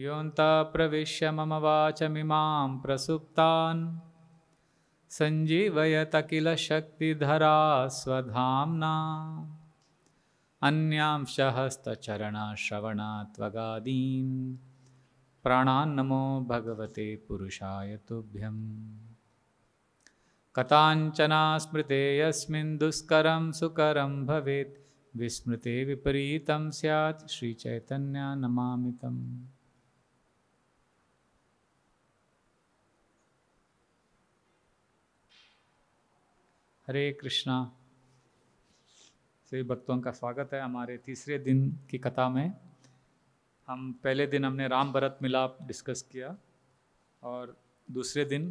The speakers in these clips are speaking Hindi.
योऽन्ता प्रविश्य मम वाचमिमां प्रसुप्तान् सञ्जीवयत किल शक्तिधरा स्वधाम्ना अन्यांश हस्तचरणश्रवणात्वगादीन् प्राणान्नमो भगवते पुरुषाय तुभ्यम् कथाञ्चना स्मृते यस्मिन् दुष्करं सुकरं भवेत् विस्मृते विपरीतं स्यात् नमामितम् हरे कृष्णा सभी भक्तों का स्वागत है हमारे तीसरे दिन की कथा में हम पहले दिन हमने राम भरत मिलाप डिस्कस किया और दूसरे दिन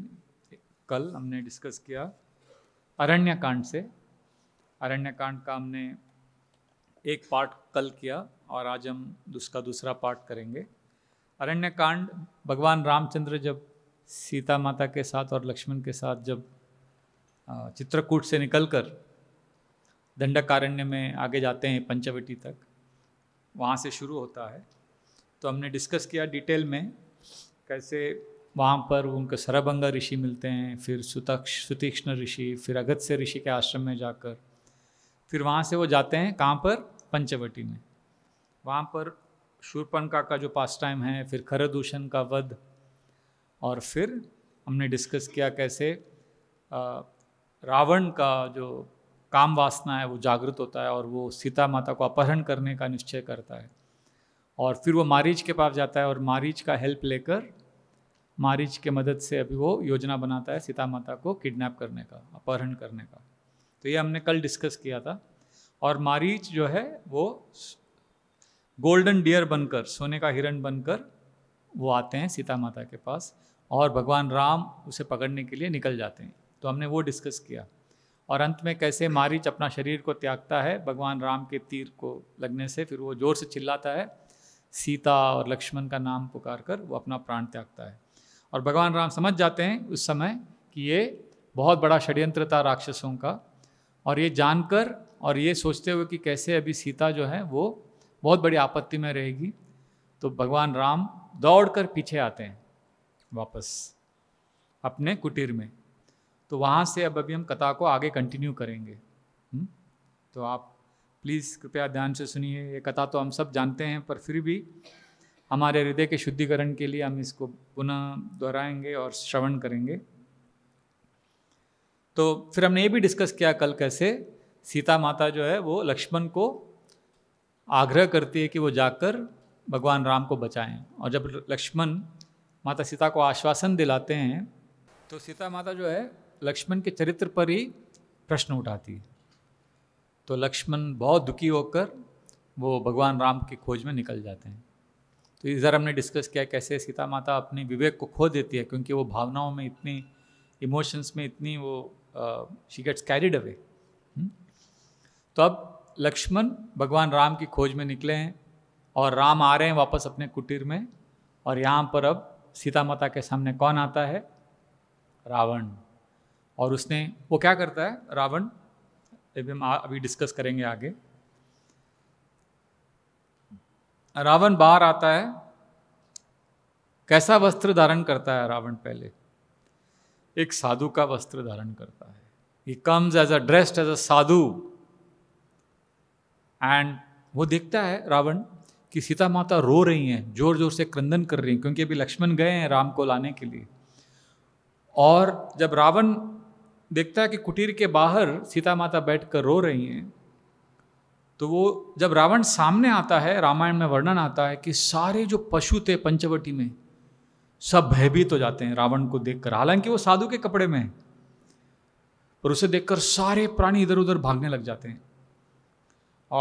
कल हमने डिस्कस किया अरण्य कांड से अरण्य कांड का हमने एक पार्ट कल किया और आज हम उसका दूसरा पार्ट करेंगे अरण्य कांड भगवान रामचंद्र जब सीता माता के साथ और लक्ष्मण के साथ जब चित्रकूट से निकलकर दंडकारण्य में आगे जाते हैं पंचवटी तक वहाँ से शुरू होता है तो हमने डिस्कस किया डिटेल में कैसे वहाँ पर उनके सरभंगा ऋषि मिलते हैं फिर सुतक्ष सुतीक्ष्ण ऋषि फिर अगत्य ऋषि के आश्रम में जाकर फिर वहाँ से वो जाते हैं कहाँ पर पंचवटी में वहाँ पर शूरपनका का जो पास टाइम है फिर खरदूषण का वध और फिर हमने डिस्कस किया कैसे रावण का जो काम वासना है वो जागृत होता है और वो सीता माता को अपहरण करने का निश्चय करता है और फिर वो मारीच के पास जाता है और मारीच का हेल्प लेकर मारीच के मदद से अभी वो योजना बनाता है सीता माता को किडनैप करने का अपहरण करने का तो ये हमने कल डिस्कस किया था और मारीच जो है वो गोल्डन डियर बनकर सोने का हिरण बनकर वो आते हैं सीता माता के पास और भगवान राम उसे पकड़ने के लिए निकल जाते हैं तो हमने वो डिस्कस किया और अंत में कैसे मारिच अपना शरीर को त्यागता है भगवान राम के तीर को लगने से फिर वो जोर से चिल्लाता है सीता और लक्ष्मण का नाम पुकार कर वो अपना प्राण त्यागता है और भगवान राम समझ जाते हैं उस समय कि ये बहुत बड़ा षड्यंत्र था राक्षसों का और ये जानकर और ये सोचते हुए कि कैसे अभी सीता जो है वो बहुत बड़ी आपत्ति में रहेगी तो भगवान राम दौड़ कर पीछे आते हैं वापस अपने कुटीर में तो वहाँ से अब अभी हम कथा को आगे कंटिन्यू करेंगे हम्म? तो आप प्लीज़ कृपया ध्यान से सुनिए ये कथा तो हम सब जानते हैं पर फिर भी हमारे हृदय के शुद्धिकरण के लिए हम इसको पुनः दोहराएंगे और श्रवण करेंगे तो फिर हमने ये भी डिस्कस किया कल कैसे सीता माता जो है वो लक्ष्मण को आग्रह करती है कि वो जाकर भगवान राम को बचाएं और जब लक्ष्मण माता सीता को आश्वासन दिलाते हैं तो सीता माता जो है लक्ष्मण के चरित्र पर ही प्रश्न उठाती है तो लक्ष्मण बहुत दुखी होकर वो भगवान राम की खोज में निकल जाते हैं तो इधर हमने डिस्कस किया कैसे सीता माता अपने विवेक को खो देती है क्योंकि वो भावनाओं में इतनी इमोशंस में इतनी वो शी गेट्स कैरिड अवे तो अब लक्ष्मण भगवान राम की खोज में निकले हैं और राम आ रहे हैं वापस अपने कुटीर में और यहाँ पर अब सीता माता के सामने कौन आता है रावण और उसने वो क्या करता है रावण हम अभी डिस्कस करेंगे आगे रावण बाहर आता है कैसा वस्त्र धारण करता है रावण पहले एक साधु का वस्त्र धारण करता है he comes as a dressed as a sadhu and वो देखता है रावण कि सीता माता रो रही हैं जोर जोर से क्रंदन कर रही हैं क्योंकि अभी लक्ष्मण गए हैं राम को लाने के लिए और जब रावण देखता है कि कुटीर के बाहर सीता माता बैठ कर रो रही हैं तो वो जब रावण सामने आता है रामायण में वर्णन आता है कि सारे जो पशु थे पंचवटी में सब भयभीत हो जाते हैं रावण को देखकर हालांकि वो साधु के कपड़े में है पर उसे देखकर सारे प्राणी इधर उधर भागने लग जाते हैं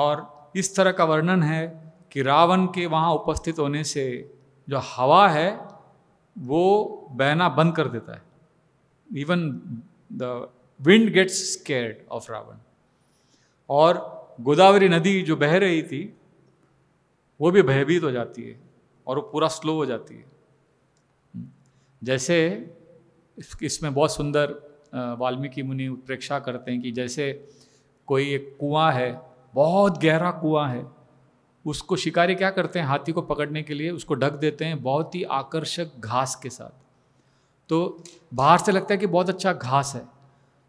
और इस तरह का वर्णन है कि रावण के वहाँ उपस्थित होने से जो हवा है वो बहना बंद कर देता है even the wind gets scared of Ravan और गोदावरी नदी जो बह रही थी वो भी भयभीत हो जाती है और वो पूरा स्लो हो जाती है जैसे इसमें बहुत सुंदर वाल्मीकि मुनि उत्प्रेक्षा करते हैं कि जैसे कोई एक कुआं है बहुत गहरा कुआं है उसको शिकारी क्या करते हैं हाथी को पकड़ने के लिए उसको ढक देते हैं बहुत ही आकर्षक घास के साथ तो बाहर से लगता है कि बहुत अच्छा घास है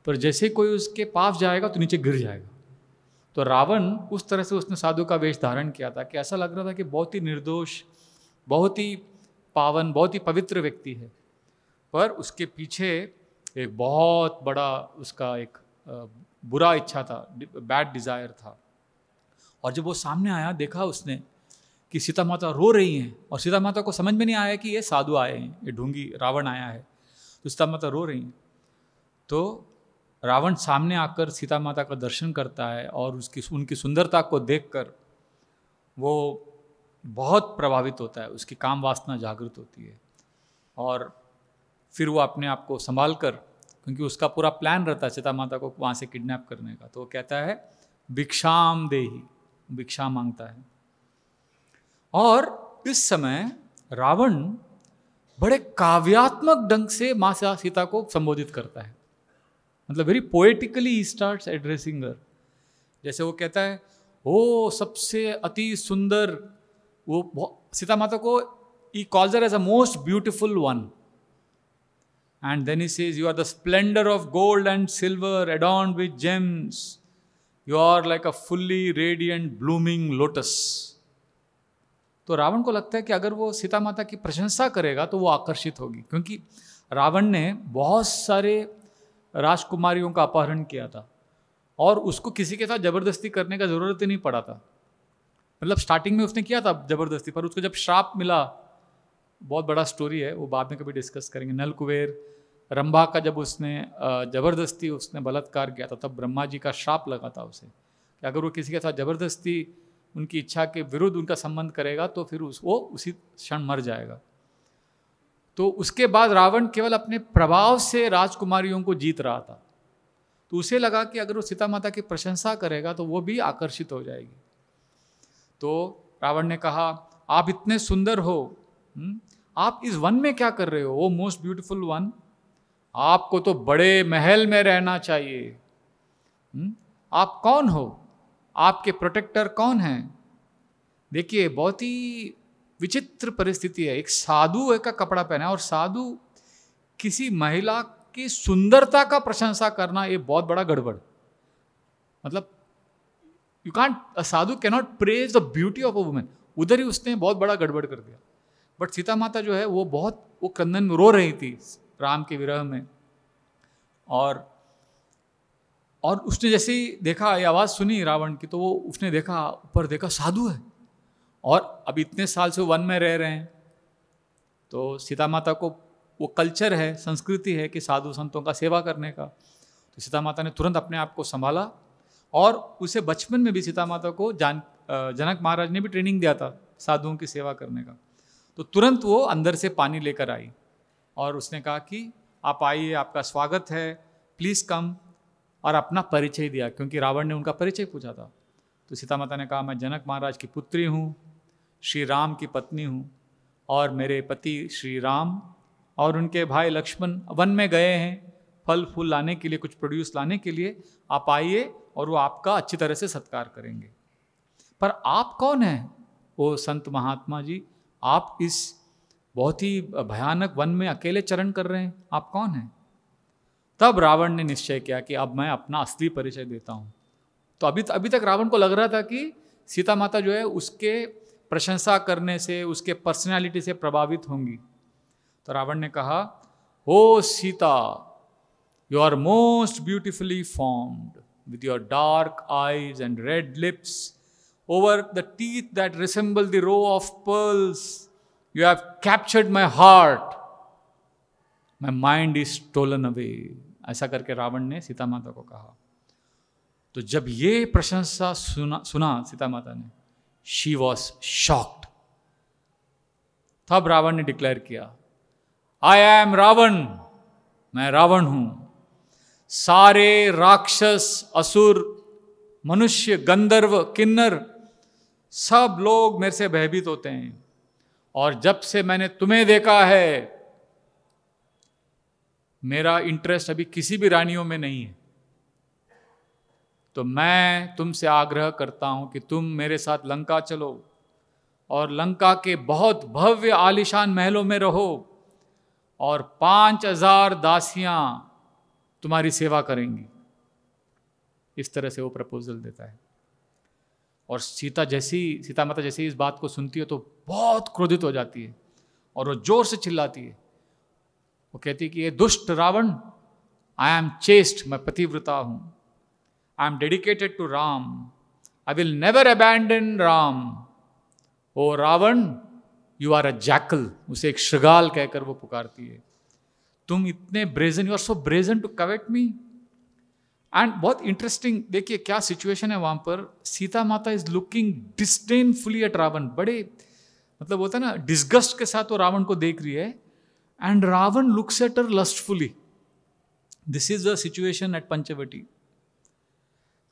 पर जैसे कोई उसके पास जाएगा तो नीचे गिर जाएगा तो रावण उस तरह से उसने साधु का वेश धारण किया था कि ऐसा लग रहा था कि बहुत ही निर्दोष बहुत ही पावन बहुत ही पवित्र व्यक्ति है पर उसके पीछे एक बहुत बड़ा उसका एक बुरा इच्छा था बैड डिज़ायर था और जब वो सामने आया देखा उसने कि सीता माता रो रही हैं और सीता माता को समझ में नहीं आया कि ये साधु आए हैं ये ढूंगी रावण आया है तो सीता माता रो रही हैं तो रावण सामने आकर सीता माता का दर्शन करता है और उसकी उनकी सुंदरता को देखकर वो बहुत प्रभावित होता है उसकी काम वासना जागृत होती है और फिर वो अपने आप को संभाल कर क्योंकि उसका पूरा प्लान रहता है सीता माता को वहाँ से किडनैप करने का तो वो कहता है भिक्षाम दे ही भिक्षा मांगता है और इस समय रावण बड़े काव्यात्मक ढंग से माँ सीता को संबोधित करता है मतलब very poetically start addressing her जैसे वो कहता है ओ सबसे अति सुंदर वो सीता माता को he calls her as a most beautiful one and then is says you are the splendour of gold and silver adorned with gems you are like a fully radiant blooming lotus तो रावण को लगता है कि अगर वो सीता माता की प्रशंसा करेगा तो वो आकर्षित होगी क्योंकि रावण ने बहुत सारे राजकुमारियों का अपहरण किया था और उसको किसी के साथ ज़बरदस्ती करने का ज़रूरत ही नहीं पड़ा था मतलब स्टार्टिंग में उसने किया था ज़बरदस्ती पर उसको जब श्राप मिला बहुत बड़ा स्टोरी है वो बाद में कभी डिस्कस करेंगे नल कुबेर रंभा का जब उसने ज़बरदस्ती उसने बलात्कार किया था तब ब्रह्मा जी का श्राप लगा था उसे कि अगर वो किसी के साथ ज़बरदस्ती उनकी इच्छा के विरुद्ध उनका संबंध करेगा तो फिर उस वो उसी क्षण मर जाएगा तो उसके बाद रावण केवल अपने प्रभाव से राजकुमारियों को जीत रहा था तो उसे लगा कि अगर वो सीता माता की प्रशंसा करेगा तो वो भी आकर्षित हो जाएगी तो रावण ने कहा आप इतने सुंदर हो हम्म, आप इस वन में क्या कर रहे हो वो मोस्ट ब्यूटिफुल वन आपको तो बड़े महल में रहना चाहिए हम्म, आप कौन हो आपके प्रोटेक्टर कौन हैं देखिए बहुत ही विचित्र परिस्थिति है एक साधु का कपड़ा पहना और साधु किसी महिला की सुंदरता का प्रशंसा करना ये बहुत बड़ा गड़बड़ मतलब you can't sadhu can not praise the beauty of a women उधर ही उसने बहुत बड़ा गड़बड़ कर दिया बट सीता माता जो है वो बहुत वो कंदन में रो रही थी राम के विरह में और और उसने जैसे ही देखा ये आवाज़ सुनी रावण की तो वो उसने देखा ऊपर देखा साधु है और अब इतने साल से वन में रह रहे हैं तो सीता माता को वो कल्चर है संस्कृति है कि साधु संतों का सेवा करने का तो सीता माता ने तुरंत अपने आप को संभाला और उसे बचपन में भी सीता माता को जान जनक महाराज ने भी ट्रेनिंग दिया था साधुओं की सेवा करने का तो तुरंत वो अंदर से पानी लेकर आई और उसने कहा कि आप आइए आपका स्वागत है प्लीज़ कम और अपना परिचय दिया क्योंकि रावण ने उनका परिचय पूछा था तो सीता माता ने कहा मैं जनक महाराज की पुत्री हूँ श्री राम की पत्नी हूँ और मेरे पति श्री राम और उनके भाई लक्ष्मण वन में गए हैं फल फूल लाने के लिए कुछ प्रोड्यूस लाने के लिए आप आइए और वो आपका अच्छी तरह से सत्कार करेंगे पर आप कौन हैं वो संत महात्मा जी आप इस बहुत ही भयानक वन में अकेले चरण कर रहे हैं आप कौन हैं तब रावण ने निश्चय किया कि अब मैं अपना असली परिचय देता हूँ तो अभी अभी तक रावण को लग रहा था कि सीता माता जो है उसके प्रशंसा करने से उसके पर्सनैलिटी से प्रभावित होंगी तो रावण ने कहा हो Sita you are most beautifully formed with your dark eyes and red lips over the teeth that resemble the row of pearls you have captured my heart my mind is stolen away ऐसा करके रावण ने सीता माता को कहा तो जब ये प्रशंसा सुना सुना सीता माता ने शी वॉज शॉक्ड तब रावण ने डिक्लेयर किया आई एम रावण मैं रावण हूं सारे राक्षस असुर मनुष्य गंधर्व किन्नर सब लोग मेरे से भयभीत होते हैं और जब से मैंने तुम्हें देखा है मेरा इंटरेस्ट अभी किसी भी रानियों में नहीं है तो मैं तुमसे आग्रह करता हूं कि तुम मेरे साथ लंका चलो और लंका के बहुत भव्य आलिशान महलों में रहो और पांच हजार दासियां तुम्हारी सेवा करेंगी इस तरह से वो प्रपोजल देता है और सीता जैसी सीता माता जैसी इस बात को सुनती है तो बहुत क्रोधित हो जाती है और वो जोर से चिल्लाती है वो कहती कि ये दुष्ट रावण आई एम चेस्ट मैं पतिव्रता हूं I am dedicated to Ram I will never abandon Ram O Ravan you are a jackal उसे एक श्रृगाल कहकर वो पुकारती है तुम इतने brazen you are so brazen to covet me and बहुत इंटरेस्टिंग देखिए क्या सिचुएशन है वहां पर सीता माता is looking disdainfully at Ravan बड़े मतलब होता है ना डिस्गस्ट के साथ वो रावण को देख रही है And Ravan looks at her lustfully. This is the situation at Panchavati.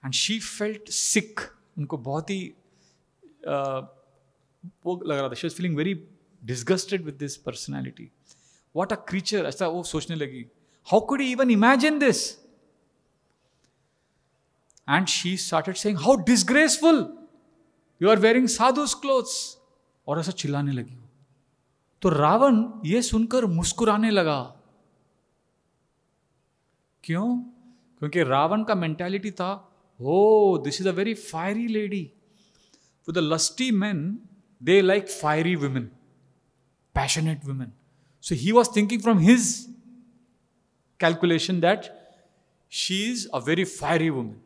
And she felt sick. Uh, she was feeling very disgusted with this personality. What a creature. How could he even imagine this? And she started saying, How disgraceful! You are wearing sadhu's clothes. Or as a chillani तो रावण ये सुनकर मुस्कुराने लगा क्यों क्योंकि रावण का मेंटालिटी था हो this is a very fiery lady for the lusty man they like fiery women passionate women so he was thinking from his calculation that she is a very fiery women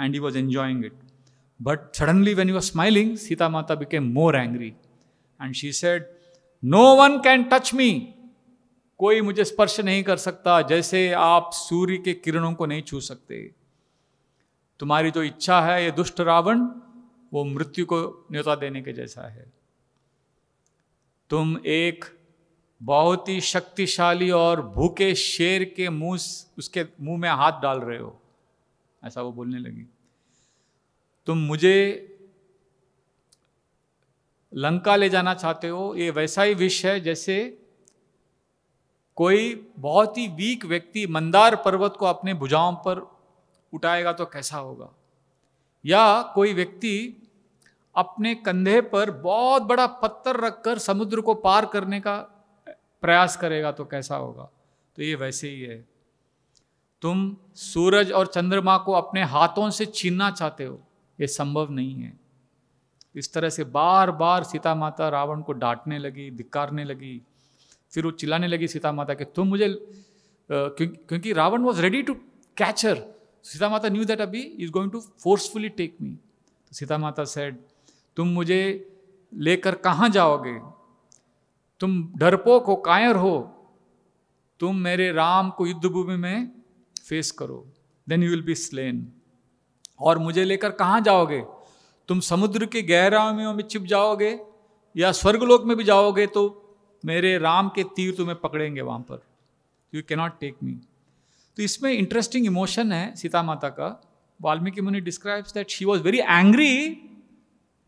and he was enjoying it but suddenly when you are smiling Sita माता became more angry and she said no one can touch me कोई मुझे स्पर्श नहीं कर सकता जैसे आप सूर्य के किरणों को नहीं छू सकते तुम्हारी जो इच्छा है ये दुष्ट रावण वो मृत्यु को न्योता देने के जैसा है तुम एक बहुत ही शक्तिशाली और भूखे शेर के मुंह उसके मुंह में हाथ डाल रहे हो ऐसा वो बोलने लगी तुम मुझे लंका ले जाना चाहते हो ये वैसा ही विष है जैसे कोई बहुत ही वीक व्यक्ति मंदार पर्वत को अपने भुजाओं पर उठाएगा तो कैसा होगा या कोई व्यक्ति अपने कंधे पर बहुत बड़ा पत्थर रखकर समुद्र को पार करने का प्रयास करेगा तो कैसा होगा तो ये वैसे ही है तुम सूरज और चंद्रमा को अपने हाथों से छीनना चाहते हो ये संभव नहीं है इस तरह से बार बार सीता माता रावण को डांटने लगी धिक्कारने लगी फिर वो चिल्लाने लगी सीता माता के तुम मुझे क्योंकि Ravan was ready to capture Sita माता न्यू दैट अभी is going to forcefully take me तो सीता माता सेड तुम मुझे लेकर कहाँ जाओगे तुम डरपोक हो कायर हो तुम मेरे राम को युद्ध भूमि में फेस करो then you will be slain और मुझे लेकर कहाँ जाओगे तुम समुद्र के गहराइयों में छिप जाओगे या स्वर्गलोक में भी जाओगे तो मेरे राम के तीर तुम्हें पकड़ेंगे वहां पर यू कैनॉट टेक मी तो इसमें इंटरेस्टिंग इमोशन है सीता माता का वाल्मीकि मुनि describes that she was very angry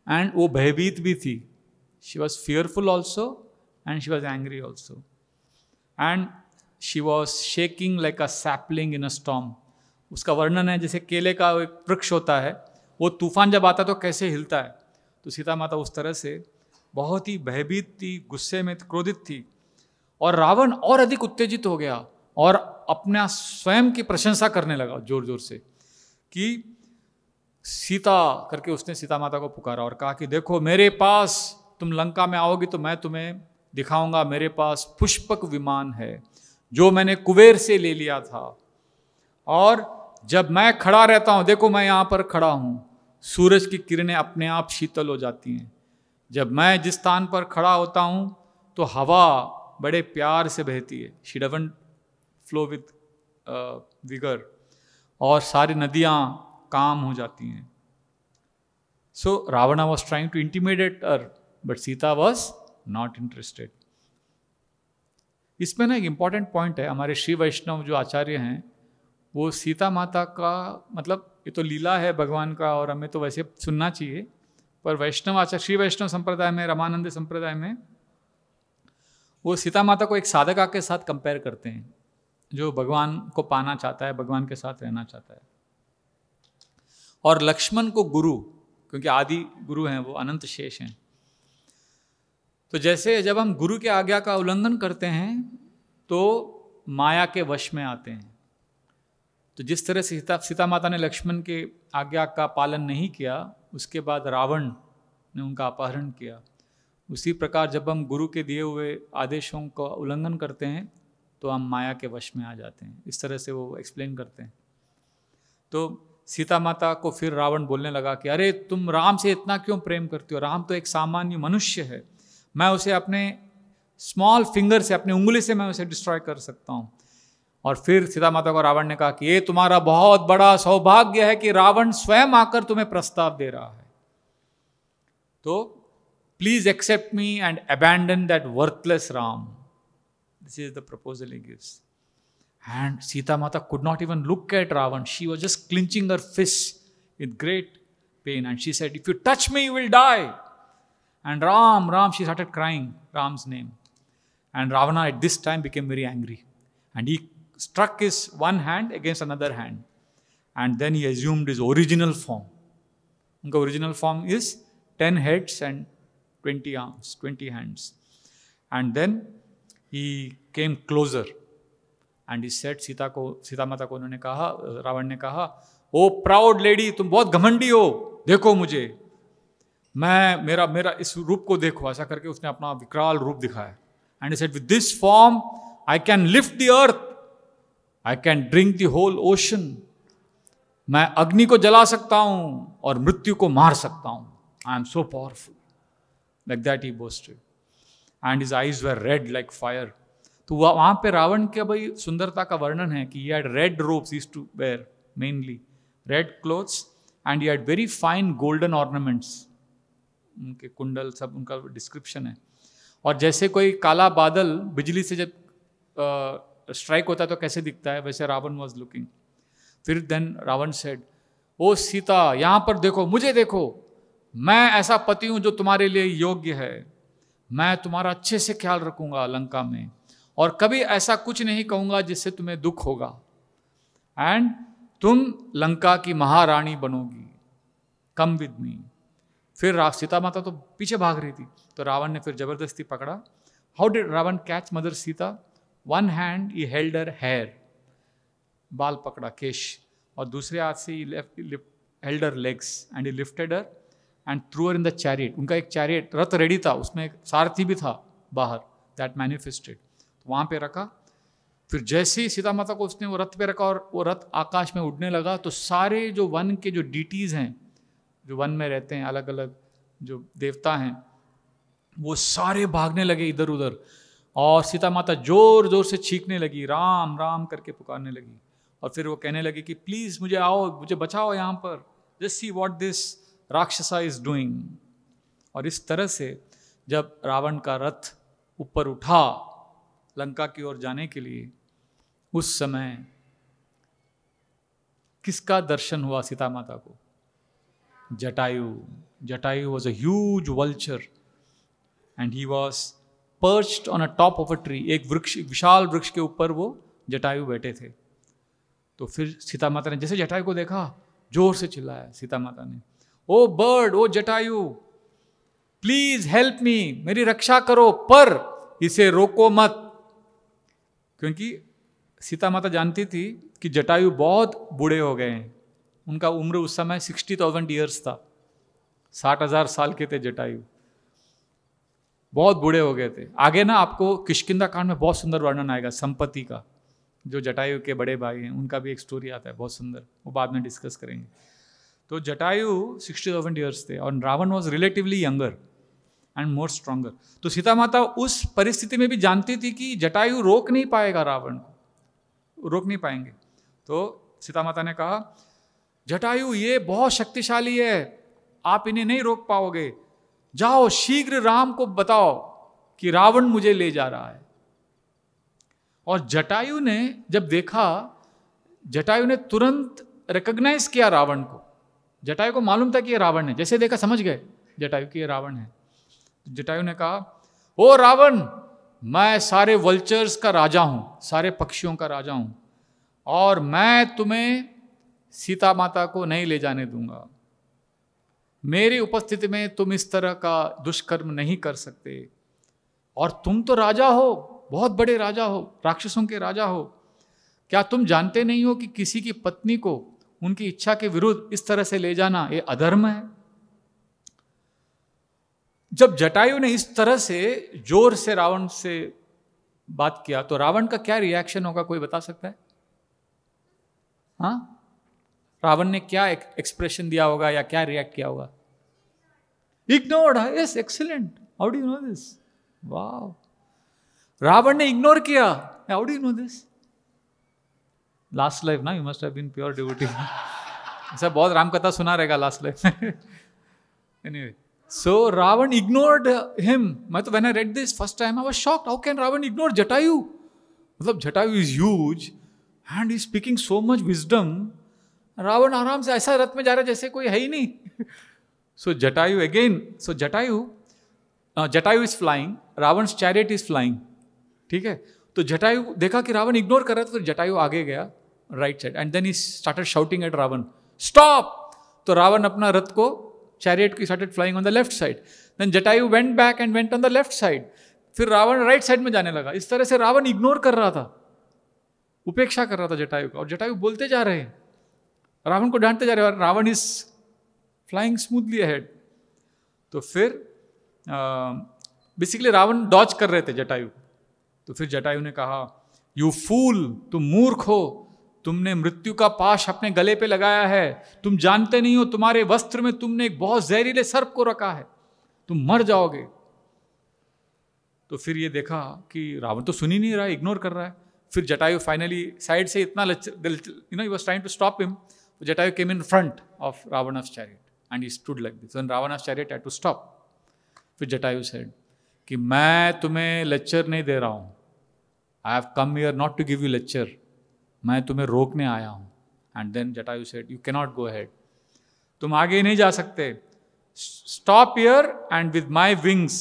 and वो भयभीत भी थी she was fearful also and she was angry also and she was shaking like a sapling in a storm उसका वर्णन है जैसे केले का एक वृक्ष होता है वो तूफान जब आता तो कैसे हिलता है तो सीता माता उस तरह से बहुत ही भयभीत थी गुस्से में क्रोधित थी और रावण और अधिक उत्तेजित हो गया और अपना स्वयं की प्रशंसा करने लगा जोर जोर से कि सीता करके उसने सीता माता को पुकारा और कहा कि देखो मेरे पास तुम लंका में आओगी तो मैं तुम्हें दिखाऊंगा मेरे पास पुष्पक विमान है जो मैंने कुबेर से ले लिया था और जब मैं खड़ा रहता हूँ देखो मैं यहाँ पर खड़ा हूँ सूरज की किरणें अपने आप शीतल हो जाती हैं जब मैं जिस स्थान पर खड़ा होता हूँ तो हवा बड़े प्यार से बहती है शिडवन फ्लो विद विगर और सारी नदियाँ काम हो जाती हैं so Ravana was trying to intimidate her but Sita was not interested इसमें ना एक इम्पॉर्टेंट पॉइंट है हमारे श्री वैष्णव जो आचार्य हैं वो सीता माता का मतलब ये तो लीला है भगवान का और हमें तो वैसे सुनना चाहिए पर वैष्णव आचार श्री वैष्णव संप्रदाय में रामानंद संप्रदाय में वो सीता माता को एक साधका के साथ कंपेयर करते हैं जो भगवान को पाना चाहता है भगवान के साथ रहना चाहता है और लक्ष्मण को गुरु क्योंकि आदि गुरु हैं वो अनंत शेष हैं तो जैसे जब हम गुरु के आज्ञा का उल्लंघन करते हैं तो माया के वश में आते हैं तो जिस तरह सीता सीता माता ने लक्ष्मण के आज्ञा का पालन नहीं किया उसके बाद रावण ने उनका अपहरण किया उसी प्रकार जब हम गुरु के दिए हुए आदेशों का उल्लंघन करते हैं तो हम माया के वश में आ जाते हैं इस तरह से वो एक्सप्लेन करते हैं तो सीता माता को फिर रावण बोलने लगा कि अरे तुम राम से इतना क्यों प्रेम करती हो राम तो एक सामान्य मनुष्य है मैं उसे अपने स्मॉल फिंगर से अपनी उंगली से मैं उसे डिस्ट्रॉय कर सकता हूँ और फिर सीता माता को रावण ने कहा कि ये तुम्हारा बहुत बड़ा सौभाग्य है कि रावण स्वयं आकर तुम्हें प्रस्ताव दे रहा है तो please accept me and abandon that worthless Ram this is the proposal he gives and Sita माता could not even look at Ravan she was just clenching her fist with great pain and she said if you touch me you will die and Ram Ram she started crying Ram's name and Ravana at this time became very angry and he struck his one hand against another hand. And then he assumed his original form. the original form is 10 heads and 20 arms, 20 hands. And then he came closer. And is said Sita को सीता माता को उन्होंने कहा रावण ने कहा ओ प्राउड लेडी तुम बहुत घमंडी हो देखो मुझे मैं मेरा मेरा इस रूप को देखो ऐसा करके उसने अपना विकराल रूप दिखाया and said with this form I can lift the earth I can drink the whole ocean मैं अग्नि को जला सकता हूँ और मृत्यु को मार सकता हूँ I am so powerful like that he boasted and his eyes were red like fire तो वहां पर पे रावण के भाई सुंदरता का वर्णन है कि ये red robes is to wear mainly red clothes and you had very fine golden ornaments उनके कुंडल सब उनका डिस्क्रिप्शन है और जैसे कोई काला बादल बिजली से जब स्ट्राइक होता तो कैसे दिखता है वैसे रावण वॉज लुकिंग फिर then Ravan said O Sita यहाँ पर देखो मुझे देखो मैं ऐसा पति हूँ जो तुम्हारे लिए योग्य है मैं तुम्हारा अच्छे से ख्याल रखूंगा लंका में और कभी ऐसा कुछ नहीं कहूंगा जिससे तुम्हें दुख होगा एंड तुम लंका की महारानी बनोगी कम विद मी फिर राव सीता माता तो पीछे भाग रही थी तो रावण ने फिर जबरदस्ती पकड़ा how did Ravan catch mother Sita one hand he held her hair बाल पकड़ा केश और दूसरे हाथ से ही left held her legs and he lifted her and threw uh in the chariot उनका एक चैरियट रथ रेडी था उसमें एक सारथी भी था बाहर दैट मैनिफेस्टेड तो वहाँ पे रखा फिर जैसे ही सीता माता को उसने वो रथ पे रखा और वो रथ आकाश में उड़ने लगा तो सारे जो वन के जो डीटीज़ हैं जो वन में रहते हैं अलग अलग जो देवता हैं वो सारे भागने लगे इधर उधर और सीता माता जोर जोर से छींकने लगी राम राम करके पुकारने लगी और फिर वो कहने लगी कि प्लीज़ मुझे आओ मुझे बचाओ यहाँ पर just see what this rakshasa is doing और इस तरह से जब रावण का रथ ऊपर उठा लंका की ओर जाने के लिए उस समय किसका दर्शन हुआ सीता माता को Jatayu Jatayu was a huge vulture and he was perched on a top of a tree एक वृक्ष विशाल वृक्ष के ऊपर वो जटायु बैठे थे तो फिर सीता माता ने जैसे जटायु को देखा जोर से चिल्लाया सीता माता ने oh bird oh Jatayu please help me मेरी रक्षा करो पर इसे रोको मत क्योंकि सीता माता जानती थी कि जटायु बहुत बूढ़े हो गए हैं उनका उम्र उस समय सिक्सटी थाउजेंड ईयर्स था साठ हजार साल के थे जटायु बहुत बूढ़े हो गए थे आगे ना आपको किशकिंदा कांड में बहुत सुंदर वर्णन आएगा संपत्ति का जो जटायु के बड़े भाई हैं उनका भी एक स्टोरी आता है बहुत सुंदर वो बाद में डिस्कस करेंगे तो जटायु सिक्सटी सेवन ईयर्स थे और Ravan was relatively younger and more stronger तो सीता माता उस परिस्थिति में भी जानती थी कि जटायु रोक नहीं पाएगा रावण को रोक नहीं पाएंगे तो सीता माता ने कहा जटायु ये बहुत शक्तिशाली है आप इन्हें नहीं रोक पाओगे जाओ शीघ्र राम को बताओ कि रावण मुझे ले जा रहा है और जटायु ने जब देखा जटायु ने तुरंत रिकग्नाइज किया रावण को जटायु को मालूम था कि ये रावण है जैसे देखा समझ गए जटायु की ये रावण है जटायु ने कहा ओ रावण मैं सारे वल्चर्स का राजा हूं सारे पक्षियों का राजा हूं और मैं तुम्हें सीता माता को नहीं ले जाने दूंगा मेरी उपस्थिति में तुम इस तरह का दुष्कर्म नहीं कर सकते और तुम तो राजा हो बहुत बड़े राजा हो राक्षसों के राजा हो क्या तुम जानते नहीं हो कि किसी की पत्नी को उनकी इच्छा के विरुद्ध इस तरह से ले जाना ये अधर्म है जब जटायु ने इस तरह से जोर से रावण से बात किया तो रावण का क्या रिएक्शन होगा कोई बता सकता है हाँ रावण ने क्या एक्सप्रेशन दिया होगा या क्या रिएक्ट किया होगा ignored yes excellent how do you know this वाह रावण ने इग्नोर किया how do you know this last life ना you must have been pure duty ऐसा बहुत रामकथा सुना रहेगा last life anyway so Ravan ignored him मैं तो when I read this first time I was shock how can Ravan ignore Jatayu मतलब Jatayu is huge and is speaking so much wisdom Ravan आराम से ऐसा रथ में जा रहा है जैसे कोई है ही नहीं so Jatayu again so Jatayu Jatayu is flying Ravan chariot is flying ठीक है तो जटायु देखा कि रावण इग्नोर कर रहा था तो जटायु आगे गया right side and then he started shouting at Ravan stop तो रावण अपना रथ को चैरियट की started flying on the left side then Jatayu went back and went on the left side फिर रावण राइट साइड में जाने लगा इस तरह से रावण इग्नोर कर रहा था उपेक्षा कर रहा था जटायु का और जटायु बोलते जा रहे हैं रावण को डांटते जा रहे और Ravan is flying smoothly ahead तो फिर बेसिकली रावण डॉच कर रहे थे जटायु तो फिर जटायु ने कहा यू फूल तुम मूर्ख हो तुमने मृत्यु का पाश अपने गले पे लगाया है तुम जानते नहीं हो तुम्हारे वस्त्र में तुमने एक बहुत जहरीले सर्प को रखा है तुम मर जाओगे तो फिर ये देखा कि रावण तो सुन ही नहीं रहा इग्नोर कर रहा है फिर जटायु फाइनली साइड से इतना you know he was trying to stop him Jatayu came in front of Ravana's chariot and he stood like this. And Ravana's chariot had to stop. फिर जटायु सेड कि मैं तुम्हें लेक्चर नहीं दे रहा हूँ I have come you're not to give you lecture मैं तुम्हें रोकने आया हूँ and then Jatayu said you cannot go ahead तुम आगे नहीं जा सकते stop here and with my wings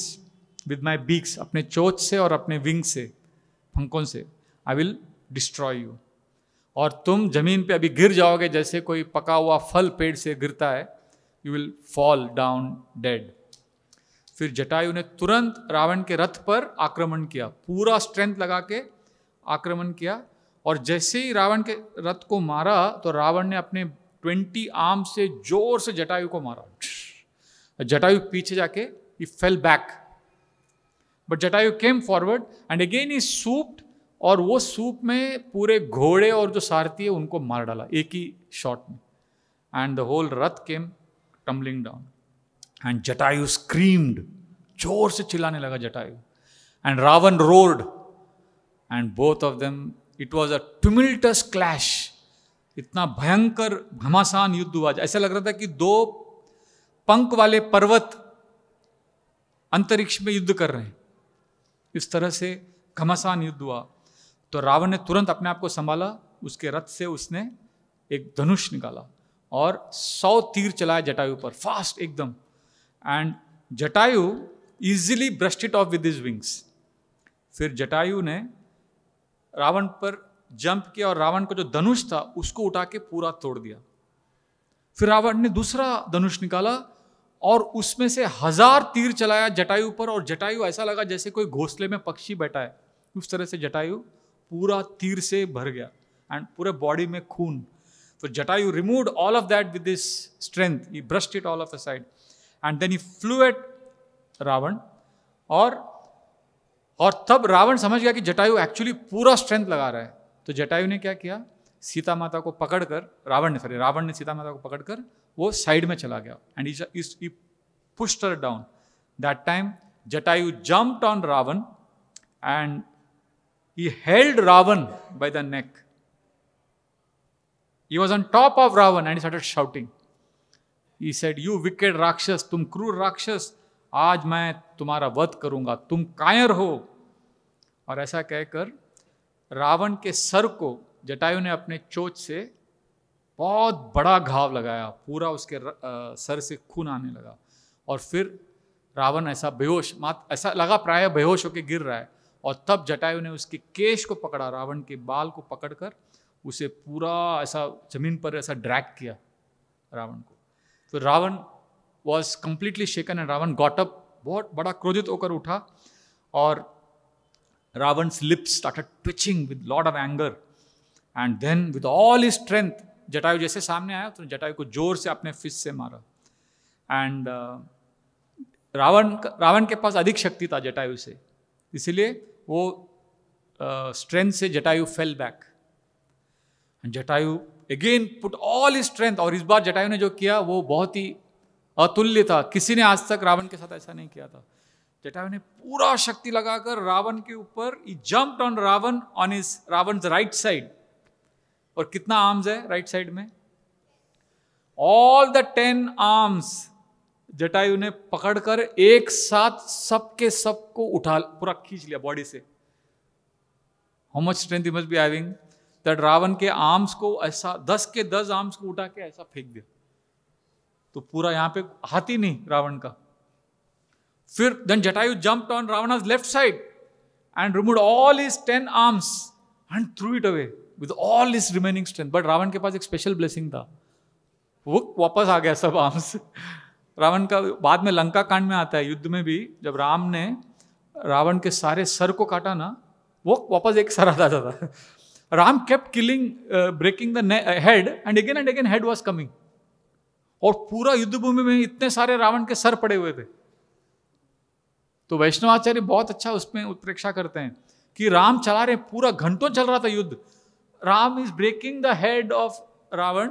with my beaks अपने चोच से और अपने विंग्स से फंकों से आई विल डिस्ट्रॉय यू और तुम जमीन पे अभी गिर जाओगे जैसे कोई पका हुआ फल पेड़ से गिरता है you will fall down dead फिर जटायु ने तुरंत रावण के रथ पर आक्रमण किया पूरा स्ट्रेंथ लगा के आक्रमण किया और जैसे ही रावण के रथ को मारा तो रावण ने अपने ट्वेंटी आर्म से जोर से जटायु को मारा जटायु पीछे जाके he fell back but Jatayu came forward and again he swooped और वो सूप में पूरे घोड़े और जो सारथी है उनको मार डाला एक ही शॉट में and the whole rath came tumbling down and Jatayu screamed जोर से चिल्लाने लगा Jatayu and Ravan roared and both of them it was a tumultuous clash इतना भयंकर घमासान युद्ध हुआ ऐसा लग रहा था कि दो पंख वाले पर्वत अंतरिक्ष में युद्ध कर रहे हैं इस तरह से घमासान युद्ध हुआ तो रावण ने तुरंत अपने आप को संभाला उसके रथ से उसने एक धनुष निकाला और सौ तीर चलाया जटायु पर फास्ट एकदम and Jatayu easily burst it off with his wings फिर जटायु ने रावण पर जंप किया और रावण का जो धनुष था उसको उठा के पूरा तोड़ दिया फिर रावण ने दूसरा धनुष निकाला और उसमें से हजार तीर चलाया जटायु पर और जटायु ऐसा लगा जैसे कोई घोंसले में पक्षी बैठा है उस तरह से जटायु पूरा तीर से भर गया एंड पूरे बॉडी में खून तो Jatayu remove all of that with this strength he burst it all off a side and then he flew at Ravan और और तब रावण समझ गया कि जटायु एक्चुअली पूरा स्ट्रेंथ लगा रहा है तो जटायु ने क्या किया सीता माता को पकड़कर रावण ने सॉरी रावण ने सीता माता को पकड़कर वो साइड में चला गया and pushed her down that time Jatayu jump on Ravan and He held Ravan by the neck. He was on top of Ravan and he started shouting. He said, You wicked Rakshas, तुम क्रूर राक्षस आज मैं तुम्हारा वध करूंगा तुम कायर हो और ऐसा कहकर रावण के सर को जटायु ने अपने चोच से बहुत बड़ा घाव लगाया पूरा उसके र, आ, सर से खून आने लगा और फिर रावण ऐसा बेहोश मात ऐसा लगा प्राय बेहोश होकर गिर रहा है और तब जटायु ने उसके केश को पकड़ा रावण के बाल को पकड़कर उसे पूरा ऐसा जमीन पर ऐसा ड्रैग किया रावण को तो Ravan was completely shaken and Ravan got up बहुत बड़ा क्रोधित होकर उठा और Ravan lips started twitching with lord of anger and then with all his strength Jatayu जैसे सामने आया तो जटायु को जोर से अपने फिस से मारा एंड uh, रावण रावण के पास अधिक शक्ति था जटायु से इसीलिए वो स्ट्रेंथ से Jatayu fell back Jatayu again put all his strength और इस बार जटायु ने जो किया वो बहुत ही अतुल्य था किसी ने आज तक रावण के साथ ऐसा नहीं किया था जटायु ने पूरा शक्ति लगाकर रावण के ऊपर ही jump on Ravan on his Ravan right side और कितना आर्म्स है राइट साइड में all the ten arms Jatayu ने पकड़कर एक साथ सबके सब को उठा पूरा खींच लिया बॉडी से how much strength you must be having that Ravan के आर्म्स को ऐसा दस के दस आर्म्स को उठा के ऐसा फेंक दिया तो पूरा यहां पे हाथी नहीं रावण का फिर then Jatayu jump on Ravan left side and remove all his ten arms and threw it away with all his remaining strength but Ravan के पास एक स्पेशल ब्लेसिंग था वो वापस आ गया सब आर्म्स रावण का बाद में लंका कांड में आता है युद्ध में भी जब राम ने रावण के सारे सर को काटा ना वो वापस एक सर आता जाता Ram kept killing breaking the head and again and again head was coming और पूरा युद्ध भूमि में इतने सारे रावण के सर पड़े हुए थे तो वैष्णवाचार्य बहुत अच्छा उसमें उत्प्रेक्षा करते हैं कि राम चला रहे पूरा घंटों चल रहा था युद्ध Ram is breaking the head of Ravan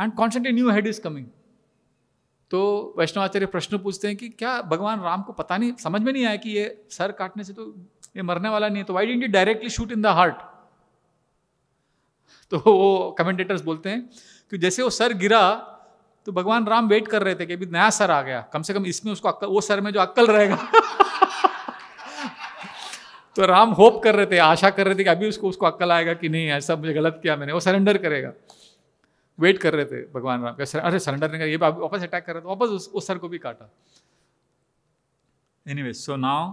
and constantly new head is coming तो वैष्णवाचार्य प्रश्न पूछते हैं कि क्या भगवान राम को पता नहीं समझ में नहीं आया कि ये सर काटने से तो ये मरने वाला नहीं है तो why don't you directly shoot in the heart तो वो कमेंटेटर्स बोलते हैं कि जैसे वो सर गिरा तो भगवान राम वेट कर रहे थे कि अभी नया सर आ गया कम से कम इसमें उसको अक्कल वो सर में जो अक्कल रहेगा तो राम होप कर रहे थे आशा कर रहे थे कि अभी उसको उसको अक्कल आएगा कि नहीं ऐसा मुझे गलत किया मैंने वो सरेंडर करेगा वेट कर रहे थे भगवान राम का अरे सरेंडर नहीं कर ये वापस अटैक कर रहे थे वापस उस, उस सर को भी काटा any so now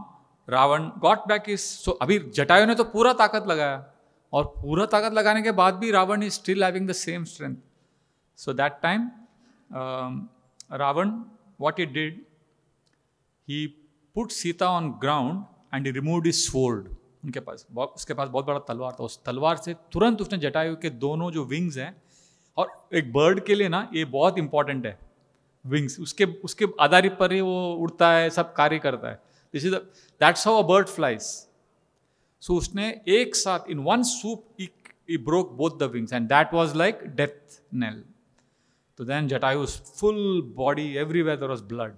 Ravan got back his so अभी जटायु ने तो पूरा ताकत लगाया और पूरा ताकत लगाने के बाद भी Ravan is still having the same strength so that time Ravan what it did he put Sita on ground and remove his sword उनके पास उसके पास बहुत बड़ा तलवार था उस तलवार से तुरंत उसने जटायु के दोनों जो विंग्स हैं और एक बर्ड के लिए ना ये बहुत इंपॉर्टेंट है विंग्स उसके उसके आधारित पर ही वो उड़ता है सब कार्य करता है this is that's how a bird flies so उसने एक साथ in one swoop he broke both the wings and that was like death nail तो then Jatayu full body everywhere there was blood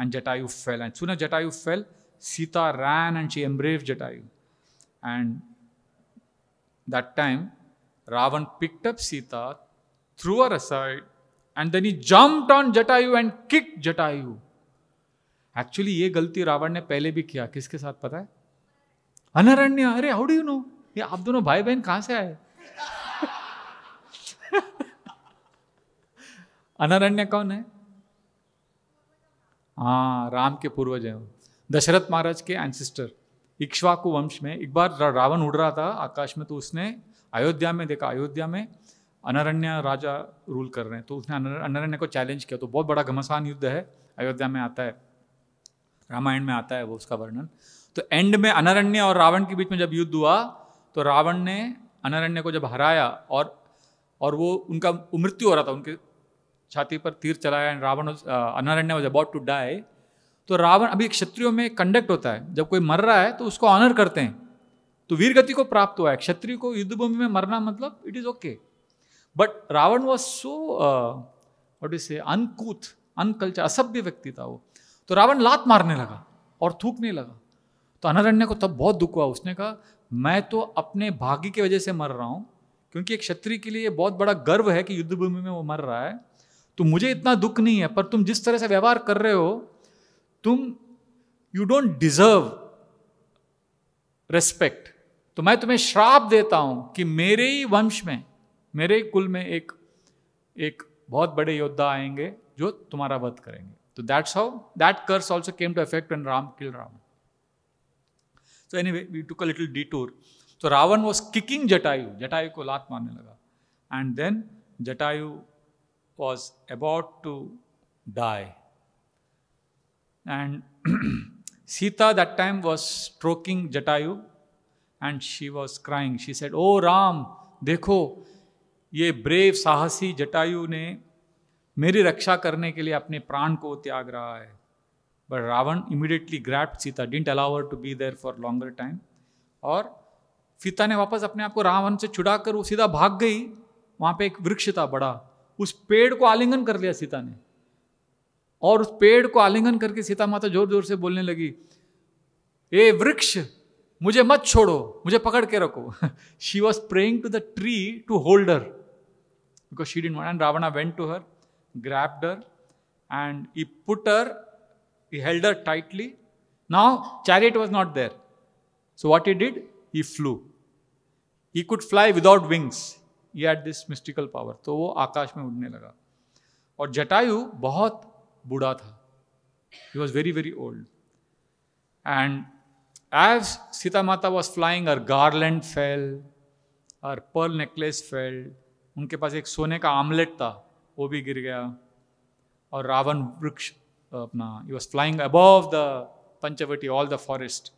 and Jatayu fell and सुना Jatayu fell Sita ran and she embraced Jatayu and that time Ravan picked Sita threw her aside, and then he jumped on Jatayu and kicked Jatayu. Actually, ये गलती रावण ने पहले भी किया किसके साथ पता है अनारण्य अरे हाउ डू यू नो ये आप दोनों भाई बहन कहां से आए अनारण्य कौन है हाँ राम के पूर्वज हैं दशरथ महाराज के एंसिस्टर इक्ष्वाकु वंश में एक बार रावण उड़ रहा था आकाश में तो उसने अयोध्या में देखा अयोध्या में अनारण्य राजा रूल कर रहे हैं तो उसने अनारण्य को चैलेंज किया तो बहुत बड़ा घमसान युद्ध है अयोध्या में आता है रामायण में आता है वो उसका वर्णन तो एंड में अनारण्य और रावण के बीच में जब युद्ध हुआ तो रावण ने अनारण्य को जब हराया और और वो उनका मृत्यु हो रहा था उनके छाती पर तीर चलाया and Ravan Anaranya was about to die तो रावण अभी क्षत्रियो में कंडक्ट होता है जब कोई मर रहा है तो उसको ऑनर करते हैं तो वीरगति को प्राप्त हुआ है क्षत्रिय को युद्धभूमि में मरना मतलब it is okay okay. But Ravan was so what is say uncouth अनकल्चर असभ्य व्यक्ति था वो तो रावण लात मारने लगा और थूकने लगा तो अनारण्य को तब बहुत दुख हुआ उसने कहा मैं तो अपने भाग्य की वजह से मर रहा हूँ क्योंकि एक क्षत्रिय के लिए बहुत बड़ा गर्व है कि युद्ध भूमि में वो मर रहा है तो मुझे इतना दुख नहीं है पर तुम जिस तरह से व्यवहार कर रहे हो तुम यू डोंट डिजर्व रेस्पेक्ट तो मैं तुम्हें श्राप देता हूं कि मेरे ही वंश में मेरे कुल में एक एक बहुत बड़े योद्धा आएंगे जो तुम्हारा वध करेंगे तो that's how that curse also came to effect and Ram kill Ram so anyway we took a little tour तो रावण वॉज किकिंग जटायु जटायु को लात मारने लगा and then Jatayu was about to die and Sita that time was stroking Jatayu and she was crying she said oh Ram देखो ये ब्रेव साहसी जटायु ने मेरी रक्षा करने के लिए अपने प्राण को त्याग रहा है but Ravan immediately grab Sita didn't allow her to be there for longer time और सीता ने वापस अपने आप को रावण से छुड़ा कर वो सीधा भाग गई वहाँ पे एक वृक्ष था बड़ा उस पेड़ को आलिंगन कर लिया सीता ने और उस पेड़ को आलिंगन करके सीता माता जोर जोर से बोलने लगी ए वृक्ष मुझे मत छोड़ो मुझे पकड़ के रखो she was praying to the tree to hold her because she didn't and Ravana went to her grabbed and he put her he held tightly now chariot was not there so what he did he flew he could fly without wings he had this mystical power तो वो आकाश में उड़ने लगा और जटायु बहुत बूढ़ा था he was very very old and As Sita Mata was flying, her garland fell, her pearl necklace fell. उनके पास एक सोने का आमलेट था वो भी गिर गया और रावण वृक्ष अपना you was flying above the Panchavati all the forest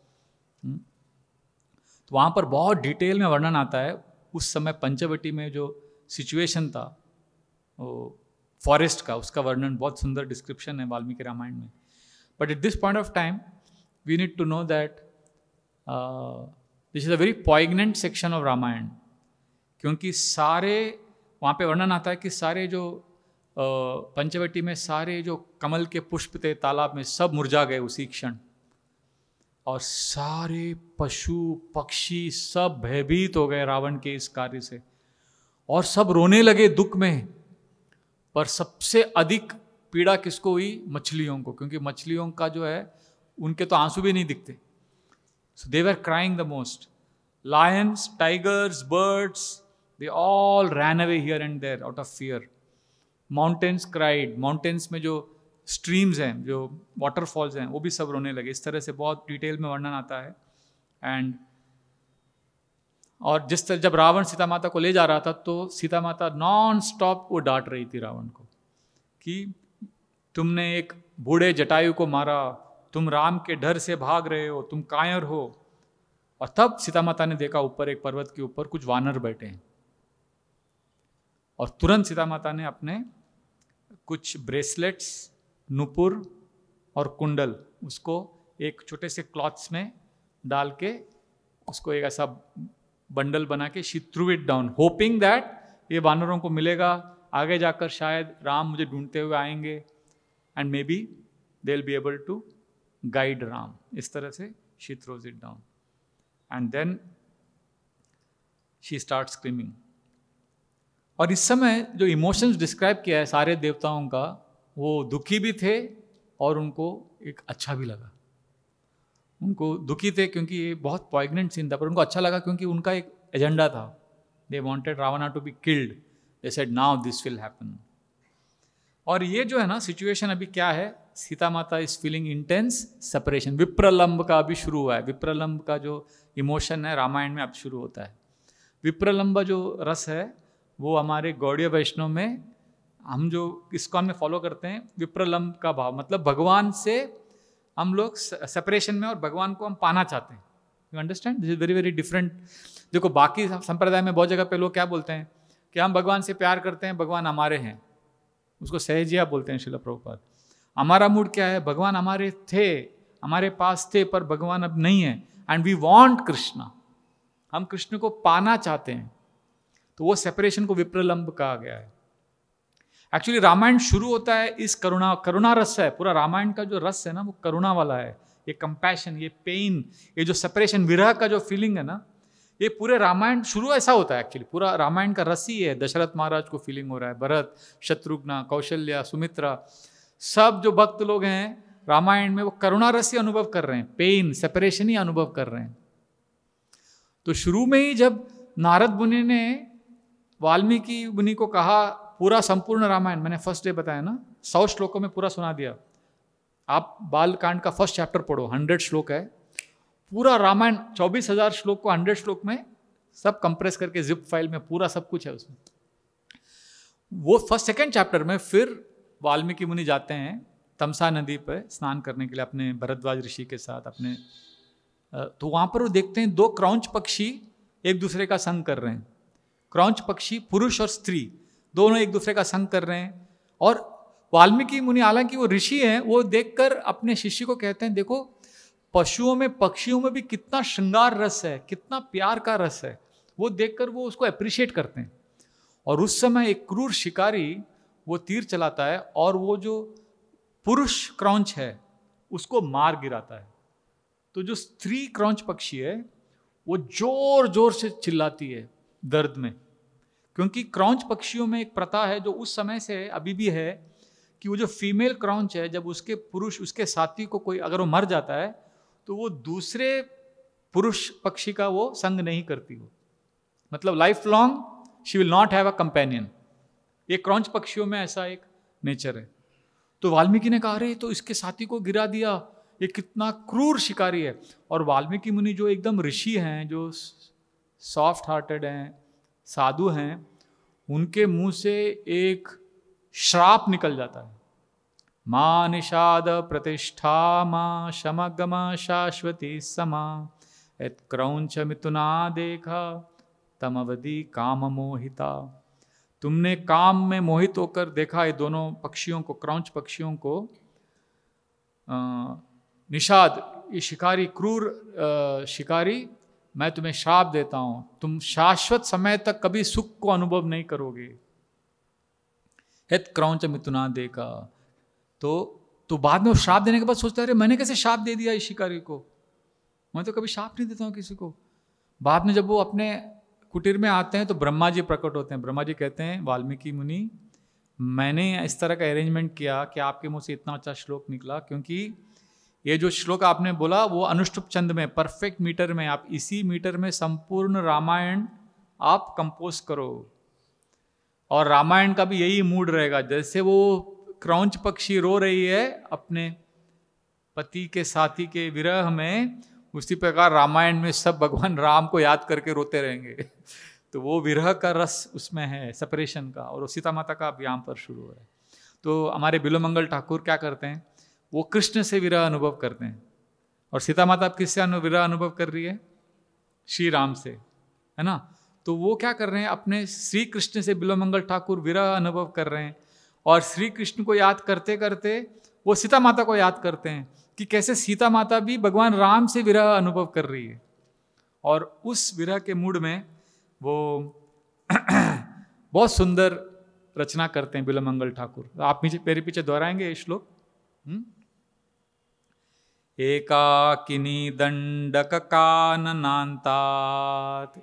तो वहाँ पर बहुत डिटेल में वर्णन आता है उस समय पंचवटी में जो सिचुएशन था वो फॉरेस्ट का उसका वर्णन बहुत सुंदर डिस्क्रिप्शन है वाल्मीकि रामायण में but at this point of time we need to know that this is a very poignant section of Ramayan क्योंकि सारे वहाँ पे वर्णन आता है कि सारे जो uh, पंचवटी में सारे जो कमल के पुष्प थे तालाब में सब मुरझा गए उसी क्षण और सारे पशु पक्षी सब भयभीत हो गए रावण के इस कार्य से और सब रोने लगे दुख में पर सबसे अधिक पीड़ा किसको हुई मछलियों को क्योंकि मछलियों का जो है उनके तो आंसू भी नहीं दिखते So they were crying the most. Lions, tigers, birds, they all ran away here and there out of fear. Mountains cried mountains में जो स्ट्रीम्स हैं जो वाटरफॉल्स हैं वो भी सब रोने लगे इस तरह से बहुत डिटेल में वर्णन आता है एंड और जिस तरह जब रावण सीता माता को ले जा रहा था तो सीता माता नॉन स्टॉप वो डांट रही थी रावण को कि तुमने एक बूढ़े जटायु को मारा तुम राम के डर से भाग रहे हो तुम कायर हो और तब सीता माता ने देखा ऊपर एक पर्वत के ऊपर कुछ वानर बैठे हैं और तुरंत सीता माता ने अपने कुछ ब्रेसलेट्स नुपुर और कुंडल उसको एक छोटे से क्लॉथ्स में डाल के उसको एक ऐसा बंडल बना के she threw it down hoping that ये वानरों को मिलेगा आगे जाकर शायद राम मुझे ढूंढते हुए आएंगे and maybe they will be able to guide Ram इस तरह से she throws it down and then she start screaming और इस समय जो इमोशंस डिस्क्राइब किया है सारे देवताओं का वो दुखी भी थे और उनको एक अच्छा भी लगा उनको दुखी थे क्योंकि ये बहुत पॉइग्नेंट सीन था पर उनको अच्छा लगा क्योंकि उनका एक एजेंडा था they wanted Ravana to be killed they said now this will happen और ये जो है ना सिचुएशन अभी क्या है सीता माता इज फीलिंग इंटेंस सेपरेशन विप्रलम्ब का अभी शुरू हुआ है विप्रलम्ब का जो इमोशन है रामायण में अब शुरू होता है विप्रलम्ब जो रस है वो हमारे गौड़ीय वैष्णव में हम जो इसको हमें फॉलो करते हैं विप्रलम्ब का भाव मतलब भगवान से हम लोग सेपरेशन में और भगवान को हम पाना चाहते हैं you understand this is very very different देखो बाकी संप्रदाय में बहुत जगह पे लोग क्या बोलते हैं कि हम भगवान से प्यार करते हैं भगवान हमारे हैं उसको सहजिया बोलते हैं शिला प्रभुपाद हमारा मूड क्या है भगवान हमारे थे हमारे पास थे पर भगवान अब नहीं है एंड वी वॉन्ट कृष्णा हम कृष्ण को पाना चाहते हैं तो वो सेपरेशन को विप्रलंब कहा गया है एक्चुअली रामायण शुरू होता है इस करुणा करुणा रस है पूरा रामायण का जो रस है ना वो करुणा वाला है ये कंपैशन ये पेन ये जो सेपरेशन विरह का जो फीलिंग है ना ये पूरे रामायण शुरू ऐसा होता है एक्चुअली पूरा रामायण का रस ही है दशरथ महाराज को फीलिंग हो रहा है भरत शत्रुघ्न कौशल्या सुमित्रा सब जो भक्त लोग हैं रामायण में वो करुणा रस ही अनुभव कर रहे हैं पेन सेपरेशन ही अनुभव कर रहे हैं तो शुरू में ही जब नारद मुनि ने वाल्मीकि मुनि को कहा पूरा संपूर्ण रामायण मैंने फर्स्ट डे बताया ना सौ श्लोकों में पूरा सुना दिया आप बालकांड का फर्स्ट चैप्टर पढ़ो हंड्रेड श्लोक है पूरा रामायण चौबीस हजार श्लोक को हंड्रेड श्लोक में सब कंप्रेस करके जिप फाइल में पूरा सब कुछ है उसमें वो फर्स्ट सेकेंड चैप्टर में फिर वाल्मीकि मुनि जाते हैं तमसा नदी पर स्नान करने के लिए अपने भरद्वाज ऋषि के साथ अपने तो वहाँ पर वो देखते हैं दो क्रौच पक्षी एक दूसरे का संग कर रहे हैं क्रौच पक्षी पुरुष और स्त्री दोनों एक दूसरे का संग कर रहे हैं और वाल्मीकि मुनि हालांकि वो ऋषि हैं वो देखकर अपने शिष्य को कहते हैं देखो पशुओं में पक्षियों में भी कितना श्रृंगार रस है कितना प्यार का रस है वो देखकर वो उसको अप्रिशिएट करते हैं और उस समय एक क्रूर शिकारी वो तीर चलाता है और वो जो पुरुष क्रौच है उसको मार गिराता है तो जो स्त्री क्रौच पक्षी है वो जोर जोर से चिल्लाती है दर्द में क्योंकि क्रौच पक्षियों में एक प्रथा है जो उस समय से अभी भी है कि वो जो फीमेल क्रौच है जब उसके पुरुष उसके साथी को कोई अगर वो मर जाता है तो वो दूसरे पुरुष पक्षी का वो संग नहीं करती वो मतलब life long she will not have a companion ये क्रॉन्च पक्षियों में ऐसा एक नेचर है तो वाल्मीकि ने कहा अरे तो इसके साथी को गिरा दिया ये कितना क्रूर शिकारी है और वाल्मीकि मुनि जो एकदम ऋषि हैं जो सॉफ्ट हार्टेड हैं साधु हैं उनके मुंह से एक श्राप निकल जाता है मा निषादप्रतिष्ठामा शमगमा शाश्वती समा मिथुना देखा तमवधि काम मोहिता तुमने काम में मोहित होकर देखा ये दोनों पक्षियों को क्रौच पक्षियों को आ, निषाद ये शिकारी क्रूर आ, शिकारी मैं तुम्हें श्राप देता हूं तुम शाश्वत समय तक कभी सुख को अनुभव नहीं करोगे हित क्रौच मिथुना देखा तो तो बाद में वो श्राप देने के बाद सोचता है अरे मैंने कैसे श्राप दे दिया इस शिकारी को मैं तो कभी श्राप नहीं देता हूँ किसी को बाद में जब वो अपने कुटीर में आते हैं तो ब्रह्मा जी प्रकट होते हैं ब्रह्मा जी कहते हैं वाल्मीकि मुनि मैंने इस तरह का अरेंजमेंट किया कि आपके मुँह से इतना अच्छा श्लोक निकला क्योंकि ये जो श्लोक आपने बोला वो अनुष्टुप छंद में परफेक्ट मीटर में आप इसी मीटर में संपूर्ण रामायण आप कंपोज करो और रामायण का भी यही मूड रहेगा जैसे वो क्रौच पक्षी रो रही है अपने पति के साथी के विरह में उसी प्रकार रामायण में सब भगवान राम को याद करके रोते रहेंगे तो वो विरह का रस उसमें है सेपरेशन का और सीता माता का अब पर शुरू हो रहा है तो हमारे बिलोमंगल ठाकुर क्या करते हैं वो कृष्ण से विरह अनुभव करते हैं और सीता माता आप किससे विरह अनुभव कर रही है श्री राम से है ना तो वो क्या कर रहे हैं अपने श्री कृष्ण से बिलोमंगल ठाकुर विरह अनुभव कर रहे हैं और श्री कृष्ण को याद करते करते वो सीता माता को याद करते हैं कि कैसे सीता माता भी भगवान राम से विरह अनुभव कर रही है और उस विरह के मूड में वो बहुत सुंदर रचना करते हैं बिलमंगल मंगल ठाकुर आप मुझे मेरे पीछे दोहराएंगे ये श्लोक हम्म? एकाकिनी दंडक काननांतात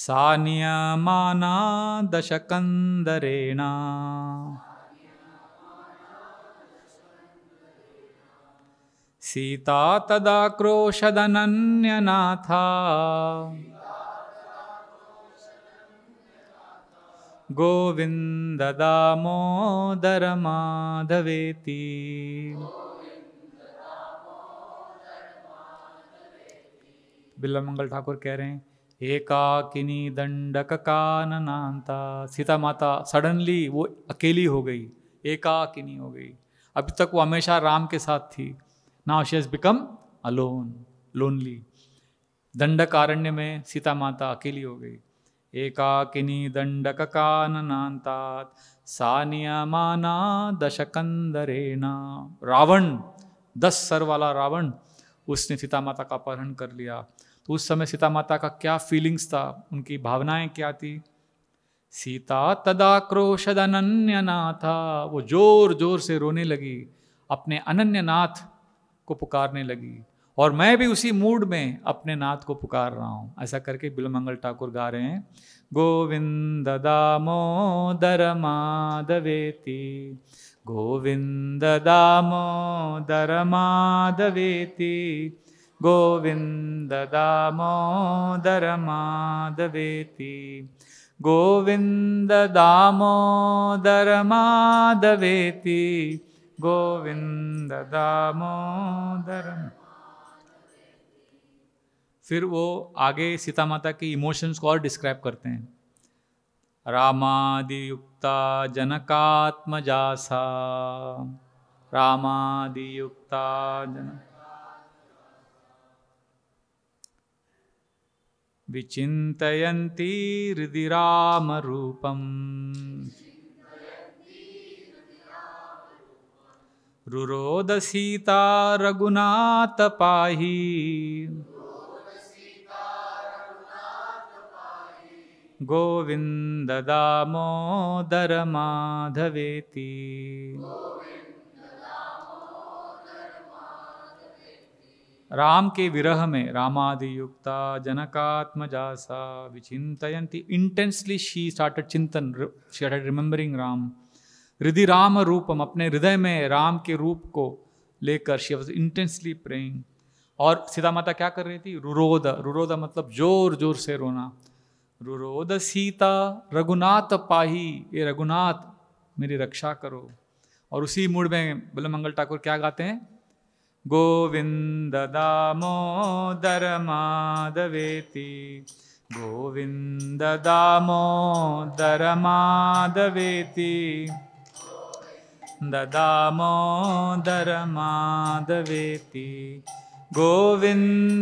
सानियमाना दशकन्दरेणा सीता दामोदर गोविन्ददामोदरमाधवेति बिल्ला मंगल ठाकुर कह रहे हैं एकाकिनी दंडक नानता सीता माता सडनली वो अकेली हो गई एकाकिनी हो गई अभी तक वो हमेशा राम के साथ थी now she has become alone lonely Dandak Aranya में सीता माता अकेली हो गई एकाकिनी दंडक नानता सानियमाना दशकंदरेना रावण दस सर वाला रावण उसने सीता माता का अपहरण कर लिया तो उस समय सीता माता का क्या फीलिंग्स था उनकी भावनाएं क्या थी सीता तदाक्रोशद नाथा वो जोर जोर से रोने लगी अपने अनन्य नाथ को पुकारने लगी और मैं भी उसी मूड में अपने नाथ को पुकार रहा हूँ ऐसा करके बिलमंगल ठाकुर गा रहे हैं गोविंद दामोदर माधवेती गोविंद दामोदर माधवेती गोविंद दामोदर माधवेति गोविंद दामोदर माधवेति गोविंद दामोदर फिर वो आगे सीता माता के इमोशंस को और डिस्क्राइब करते हैं रामादियुक्ता जनकात्मजासा रामादियुक्ता जनक विचिन्तयन्ती रामरूपम् रुरोदसीता रघुनाथ पाहि गोविन्द दामोदर माधवेति राम के विरह में रामादियुक्ता जनकात्मजा सा विचिंतयंती intensely she started chintan started Ram हृदय राम रूपम अपने हृदय में राम के रूप को लेकर शी वॉज इंटेंसली प्रेइंग और सीता माता क्या कर रही थी रुरोद रुरोद मतलब जोर जोर से रोना रुरोद सीता रघुनाथ पाही ये रघुनाथ मेरी रक्षा करो और उसी मूड में मंगल ठाकुर क्या गाते हैं गोविन्द ददा मो गोविन्द ददा मो दर मादवेति गोविन्द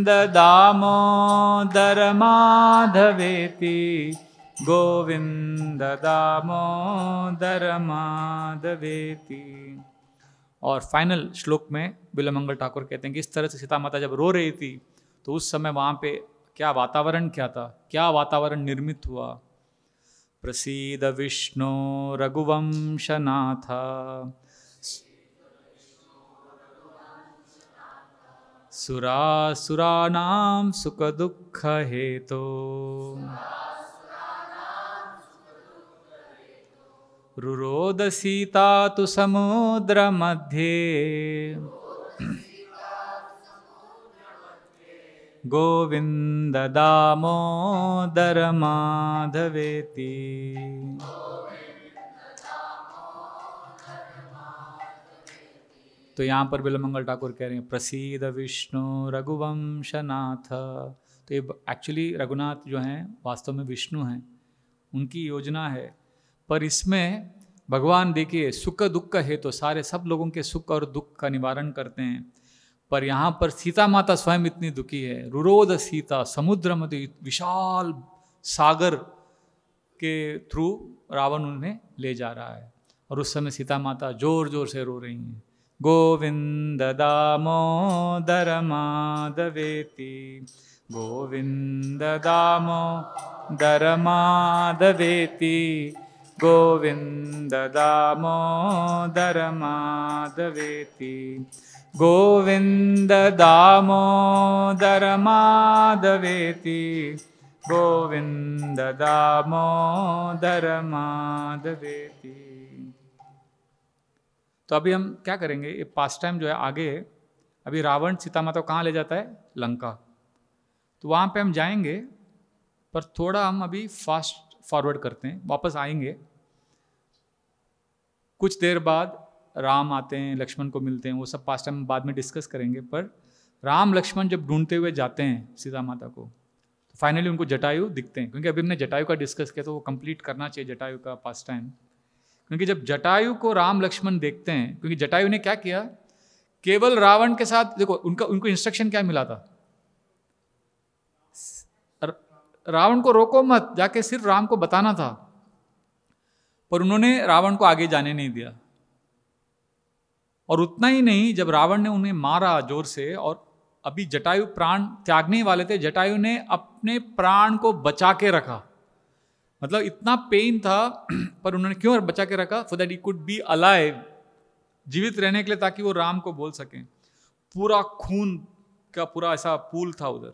ददा माधवेति गोविन्द ददा मो और फाइनल श्लोक में बिलमंगल मंगल ठाकुर कहते हैं कि इस तरह से सीता माता जब रो रही थी तो उस समय वहाँ पे क्या वातावरण क्या था क्या वातावरण निर्मित हुआ प्रसीद विष्णु रघुवंशनाथ सुरा सुरा नाम सुख दुख हेतु तो। रुरोद सीता तु दर गोविन्ददामोदरमाधवेति तो यहाँ पर बिलमंगल ठाकुर कह रहे हैं प्रसिद विष्णु रघुवंशनाथ तो ये एक्चुअली रघुनाथ जो हैं वास्तव में विष्णु हैं उनकी योजना है पर इसमें भगवान देखिए सुख दुख है तो सारे सब लोगों के सुख और दुख का निवारण करते हैं पर यहाँ पर सीता माता स्वयं इतनी दुखी है रुरोध सीता समुद्र मत विशाल सागर के थ्रू रावण उन्हें ले जा रहा है और उस समय सीता माता जोर जोर से रो रही हैं गोविंद दामोदर माधवेती गोविंद दामो दर माधवेती गोविंद गोविंद गोविंद दामोदर गोविन्ददामोदरमाधवेति तो अभी हम क्या करेंगे ये पास्ट टाइम जो है आगे अभी रावण सीता माता को कहाँ ले जाता है लंका तो वहाँ पे हम जाएंगे पर थोड़ा हम अभी फास्ट फॉरवर्ड करते हैं वापस आएंगे कुछ देर बाद राम आते हैं लक्ष्मण को मिलते हैं वो सब पास्ट टाइम बाद में डिस्कस करेंगे पर राम लक्ष्मण जब ढूंढते हुए जाते हैं सीता माता को तो फाइनली उनको जटायु दिखते हैं क्योंकि अभी हमने जटायु का डिस्कस किया तो वो कंप्लीट करना चाहिए जटायु का पास्ट टाइम क्योंकि जब जटायु को राम लक्ष्मण देखते हैं क्योंकि जटायु ने क्या किया केवल रावण के साथ देखो उनका उनको इंस्ट्रक्शन क्या मिला था रावण को रोको मत जाके सिर्फ राम को बताना था पर उन्होंने रावण को आगे जाने नहीं दिया और उतना ही नहीं जब रावण ने उन्हें मारा जोर से और अभी जटायु प्राण त्यागने वाले थे जटायु ने अपने प्राण को बचा के रखा मतलब इतना पेन था पर उन्होंने क्यों बचा के रखा for that he could be alive जीवित रहने के लिए ताकि वो राम को बोल सकें पूरा खून का पूरा ऐसा पूल था उधर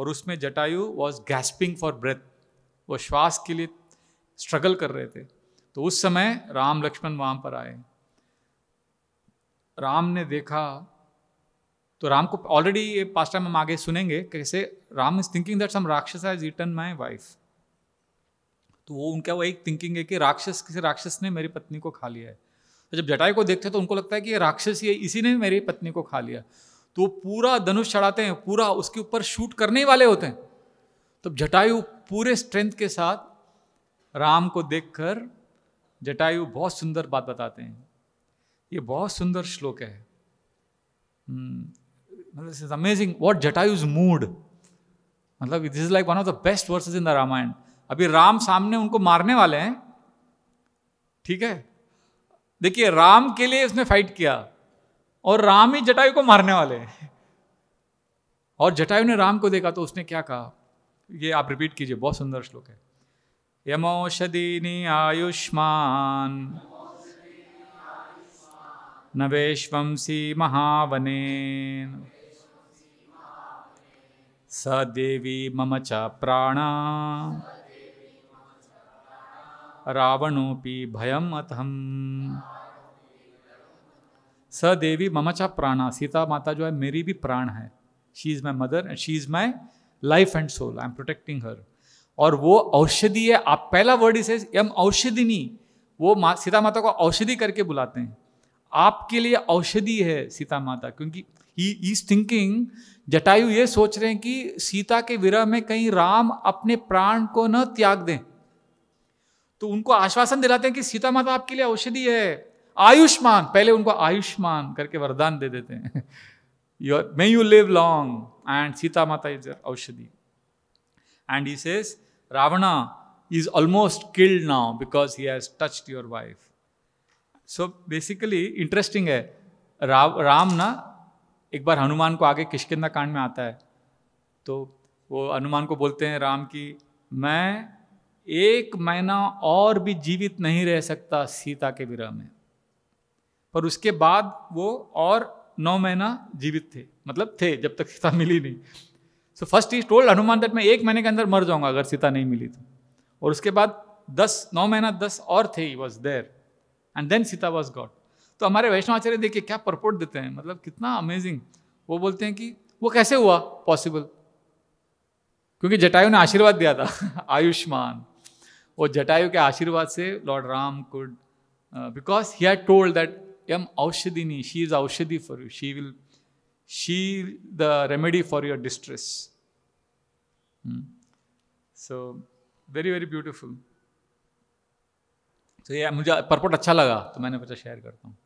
और उसमें Jatayu was gasping for breath वो श्वास के लिए स्ट्रगल कर रहे थे तो उस समय राम लक्ष्मण वहां पर आए राम ने देखा तो राम को ऑलरेडी ये पास्ट टाइम हम आगे सुनेंगे कैसे Ram is thinking that some rakshas has return my wife तो वो उनका वो एक थिंकिंग है कि राक्षस किसी राक्षस ने मेरी पत्नी को खा लिया है तो जब जटायु को देखते हैं तो उनको लगता है कि ये राक्षस ये इसी ने मेरी पत्नी को खा लिया तो पूरा धनुष चढ़ाते हैं पूरा उसके ऊपर शूट करने वाले होते हैं तब जटायु पूरे स्ट्रेंथ के साथ राम को देखकर जटायु बहुत सुंदर बात बताते हैं ये बहुत सुंदर श्लोक है हम्म, मतलब is amazing what Jatayu's mood मतलब this is like one of the best verses in the Ramayan अभी राम सामने उनको मारने वाले हैं ठीक है देखिए राम के लिए उसने फाइट किया और राम ही जटायु को मारने वाले और जटायु ने राम को देखा तो उसने क्या कहा ये आप रिपीट कीजिए बहुत सुंदर श्लोक है यमौषधीनि आयुष्मान नवेश्वंसी महावने स देवी मम च प्राण रावणोऽपि भयम अथम स देवी ममचा प्राणा सीता माता जो है मेरी भी प्राण है she is my mother and she is my life and soul I am protecting her और वो औषधि है आप पहला वर्ड इसे यम औषधिनी वो मा, सीता माता को औषधि करके बुलाते हैं आपके लिए औषधि है सीता माता क्योंकि ही इज थिंकिंग जटायु ये सोच रहे हैं कि सीता के विरह में कहीं राम अपने प्राण को न त्याग दें तो उनको आश्वासन दिलाते हैं कि सीता माता आपके लिए औषधि है आयुष्मान पहले उनको आयुष्मान करके वरदान दे देते हैं your may you live long and Sita माता is aushadhi and he says Ravana is almost killed now because he has touched your wife so basically interesting है राव राम ना एक बार हनुमान को आगे किशकिंदा कांड में आता है तो वो हनुमान को बोलते हैं राम की मैं एक महीना और भी जीवित नहीं रह सकता सीता के विरह में पर उसके बाद वो और नौ महीना जीवित थे मतलब थे जब तक सीता मिली नहीं so first is told Hanuman that मैं एक महीने के अंदर मर जाऊंगा अगर सीता नहीं मिली तो और उसके बाद दस नौ महीना दस और थे he was there and then Sita was God तो हमारे वैष्णवाचार्य देखिए क्या परपोर्ट देते हैं मतलब कितना अमेजिंग वो बोलते हैं कि वो कैसे हुआ पॉसिबल क्योंकि जटायु ने आशीर्वाद दिया था आयुष्मान वो जटायु के आशीर्वाद से Lord Ram could because he had told that am औषधिनी शी इज औषधि for you she will she the remedy for your distress so very very beautiful तो ये मुझे परपोट अच्छा लगा तो मैंने बच्चा शेयर करता हूँ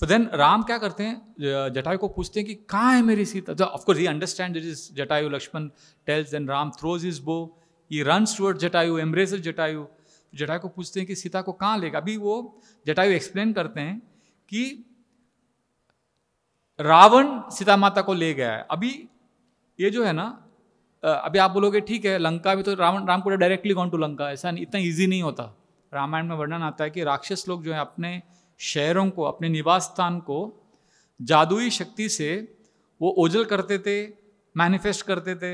तो देन राम क्या करते हैं जटायु को पूछते हैं कि कहाँ है मेरी Sita of course he understand is Jatayu Lakshman tells then Ram throws his bow he runs toward Jatayu embrace Jatayu Jatayu को पूछते हैं कि सीता को कहाँ लेगा अभी वो जटायु एक्सप्लेन करते हैं कि रावण सीता माता को ले गया है अभी ये जो है ना अभी आप बोलोगे ठीक है लंका भी तो रावण राम को डायरेक्टली गॉन टू लंका ऐसा इतना ईजी नहीं होता रामायण में वर्णन आता है कि राक्षस लोग जो है अपने शहरों को अपने निवास स्थान को जादुई शक्ति से वो ओझल करते थे मैनिफेस्ट करते थे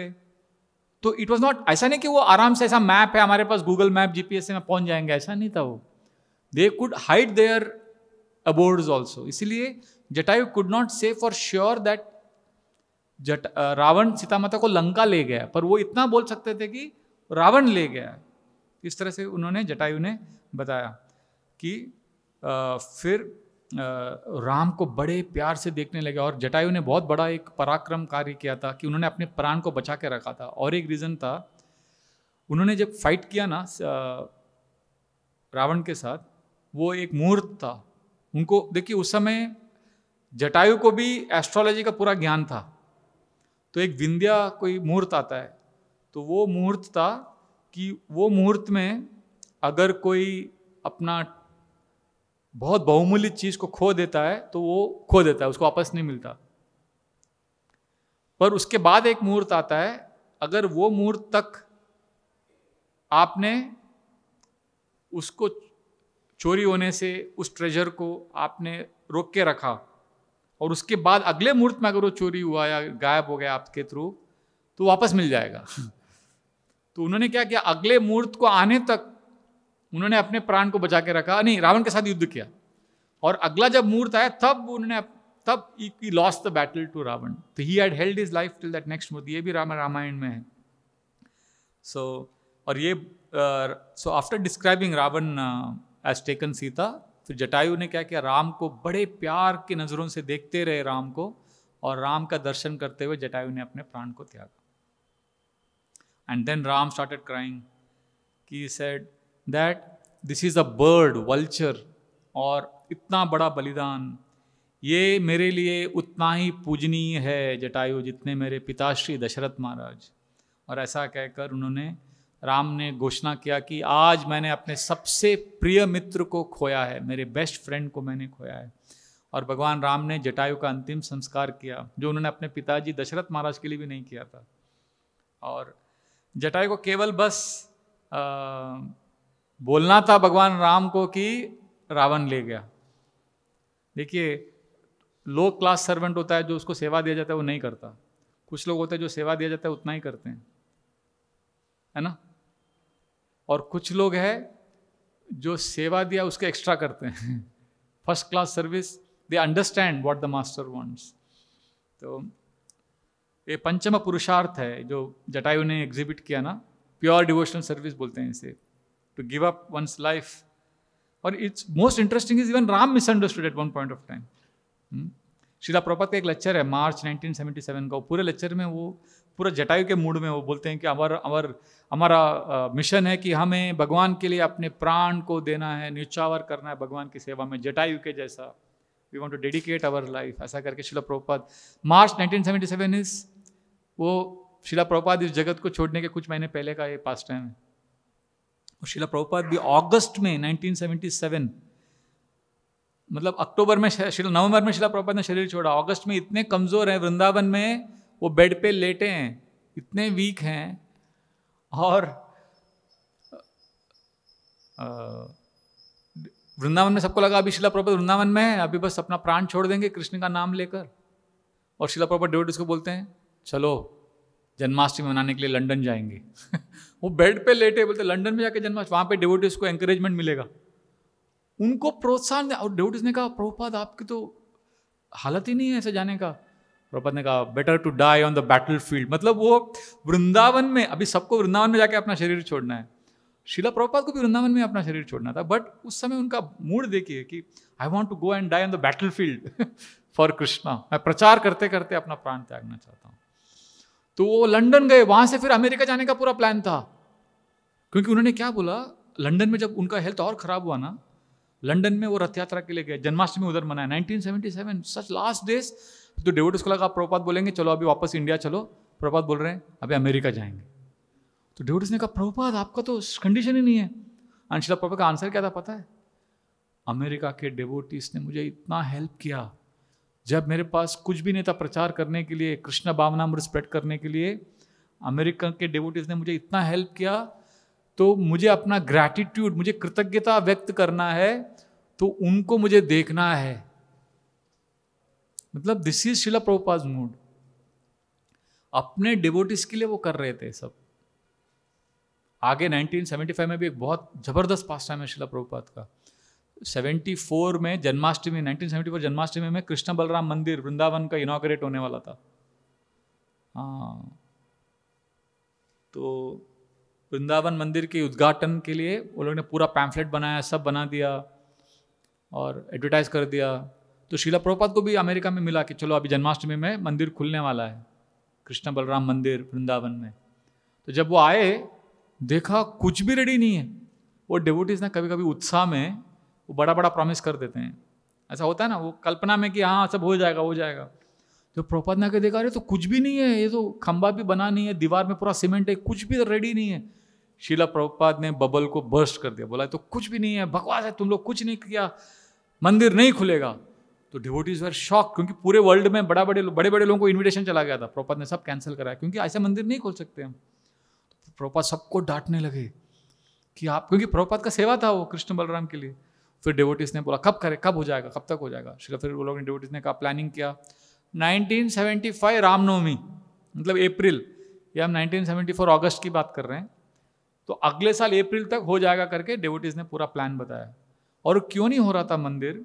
तो इट वॉज नॉट ऐसा नहीं कि वो आराम से ऐसा मैप है हमारे पास गूगल मैप एस से में पहुंच जाएंगे ऐसा नहीं था वो they could hide there aboard also इसीलिए Jatayu could not say for sure that जट रावण सीता माता को लंका ले गया पर वो इतना बोल सकते थे कि रावण ले गया इस तरह से उन्होंने जटायु ने बताया कि आ, uh, फिर राम को बड़े प्यार से देखने लगे और जटायु ने बहुत बड़ा एक पराक्रम कार्य किया था कि उन्होंने अपने प्राण को बचा के रखा था और एक रीज़न था उन्होंने जब फाइट किया ना रावण के साथ वो एक मुहूर्त था उनको देखिए उस समय जटायु को भी एस्ट्रोलॉजी का पूरा ज्ञान था तो एक विंध्या कोई मुहूर्त आता है तो वो मुहूर्त था कि वो मुहूर्त में अगर कोई अपना बहुत बहुमूल्य चीज को खो देता है तो वो खो देता है उसको वापस नहीं मिलता पर उसके बाद एक मुहूर्त आता है अगर वो मुहूर्त तक आपने उसको चोरी होने से उस ट्रेजर को आपने रोक के रखा और उसके बाद अगले मुहूर्त में अगर वो चोरी हुआ या गायब हो गया आपके थ्रू तो वापस मिल जाएगा तो उन्होंने क्या किया अगले मुहूर्त को आने तक उन्होंने अपने प्राण को बचा के रखा नहीं रावण के साथ युद्ध किया और अगला जब मुहूर्त आया तब उन्होंने तब he lost the battle to Ravan तो he had held his life till that next मुहूर्त ये भी राम रामायण में है सो so, और ये so after describing Ravan has taken Sita फिर जटायु ने क्या किया राम को बड़े प्यार की नज़रों से देखते रहे राम को और राम का दर्शन करते हुए जटायु ने अपने प्राण को त्यागा and then Ram started crying कि said that this is a bird vulture और इतना बड़ा बलिदान ये मेरे लिए उतना ही पूजनीय है जटायु जितने मेरे पिताश्री दशरथ महाराज और ऐसा कहकर उन्होंने राम ने घोषणा किया कि आज मैंने अपने सबसे प्रिय मित्र को खोया है मेरे बेस्ट फ्रेंड को मैंने खोया है और भगवान राम ने जटायु का अंतिम संस्कार किया जो उन्होंने अपने पिताजी दशरथ महाराज के लिए भी नहीं किया था और जटायु को केवल बस आ, बोलना था भगवान राम को कि रावण ले गया देखिए लो क्लास सर्वेंट होता है जो उसको सेवा दिया जाता है वो नहीं करता कुछ लोग होते हैं जो सेवा दिया जाता है उतना ही करते हैं है ना और कुछ लोग हैं जो सेवा दिया उसके एक्स्ट्रा करते हैं first class service they understand what the master wants तो ये पंचम पुरुषार्थ है जो जटायु ने एग्जिबिट किया ना प्योर डिवोशनल सर्विस बोलते हैं इसे to give up one's life. और it's most interesting is even Ram misunderstood at one point of time Srila Prabhupada का एक लेक्चर है मार्च 1977 का पूरे लेक्चर में वो पूरा जटायु के मूड में वो बोलते हैं कि अवर अवर हमारा मिशन है कि हमें भगवान के लिए अपने प्राण को देना है न्यूचावर करना है भगवान की सेवा में जटायु के जैसा we want to dedicate our life ऐसा करके शिला प्रपात मार्च 1977 इज वो शिला प्रपात इस जगत को छोड़ने के कुछ महीने पहले का ये पास टाइम है और शिला प्रभुपाद भी अगस्त में 1977 मतलब अक्टूबर में शिला नवंबर में शिला प्रभुपाद ने शरीर छोड़ा अगस्त में इतने कमज़ोर हैं वृंदावन में वो बेड पे लेटे हैं इतने वीक हैं और वृंदावन में सबको लगा अभी शिला प्रभुपाद वृंदावन में है अभी बस अपना प्राण छोड़ देंगे कृष्ण का नाम लेकर और शिला प्रभुपाद डेविड उसको बोलते हैं चलो जन्माष्टमी मनाने के लिए लंदन जाएंगे वो बेड पे लेटे बोलते लंदन में जाके जन्माष्टमी वहाँ पे डिवोटिस को एंकरेजमेंट मिलेगा उनको प्रोत्साहन और डिवोटिस ने कहा प्रोपाद आपकी तो हालत ही नहीं है ऐसे जाने का प्रपत ने कहा better to die on the battlefield मतलब वो वृंदावन में अभी सबको वृंदावन में जाके अपना शरीर छोड़ना है शिला प्रभुपाद को भी वृंदावन में अपना शरीर छोड़ना था बट उस समय उनका मूड देखिए कि I want to go and die on the battlefield for Krishna मैं प्रचार करते करते अपना प्राण त्यागना चाहता हूँ तो वो लंदन गए वहां से फिर अमेरिका जाने का पूरा प्लान था क्योंकि उन्होंने क्या बोला लंदन में जब उनका हेल्थ और ख़राब हुआ ना लंदन में वो रथ यात्रा के लिए गए जन्माष्टमी उधर मनाया नाइनटीन सच लास्ट डेज तो डेविड को लगा प्रपात बोलेंगे चलो अभी वापस इंडिया चलो प्रभुपात बोल रहे हैं अभी अमेरिका जाएंगे तो डेविड ने कहा प्रभुपात आपका तो कंडीशन ही नहीं है अंशिला प्रभा का आंसर क्या था पता है अमेरिका के डेवोटिस ने मुझे इतना हेल्प किया जब मेरे पास कुछ भी नहीं था प्रचार करने के लिए कृष्णा भावनामृत स्प्रेड करने के लिए अमेरिका के डेवोटिस ने मुझे इतना हेल्प किया तो मुझे अपना ग्रैटिट्यूड मुझे कृतज्ञता व्यक्त करना है तो उनको मुझे देखना है मतलब दिस इज शिला प्रभुपाज मूड अपने डिवोटिस के लिए वो कर रहे थे सब आगे 1975 में भी एक बहुत जबरदस्त पास्ट टाइम है शिला प्रभुपाद का 74 में जन्माष्टमी 1974 जन्माष्टमी में कृष्ण बलराम मंदिर वृंदावन का इनोग्रेट होने वाला था हाँ तो वृंदावन मंदिर के उद्घाटन के लिए वो लोग ने पूरा पैम्फलेट बनाया सब बना दिया और एडवर्टाइज कर दिया तो शिला प्रभुपाद को भी अमेरिका में मिला कि चलो अभी जन्माष्टमी में मंदिर खुलने वाला है कृष्ण बलराम मंदिर वृंदावन में तो जब वो आए देखा कुछ भी रेडी नहीं है वो डेवोटीज ना कभी कभी उत्साह में वो बड़ा बड़ा प्रॉमिस कर देते हैं ऐसा होता है ना वो कल्पना में कि हाँ सब हो जाएगा हो जाएगा तो प्रोपात ने देखा अरे तो कुछ भी नहीं है ये तो खंबा भी बना नहीं है दीवार में पूरा सीमेंट है कुछ भी रेडी तो नहीं है शिला प्रोपात ने बबल को बर्स्ट कर दिया बोला तो कुछ भी नहीं है बकवास है तुम लोग कुछ नहीं किया मंदिर नहीं खुलेगा तो डिवोटीज वर शॉक क्योंकि पूरे वर्ल्ड में बड़ा बड़े बड़े बड़े लोगों को इन्विटेशन चला गया था प्रपात ने सब कैंसिल कराया क्योंकि ऐसे मंदिर नहीं खोल सकते हम प्रोपात तो प्रपात सबको डांटने लगे कि आप क्योंकि प्रपात का सेवा था वो कृष्ण बलराम के लिए फिर डेवोटिस ने बोला कब करे कब हो जाएगा कब तक हो जाएगा श्रीला फिर वो लोग ने डिवोटिस ने कहा प्लानिंग किया 1975 रामनवमी मतलब अप्रैल या हम 1974 अगस्त की बात कर रहे हैं तो अगले साल अप्रैल तक हो जाएगा करके डेवोटिस ने पूरा प्लान बताया और क्यों नहीं हो रहा था मंदिर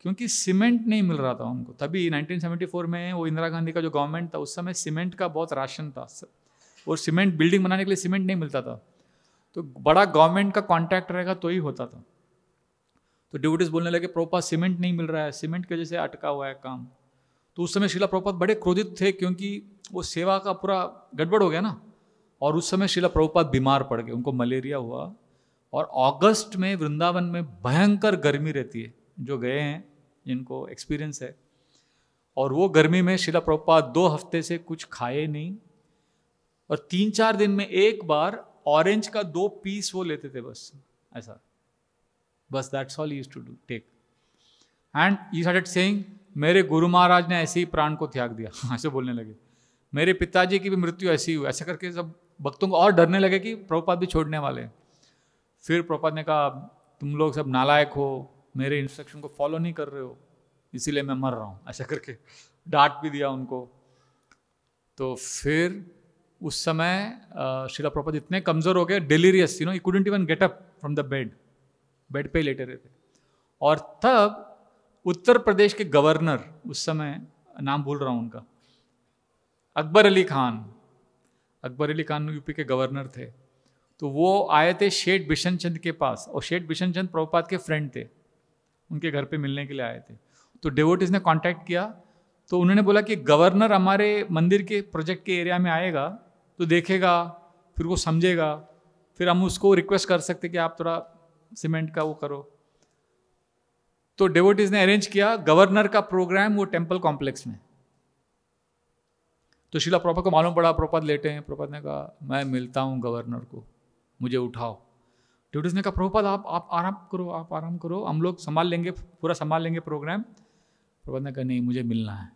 क्योंकि सीमेंट नहीं मिल रहा था उनको तभी 1974 में वो इंदिरा गांधी का जो गवर्नमेंट था उस समय सीमेंट का बहुत राशन था और सीमेंट बिल्डिंग बनाने के लिए सीमेंट नहीं मिलता था तो बड़ा गवर्नमेंट का कॉन्ट्रैक्ट रहेगा तो ही होता था तो डिवोटिस बोलने लगे प्रोपा सीमेंट नहीं मिल रहा है सीमेंट की वजह से अटका हुआ है काम तो उस समय शिला प्रभुपाद बड़े क्रोधित थे क्योंकि वो सेवा का पूरा गड़बड़ हो गया ना और उस समय शिला प्रभुपात बीमार पड़ गए उनको मलेरिया हुआ और अगस्त में वृंदावन में भयंकर गर्मी रहती है जो गए हैं जिनको एक्सपीरियंस है और वो गर्मी में शिला प्रभुपात दो हफ्ते से कुछ खाए नहीं और तीन चार दिन में एक बार ऑरेंज का दो पीस वो लेते थे बस ऐसा बस that's all use to do take and you started saying मेरे गुरु महाराज ने ऐसे ही प्राण को त्याग दिया ऐसे बोलने लगे मेरे पिताजी की भी मृत्यु ऐसी हुई ऐसा करके सब भक्तों को और डरने लगे कि प्रभुपाद भी छोड़ने वाले हैं फिर प्रभुपाद ने कहा तुम लोग सब नालायक हो मेरे इंस्ट्रक्शन को फॉलो नहीं कर रहे हो इसीलिए मैं मर रहा हूँ ऐसा करके डांट भी दिया उनको तो फिर उस समय शिला प्रपद इतने कमज़ोर हो गए delirious you know you couldn't even get up from the bed bed पे लेटे रहते और तब उत्तर प्रदेश के गवर्नर उस समय नाम भूल रहा हूँ उनका अकबर अली खान अकबर अली खान यूपी के गवर्नर थे तो वो आए थे शेठ बिशन चंद के पास और शेठ बिशन चंद प्रभुपात के फ्रेंड थे उनके घर पे मिलने के लिए आए थे तो डेवोटिस ने कांटेक्ट किया तो उन्होंने बोला कि गवर्नर हमारे मंदिर के प्रोजेक्ट के एरिया में आएगा तो देखेगा फिर वो समझेगा फिर हम उसको रिक्वेस्ट कर सकते कि आप थोड़ा सीमेंट का वो करो तो डेवोटीज ने अरेंज किया गवर्नर का प्रोग्राम वो टेम्पल कॉम्प्लेक्स में तो शिला प्रोपा को मालूम पड़ा प्रोपद लेटे हैं प्रोपद ने कहा मैं मिलता हूँ गवर्नर को मुझे उठाओ डेवोटिस ने कहा प्रोपद आप आप आराम करो आप आराम करो हम लोग संभाल लेंगे पूरा संभाल लेंगे प्रोग्राम प्रबंधन ने कहा नहीं मुझे मिलना है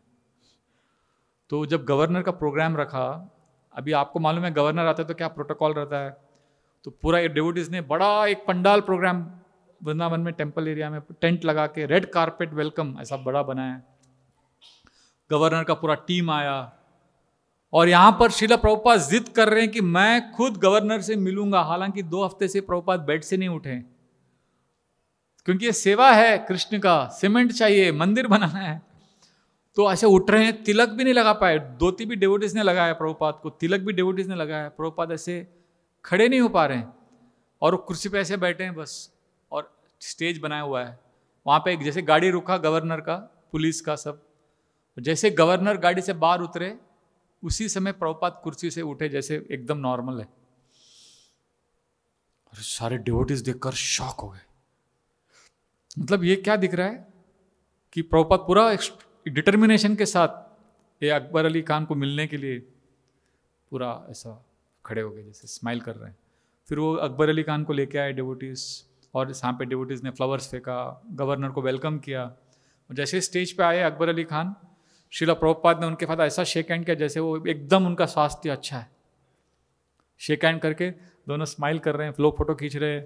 तो जब गवर्नर का प्रोग्राम रखा अभी आपको मालूम है गवर्नर आता है तो क्या प्रोटोकॉल रहता है तो पूरा ये डेवोटिस ने बड़ा एक पंडाल प्रोग्राम वृंदावन में टेम्पल एरिया में टेंट लगा के रेड कारपेट वेलकम ऐसा बड़ा बनाया गवर्नर का पूरा टीम आया और यहाँ पर शिला प्रभुपाद जिद कर रहे हैं कि मैं खुद गवर्नर से मिलूंगा हालांकि दो हफ्ते से प्रभुपाद बेड से नहीं उठे क्योंकि ये सेवा है कृष्ण का सीमेंट चाहिए मंदिर बनाना है तो ऐसे उठ रहे हैं तिलक भी नहीं लगा पाए दो भी डेवोटिस ने लगाया प्रभुपाद को तिलक भी डेवोटिस ने लगाया प्रभुपाद ऐसे खड़े नहीं हो पा रहे हैं और वो कुर्सी पे ऐसे बैठे हैं बस और स्टेज बनाया हुआ है वहाँ पे जैसे गाड़ी रुका गवर्नर का पुलिस का सब जैसे गवर्नर गाड़ी से बाहर उतरे उसी समय प्रभुपात कुर्सी से उठे जैसे एकदम नॉर्मल है और सारे डिवोटिस देखकर शॉक हो गए मतलब ये क्या दिख रहा है कि प्रभुपात पूरा डिटर्मिनेशन के साथ ये अकबर अली खान को मिलने के लिए पूरा ऐसा खड़े हो गए जैसे स्माइल कर रहे हैं फिर वो अकबर अली खान को लेके आए डिवोटीज़ और यहाँ पे डिवोटीज़ ने फ्लावर्स फेंका गवर्नर को वेलकम किया और जैसे स्टेज पे आए अकबर अली खान शिला प्रभुपाद ने उनके साथ ऐसा शेक हैंड किया जैसे वो एकदम उनका स्वास्थ्य अच्छा है शेक हैंड करके दोनों स्माइल कर रहे हैं लोग फोटो खींच रहे हैं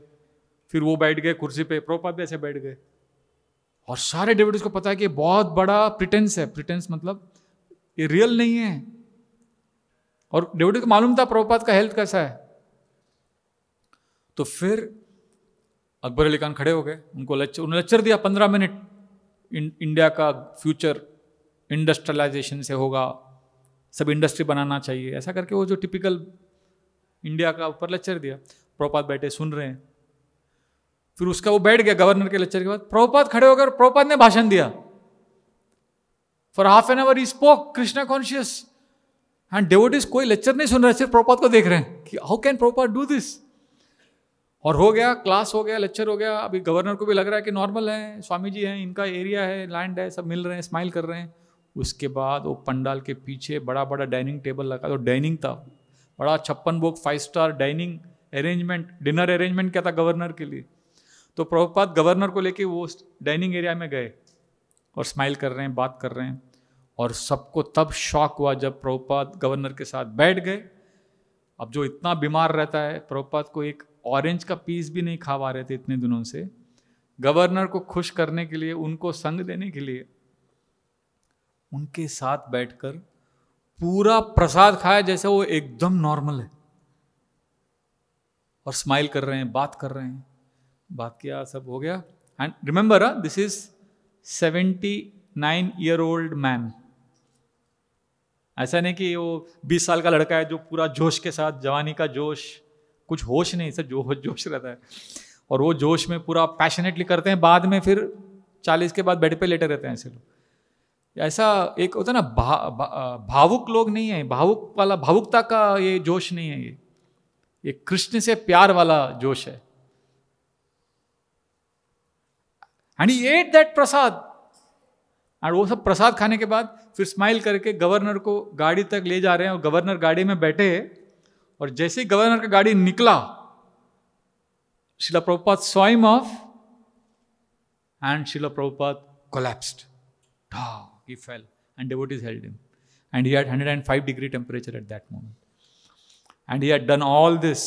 फिर वो बैठ गए कुर्सी पे प्रभुपाद भी ऐसे बैठ गए और सारे डिवोटीज़ को पता है कि बहुत बड़ा प्रिटेंस है प्रिटेंस मतलब ये रियल नहीं है और डेवडी को मालूम था प्रभुपात का हेल्थ कैसा है तो फिर अकबर अली खान खड़े हो गए उनको लेक्चर उन्होंने लेक्चर दिया पंद्रह मिनट इं, इंडिया का फ्यूचर इंडस्ट्रियलाइजेशन से होगा सब इंडस्ट्री बनाना चाहिए ऐसा करके वो जो टिपिकल इंडिया का ऊपर लेक्चर दिया प्रभुपात बैठे सुन रहे हैं फिर उसका वो बैठ गया गवर्नर के लेक्चर के बाद प्रभुपात खड़े होकर प्रभुपात ने भाषण दिया for half an hour he spoke Krishna conscious and इज कोई लेक्चर नहीं सुन रहे सिर्फ प्रोपात को देख रहे हैं कि how can Prabhupada do this और हो गया क्लास हो गया लेक्चर हो गया अभी गवर्नर को भी लग रहा है कि नॉर्मल है स्वामी जी हैं इनका एरिया है लैंड है सब मिल रहे हैं स्माइल कर रहे हैं उसके बाद वो पंडाल के पीछे बड़ा बड़ा डाइनिंग टेबल लगा तो डाइनिंग था बड़ा छप्पन बुक five star dining arrangement dinner arrangement क्या था गवर्नर के लिए तो प्रभुपात गवर्नर को लेके वो डाइनिंग एरिया में गए और स्माइल कर रहे हैं बात कर रहे हैं और सबको तब शौक हुआ जब प्रभुपाद गवर्नर के साथ बैठ गए अब जो इतना बीमार रहता है प्रभुपाद को एक ऑरेंज का पीस भी नहीं खा पा रहे थे इतने दिनों से गवर्नर को खुश करने के लिए उनको संग देने के लिए उनके साथ बैठकर पूरा प्रसाद खाया जैसे वो एकदम नॉर्मल है और स्माइल कर रहे हैं बात कर रहे हैं बात किया सब हो गया and remember this is seventy nine year old man ऐसा नहीं कि वो बीस साल का लड़का है जो पूरा जोश के साथ जवानी का जोश कुछ होश नहीं सर जो जोश रहता है और वो जोश में पूरा पैशनेटली करते हैं बाद में फिर चालीस के बाद बेड पे लेटे रहते हैं ऐसे लोग ऐसा एक होता है ना भा, भा, भावुक लोग नहीं है भावुक वाला भावुकता का ये जोश नहीं है ये ये कृष्ण से प्यार वाला जोश है and he ate that prasad और वो सब प्रसाद खाने के बाद फिर स्माइल करके गवर्नर को गाड़ी तक ले जा रहे हैं और गवर्नर गाड़ी में बैठे और जैसे ही गवर्नर का गाड़ी निकला शिला Prabhupada स्वाइम off and Srila Prabhupada collapsed he fell and devotees held him and he had 105 degree temperature at that moment and he had done all this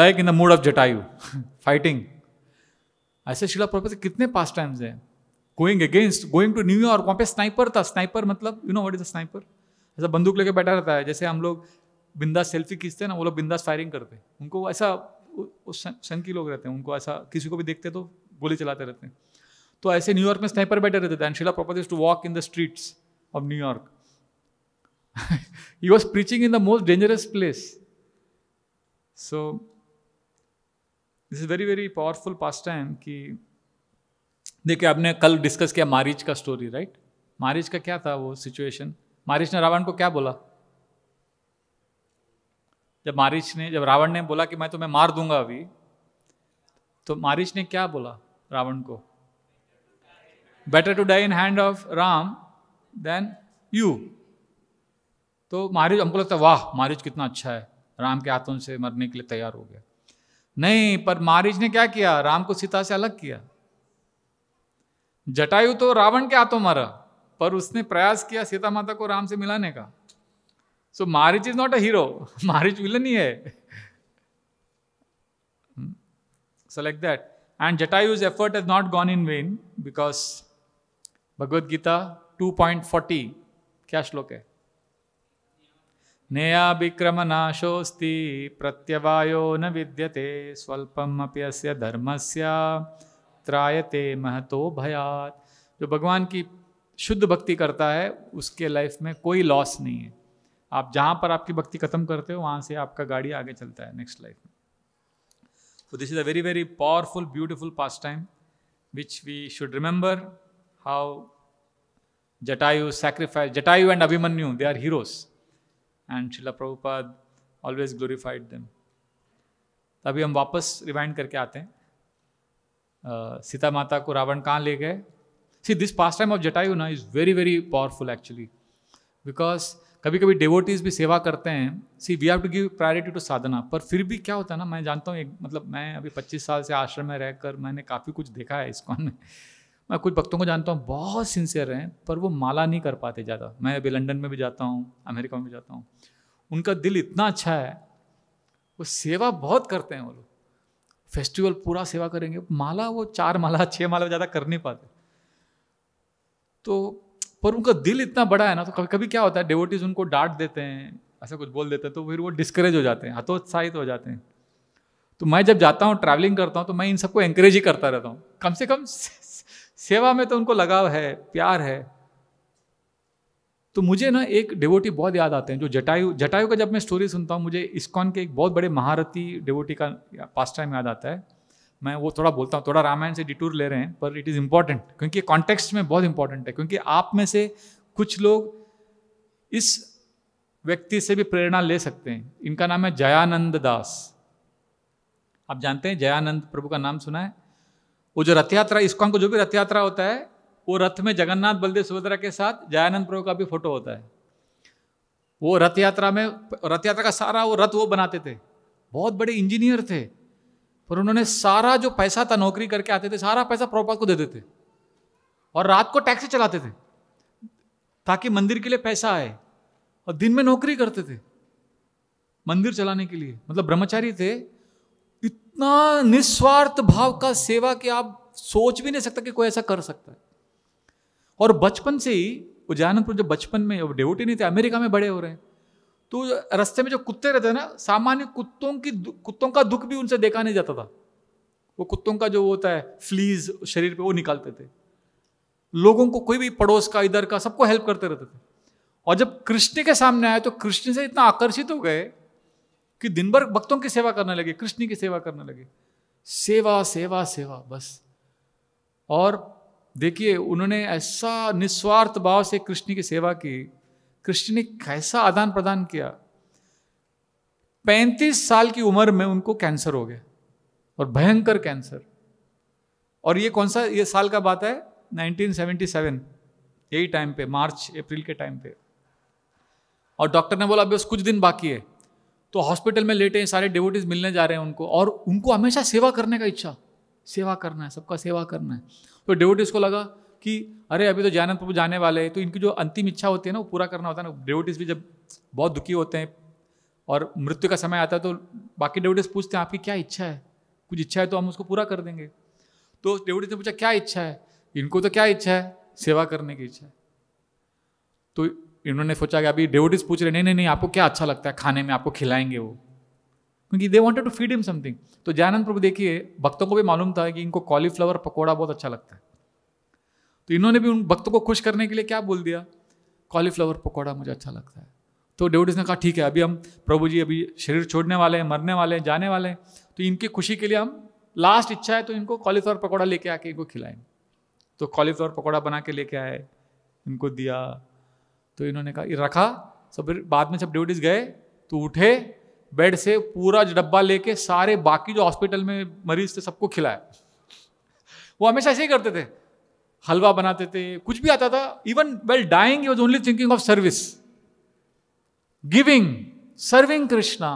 like in the mood of Jatayu fighting ऐसे शिला प्रभुपात कितने पास टाइम्स हैं going against going to New York वहाँ पे स्नाइपर था स्नाइपर मतलब you know what is a sniper ऐसा बंदूक लेके बैठा रहता है जैसे हम लोग बिंदा सेल्फी खींचते हैं ना वो लोग बिंदा फायरिंग करते हैं उनको ऐसा उस सन की लोग रहते हैं उनको ऐसा किसी को भी देखते तो गोली चलाते रहते हैं तो ऐसे न्यूयॉर्क में स्नाइपर बैठे रहते थे and Srila Prabhupada to walk in the streets of New York he was preaching in the most dangerous place so this is very very powerful pastime कि देखिए आपने कल डिस्कस किया मारिज का स्टोरी राइट मारिज का क्या था वो सिचुएशन मारिज ने रावण को क्या बोला जब मारिच ने जब रावण ने बोला कि मैं तुम्हें मार दूंगा अभी तो मारिच ने क्या बोला रावण को better to die in hand of Ram then you तो मारिच हमको लगता वाह मारिच कितना अच्छा है राम के हाथों से मरने के लिए तैयार हो गया नहीं पर मारिच ने क्या किया राम को सीता से अलग किया जटायु तो रावण के हाथों मारा पर उसने प्रयास किया सीता माता को राम से मिलाने का so Maricha is not a hero Maricha villain ही है so like that and Jatayu's effort is not gone in vain because Bhagavad Gita forty क्या श्लोक है नेया नाशोस्ती प्रत्यवायो न विद्यते स्वल्पम अपि अस्य धर्मस्य त्रायते महतो भयात जो भगवान की शुद्ध भक्ति करता है उसके लाइफ में कोई लॉस नहीं है आप जहाँ पर आपकी भक्ति खत्म करते हो वहाँ से आपका गाड़ी आगे चलता है नेक्स्ट लाइफ में so this is a very very powerful beautiful pastime which we should remember how Jatayu sacrifice Jatayu and Abhimanyu they are heroes and Srila Prabhupada always glorified them तभी हम वापस रिमाइंड करके आते हैं सीता माता को रावण कहाँ ले गए see this pastime of Jatayu ना is very very powerful actually because कभी कभी डेवोटीज भी सेवा करते हैं see we have to give priority to sadhana पर फिर भी क्या होता है ना मैं जानता हूँ एक मतलब मैं अभी पच्चीस साल से आश्रम में रहकर मैंने काफ़ी कुछ देखा है इसकॉन में मैं कुछ भक्तों को जानता हूँ बहुत सिंसियर हैं पर वो माला नहीं कर पाते ज़्यादा मैं अभी लंदन में भी जाता हूँ अमेरिका में भी जाता हूँ उनका दिल इतना अच्छा है वो सेवा बहुत करते हैं वो लोग फेस्टिवल पूरा सेवा करेंगे माला वो चार माला छः माला ज़्यादा कर नहीं पाते तो पर उनका दिल इतना बड़ा है ना तो कभी कभी क्या होता है डेवोटीज उनको डांट देते हैं ऐसा कुछ बोल देते हैं तो फिर वो डिस्करेज हो जाते हैं हतोत्साहित हो जाते हैं तो मैं जब जाता हूँ ट्रैवलिंग करता हूँ तो मैं इन सबको एंकरेज ही करता रहता हूँ कम से कम सेवा में तो उनको लगाव है प्यार है तो मुझे ना एक डेवोटी बहुत याद आते हैं जो जटायु जटायु का जब मैं स्टोरी सुनता हूँ मुझे इस्कॉन के एक बहुत बड़े महारथी डेवोटी का पास्ट टाइम याद आता है मैं वो थोड़ा बोलता हूँ थोड़ा रामायण से डिटूर ले रहे हैं पर इट इज़ इम्पॉर्टेंट क्योंकि कॉन्टेक्स्ट में बहुत इंपॉर्टेंट है क्योंकि आप में से कुछ लोग इस व्यक्ति से भी प्रेरणा ले सकते हैं इनका नाम है जयानंद दास आप जानते हैं जयानंद प्रभु का नाम सुना है वो जो रथ यात्रा इसकॉन को जो भी रथ यात्रा होता है वो रथ में जगन्नाथ बलदेव सुभद्रा के साथ जयानंद प्रभु का भी फोटो होता है वो रथ यात्रा में रथ यात्रा का सारा वो रथ वो बनाते थे बहुत बड़े इंजीनियर थे पर उन्होंने सारा जो पैसा था नौकरी करके आते थे सारा पैसा प्रभुपाद को दे देते और रात को टैक्सी चलाते थे ताकि मंदिर के लिए पैसा आए और दिन में नौकरी करते थे मंदिर चलाने के लिए मतलब ब्रह्मचारी थे इतना निस्वार्थ भाव का सेवा कि आप सोच भी नहीं सकते कि कोई ऐसा कर सकता है और बचपन से ही वो जो बचपन में डेवटी डेवोटी नहीं थे अमेरिका में बड़े हो रहे हैं तो रस्ते में जो कुत्ते रहते हैं ना सामान्य कुत्तों की कुत्तों का दुख भी उनसे देखा नहीं जाता था वो कुत्तों का जो होता है फ्लीज शरीर पे वो निकालते थे लोगों को कोई भी पड़ोस का इधर का सबको हेल्प करते रहते थे और जब कृष्ण के सामने आए तो कृष्ण से इतना आकर्षित हो गए कि दिन भर भक्तों की सेवा करने लगे कृष्ण की सेवा करने लगे सेवा सेवा सेवा बस और देखिए उन्होंने ऐसा निस्वार्थ भाव से कृष्ण की सेवा की कृष्ण ने कैसा आदान प्रदान किया पैंतीस साल की उम्र में उनको कैंसर हो गया और भयंकर कैंसर और ये कौन सा ये साल का बात है 1977 यही टाइम पे मार्च अप्रैल के टाइम पे और डॉक्टर ने बोला अभी बस कुछ दिन बाकी है तो हॉस्पिटल में लेटे हैं सारे डिवोटीज मिलने जा रहे हैं उनको और उनको हमेशा सेवा करने का इच्छा सेवा करना है सबका सेवा करना है तो डेवोटिस को लगा कि अरे अभी तो जयनंद प्रभु जाने वाले हैं तो इनकी जो अंतिम इच्छा होती है ना वो पूरा करना होता है ना डेवोटिस भी जब बहुत दुखी होते हैं और मृत्यु का समय आता है तो बाकी डेवोटिस पूछते हैं आपकी क्या इच्छा है कुछ इच्छा है तो हम उसको पूरा कर देंगे तो डेवोटिस ने पूछा क्या इच्छा है इनको तो क्या इच्छा है सेवा करने की इच्छा है तो इन्होंने सोचा कि अभी डेवोटिस पूछ रहे नहीं नहीं नहीं आपको क्या अच्छा लगता है खाने में आपको खिलाएंगे वो क्योंकि they wanted to feed him something तो जयानंद प्रभु देखिए भक्तों को भी मालूम था कि इनको कॉलीफ्लावर पकौड़ा बहुत अच्छा लगता है तो इन्होंने भी उन भक्तों को खुश करने के लिए क्या बोल दिया कॉलीफ्लावर पकौड़ा मुझे अच्छा लगता है तो डेविडिस ने कहा ठीक है अभी हम प्रभु जी अभी शरीर छोड़ने वाले हैं मरने वाले हैं जाने वाले हैं तो इनकी खुशी के लिए हम लास्ट इच्छा है तो इनको कॉलीफ्लावर पकौड़ा लेके आके इनको खिलाएं तो कॉलीफ्लावर पकौड़ा बना के लेके आए इनको दिया तो इन्होंने कहा रखा सब बाद में जब डेविडिस गए तो उठे बेड से पूरा डब्बा लेके सारे बाकी जो हॉस्पिटल में मरीज थे सबको खिलाया वो हमेशा ऐसे ही करते थे हलवा बनाते थे कुछ भी आता था even while dying was only thinking of service giving serving Krishna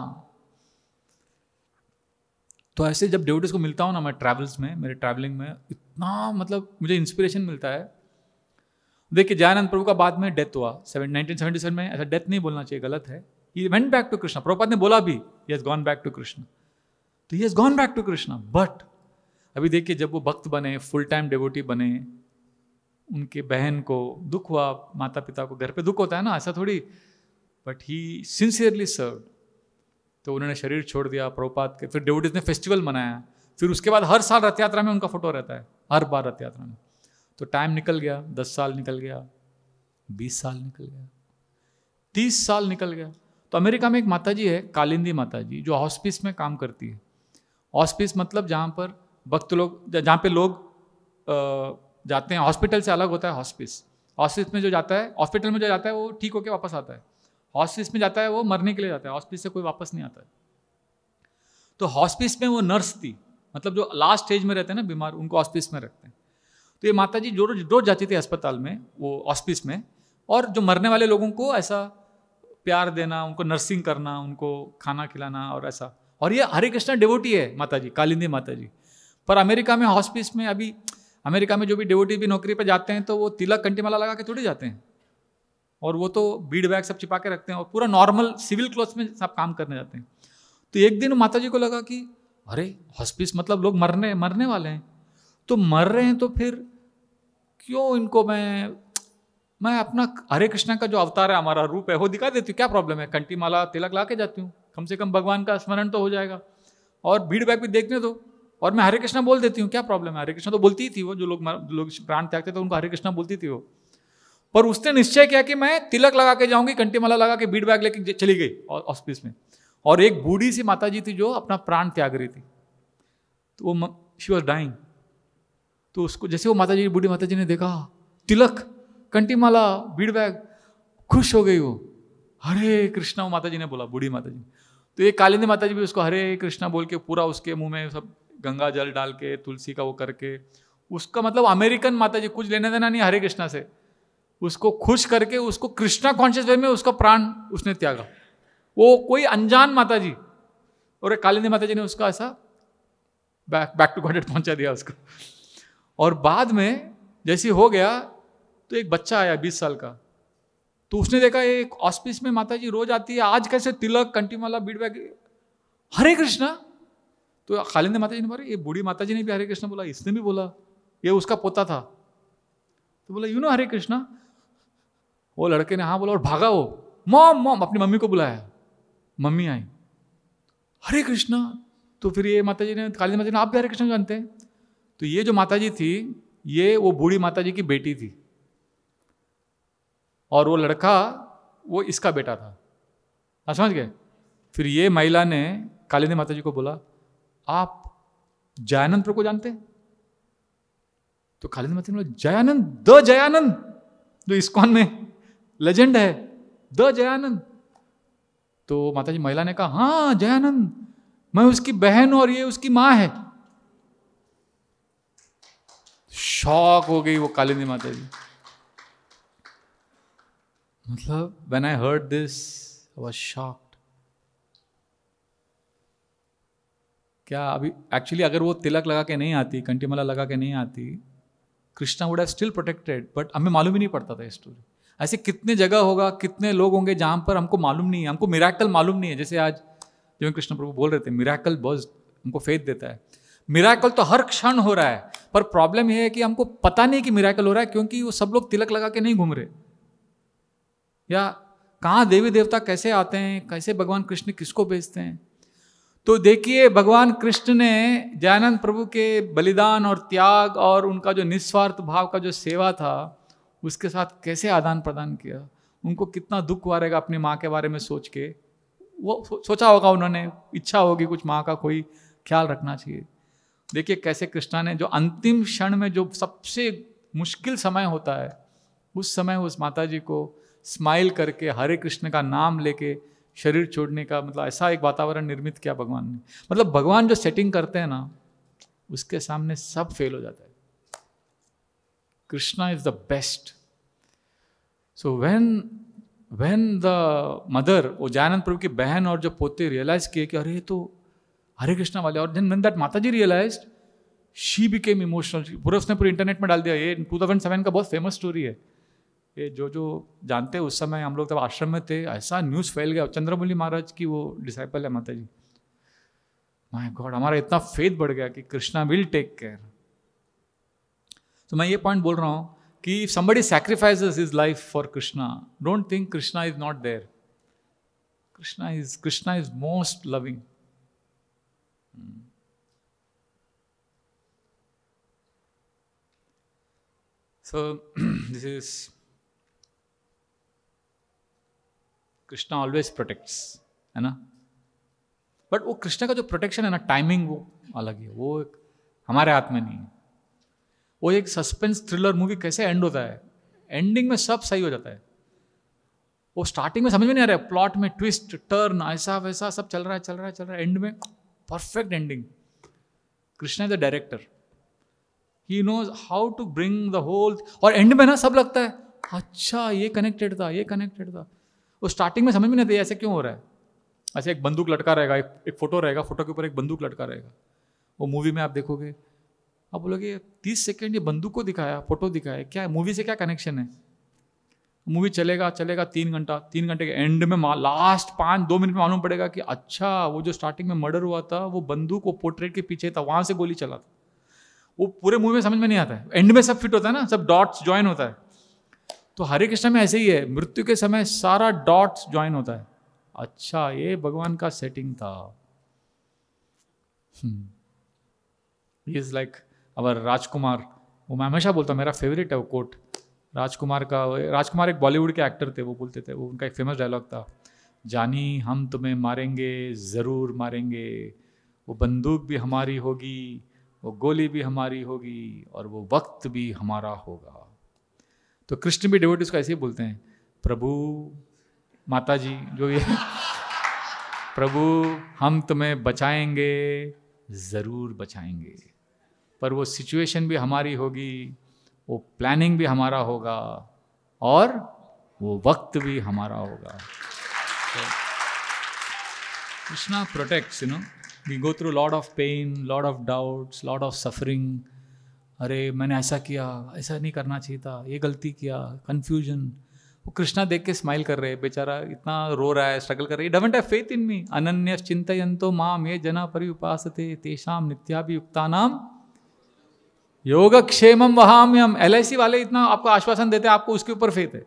तो ऐसे जब डेवटिस को मिलता हूँ ना मैं ट्रैवल्स में मेरे ट्रैवलिंग में इतना मतलब मुझे इंस्पिरेशन मिलता है देखिए जयानंद प्रभु का बाद में डेथ हुआ सेवन नाइनटीन सेवेंटी सेवन में ऐसा डेथ नहीं बोलना चाहिए गलत है He went back to Krishna. ने बोला भी he gone back to to तो he gone back to Krishna but अभी देखिए जब वो भक्त बने फुल टाइम डेवोटी बने उनके बहन को दुख हुआ माता पिता को घर पे दुख होता है ना ऐसा थोड़ी बट ही सिंसियरली सर्व तो उन्होंने शरीर छोड़ दिया प्रोपात के फिर डेवोटीज ने फेस्टिवल मनाया फिर उसके बाद हर साल रथ यात्रा में उनका फोटो रहता है हर बार रथ यात्रा में तो टाइम निकल गया दस साल निकल गया बीस साल निकल गया तीस साल निकल गया तो अमेरिका में एक माता जी है कालिंदी माता जी जो हॉस्पिस में काम करती है हॉस्पिस मतलब जहाँ पर भक्त लोग जहाँ पे लोग जाते हैं हॉस्पिटल से अलग होता है हॉस्पिस हॉस्पिस में जो जाता है हॉस्पिटल में जो जाता है वो ठीक होकर वापस आता है हॉस्पिस में जाता है वो मरने के लिए जाता है हॉस्पिस से कोई वापस नहीं आता है तो हॉस्पिस में वो नर्स थी मतलब जो लास्ट स्टेज में रहते हैं ना बीमार उनको हॉस्पिस में रखते हैं तो ये माता जी रोज रोज जाती थी अस्पताल में वो हॉस्पिस में और जो मरने वाले लोगों को ऐसा प्यार देना उनको नर्सिंग करना उनको खाना खिलाना और ऐसा और ये हरे कृष्णा डेवोटी है माता जी कालिंदी माता जी पर अमेरिका में हॉस्पिस में अभी अमेरिका में जो भी डेवोटी भी नौकरी पर जाते हैं तो वो तिलक कंटीमाला लगा के थोड़ी जाते हैं और वो तो बीड बैग सब छिपा के रखते हैं और पूरा नॉर्मल सिविल क्लॉथ में सब काम करने जाते हैं तो एक दिन माता जी को लगा कि अरे हॉस्पिस मतलब लोग मरने मरने वाले हैं तो मर रहे हैं तो फिर क्यों इनको मैं मैं अपना हरे कृष्णा का जो अवतार है हमारा रूप है वो दिखा देती हूँ क्या प्रॉब्लम है कंटी माला तिलक ला के जाती हूँ कम से कम भगवान का स्मरण तो हो जाएगा और भीड़ बैक भी देखने दो और मैं हरे कृष्णा बोल देती हूँ क्या प्रॉब्लम है हरे कृष्णा तो बोलती ही थी वो जो लोग लोग प्राण त्यागते थे उनको हरे कृष्णा बोलती थी वो पर उसने निश्चय किया कि मैं तिलक लगा के जाऊंगी कंटी माला लगा के भीड़ बैग लेके चली गई ऑफिस में और एक बूढ़ी सी माता जी थी जो अपना प्राण त्याग रही थी तो वो शी वॉज डाइंग तो उसको जैसे वो माता जी बूढ़ी माता जी ने देखा तिलक कंटी माला भीड़ बैग खुश हो गई वो हरे कृष्णा माता जी ने बोला बूढ़ी माता जी तो ये कालिंदी माता जी भी उसको हरे कृष्णा बोल के पूरा उसके मुंह में सब गंगा जल डाल के तुलसी का वो करके उसका मतलब अमेरिकन माता जी कुछ लेने देना नहीं हरे कृष्णा से उसको खुश करके उसको कृष्णा कॉन्शियस वे में उसका प्राण उसने त्यागा वो कोई अनजान माता जी और कालिंदी माता जी ने उसका ऐसा बैक बैक टू गॉडेट पहुंचा दिया उसको और बाद में जैसे हो गया तो एक बच्चा आया बीस साल का तो उसने देखा एक ऑस्पिस में माता जी रोज आती है आज कैसे तिलक कंटीमाला बीट बैग हरे कृष्णा तो खालिंद माता जी ने बोला ये बूढ़ी माता जी ने भी हरे कृष्णा बोला इसने भी बोला ये उसका पोता था तो बोला यू नो हरे कृष्णा वो लड़के ने हाँ बोला और भागा वो मॉम मॉम अपनी मम्मी को बुलाया मम्मी आई हरे कृष्णा तो फिर ये माता जी ने काली माता जी ने आप भी हरे कृष्ण जानते हैं तो ये जो माता जी थी ये वो बूढ़ी माता जी की बेटी थी और वो लड़का वो इसका बेटा था आप समझ गए फिर ये महिला ने कालिंदी माता जी को बोला आप जयानंद प्रभु को जानते हैं तो कालिंदी माता जी ने बोला जयानंद द जयानंद जो इसको में लेजेंड है द जयानंद तो माता जी महिला ने कहा हाँ जयानंद मैं उसकी बहन और ये उसकी माँ है शौक हो गई वो कालिंदी माता जी मतलब when I heard this I was shocked क्या अभी एक्चुअली अगर वो तिलक लगा के नहीं आती कंटीमला लगा के नहीं आती Krishna would have still protected but हमें मालूम ही नहीं पड़ता था ये स्टोरी ऐसे कितने जगह होगा कितने लोग होंगे जहां पर हमको मालूम नहीं है हमको मिराकल मालूम नहीं है जैसे आज जो कृष्ण प्रभु बोल रहे थे मिराकल बहुत हमको फेथ देता है मिराकल तो हर क्षण हो रहा है पर प्रॉब्लम यह है कि हमको पता नहीं कि मिराकल हो रहा है क्योंकि वो सब लोग तिलक लगा के नहीं घूम रहे या कहाँ देवी देवता कैसे आते हैं कैसे भगवान कृष्ण किसको भेजते हैं तो देखिए भगवान कृष्ण ने दयानंद प्रभु के बलिदान और त्याग और उनका जो निस्वार्थ भाव का जो सेवा था उसके साथ कैसे आदान प्रदान किया उनको कितना दुख वारेगा अपनी माँ के बारे में सोच के वो सोचा होगा उन्होंने इच्छा होगी कुछ माँ का कोई ख्याल रखना चाहिए देखिए कैसे कृष्णा ने जो अंतिम क्षण में जो सबसे मुश्किल समय होता है उस समय उस माता जी को स्माइल करके हरे कृष्ण का नाम लेके शरीर छोड़ने का मतलब ऐसा एक वातावरण निर्मित किया भगवान ने मतलब भगवान जो सेटिंग करते हैं ना उसके सामने सब फेल हो जाता है Krishna is the best so when when the mother वो जयानंद प्रभु की बहन और जो पोते रियलाइज किए कि अरे तो हरे कृष्णा वाले और देन दैट माता जी रियलाइज शी बिकेम इमोशनल पूरे उसने पूरे इंटरनेट में डाल दिया ये टू थाउजेंड सेवन का बहुत फेमस स्टोरी है ये जो जो जानते उस समय हम लोग तब आश्रम में थे ऐसा न्यूज़ फैल गया चंद्रमुली महाराज की वो डिसाइपल है माता जी माय गॉड हमारा इतना फेथ बढ़ गया कि कृष्णा विल टेक केयर तो मैं ये पॉइंट बोल रहा हूँ कि somebody sacrifice his life for Krishna don't think Krishna is not there Krishna is Krishna is most loving So this is Krishna always protects है ना बट वो कृष्णा का जो प्रोटेक्शन है ना टाइमिंग वो अलग है वो एक हमारे हाथ में नहीं है वो एक सस्पेंस थ्रिलर मूवी कैसे एंड होता है एंडिंग में सब सही हो जाता है वो स्टार्टिंग में समझ में नहीं आ रहा है प्लॉट में ट्विस्ट टर्न ऐसा वैसा सब चल रहा है चल रहा है चल रहा है एंड में perfect ending Krishna is the director he knows how to bring the whole और एंड में ना सब लगता है अच्छा ये कनेक्टेड था ये कनेक्टेड था वो स्टार्टिंग में समझ में नहीं आती ऐसे क्यों हो रहा है ऐसे एक बंदूक लटका रहेगा एक एक फ़ोटो रहेगा फ़ोटो के ऊपर एक बंदूक लटका रहेगा वो मूवी में आप देखोगे आप बोलोगे तीस सेकेंड ये बंदूक को दिखाया फ़ोटो दिखाया क्या है मूवी से क्या कनेक्शन है मूवी चलेगा चलेगा तीन घंटा तीन घंटे के एंड में लास्ट पाँच दो मिनट में मालूम पड़ेगा कि अच्छा वो जो स्टार्टिंग में मर्डर हुआ था वो बंदूक वो पोर्ट्रेट के पीछे था वहाँ से गोली चला था वो पूरे मूवी में समझ में नहीं आता है एंड में सब फिट होता है ना सब डॉट्स ज्वाइन होता है तो हरे कृष्ण में ऐसे ही है मृत्यु के समय सारा डॉट्स ज्वाइन होता है अच्छा ये भगवान का सेटिंग था इज लाइक अवर राजकुमार वो मैं हमेशा बोलता मेरा फेवरेट है वो कोट राजकुमार का राजकुमार एक बॉलीवुड के एक्टर थे वो बोलते थे वो उनका एक फेमस डायलॉग था जानी हम तुम्हें मारेंगे ज़रूर मारेंगे वो बंदूक भी हमारी होगी वो गोली भी हमारी होगी और वो वक्त भी हमारा होगा तो कृष्ण भी डिवोटिस को ऐसे ही बोलते हैं प्रभु माता जी जो है प्रभु हम तुम्हें बचाएंगे ज़रूर बचाएंगे पर वो सिचुएशन भी हमारी होगी वो प्लानिंग भी हमारा होगा और वो वक्त भी हमारा होगा Krishna protects you know we go through lot of pain lot of doubts lot of suffering अरे मैंने ऐसा किया ऐसा नहीं करना चाहिए था ये गलती किया कन्फ्यूजन वो कृष्णा देख के स्माइल कर रहे हैं बेचारा इतना रो रहा है स्ट्रगल कर रहा है डवेंट हैव फेथ इन मी अनन्य चिंतयंतो माम ये जना परि उपास थे तेषाम नित्याभियुक्ता नाम योगक्षेमम वहाम्यम एल वाले इतना आपको आश्वासन देते हैं आपको उसके ऊपर फेत है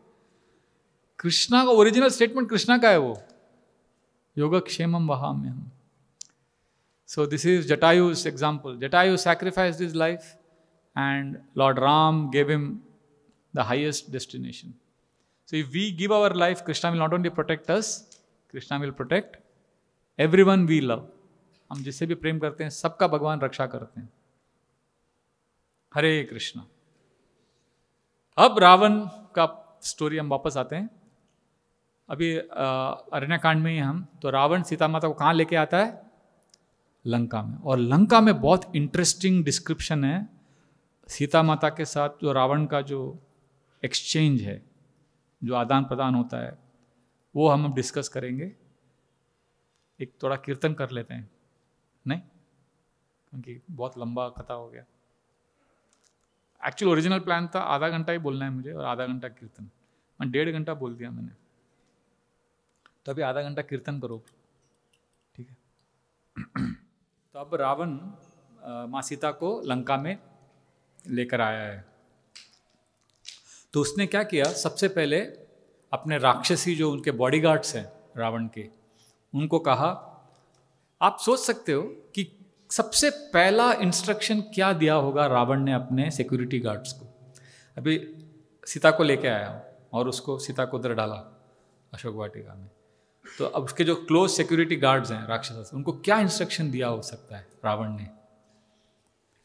कृष्णा का ओरिजिनल स्टेटमेंट कृष्णा का है वो वहाम्य वहाम्यम so this is Jatayu's example Jatayu sacrifice his life and Lord Ram gave him the highest destination. So if we give our life, Krishna will not only protect us, Krishna will protect everyone we love. हम जिससे भी प्रेम करते हैं सबका भगवान रक्षा करते हैं हरे कृष्णा अब रावण का स्टोरी हम वापस आते हैं अभी अरण्यकांड में ही हम तो रावण सीता माता को कहाँ लेके आता है लंका में और लंका में बहुत इंटरेस्टिंग डिस्क्रिप्शन है सीता माता के साथ जो रावण का जो एक्सचेंज है जो आदान प्रदान होता है वो हम अब डिस्कस करेंगे एक थोड़ा कीर्तन कर लेते हैं नहीं क्योंकि बहुत लंबा कथा हो गया एक्चुअल ओरिजिनल प्लान था आधा घंटा ही बोलना है मुझे और आधा घंटा कीर्तन मैं डेढ़ घंटा बोल दिया मैंने तो अभी आधा घंटा कीर्तन करो ठीक है तो अब रावण माँ सीता को लंका में लेकर आया है तो उसने क्या किया सबसे पहले अपने राक्षसी जो उनके बॉडीगार्ड्स हैं रावण के उनको कहा आप सोच सकते हो कि सबसे पहला इंस्ट्रक्शन क्या दिया होगा रावण ने अपने सिक्योरिटी गार्ड्स को अभी सीता को लेके आया और उसको सीता को उधर डाला अशोक वाटिका में तो अब उसके जो क्लोज सिक्योरिटी गार्ड्स हैं राक्षस उनको क्या इंस्ट्रक्शन दिया हो सकता है रावण ने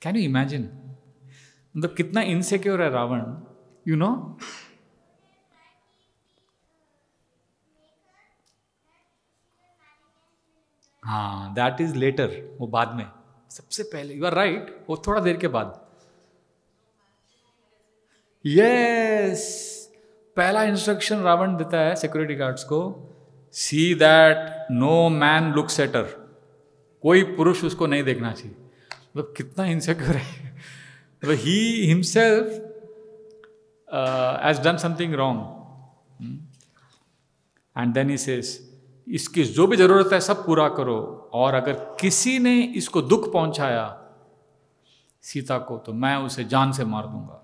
कैन यू इमेजिन मतलब कितना इनसेक्योर है रावण यू नो हाँ दैट इज लेटर वो बाद में सबसे पहले यू आर राइट वो थोड़ा देर के बाद यस पहला इंस्ट्रक्शन रावण देता है सिक्योरिटी गार्ड्स को see that no man look at her कोई पुरुष उसको नहीं देखना चाहिए मतलब कितना इनसेक्योर है But he himself uh, has done something wrong. Hmm? And then he says, इसकी जो भी ज़रूरत है सब पूरा करो और अगर किसी ने इसको दुख पहुंचाया सीता को तो मैं उसे जान से मार दूंगा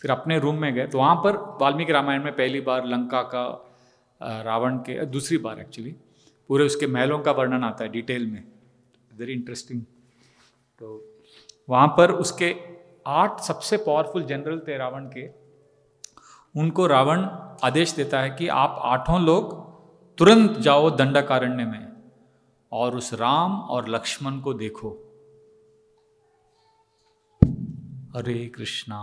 फिर अपने रूम में गए तो वहां पर वाल्मीकि रामायण में पहली बार लंका का रावण के दूसरी बार एक्चुअली पूरे उसके महलों का वर्णन आता है डिटेल में वेरी इंटरेस्टिंग तो वहां पर उसके आठ सबसे पावरफुल जनरल थे रावण के उनको रावण आदेश देता है कि आप आठों लोग तुरंत जाओ दंडकारण्य में और उस राम और लक्ष्मण को देखो हरे कृष्णा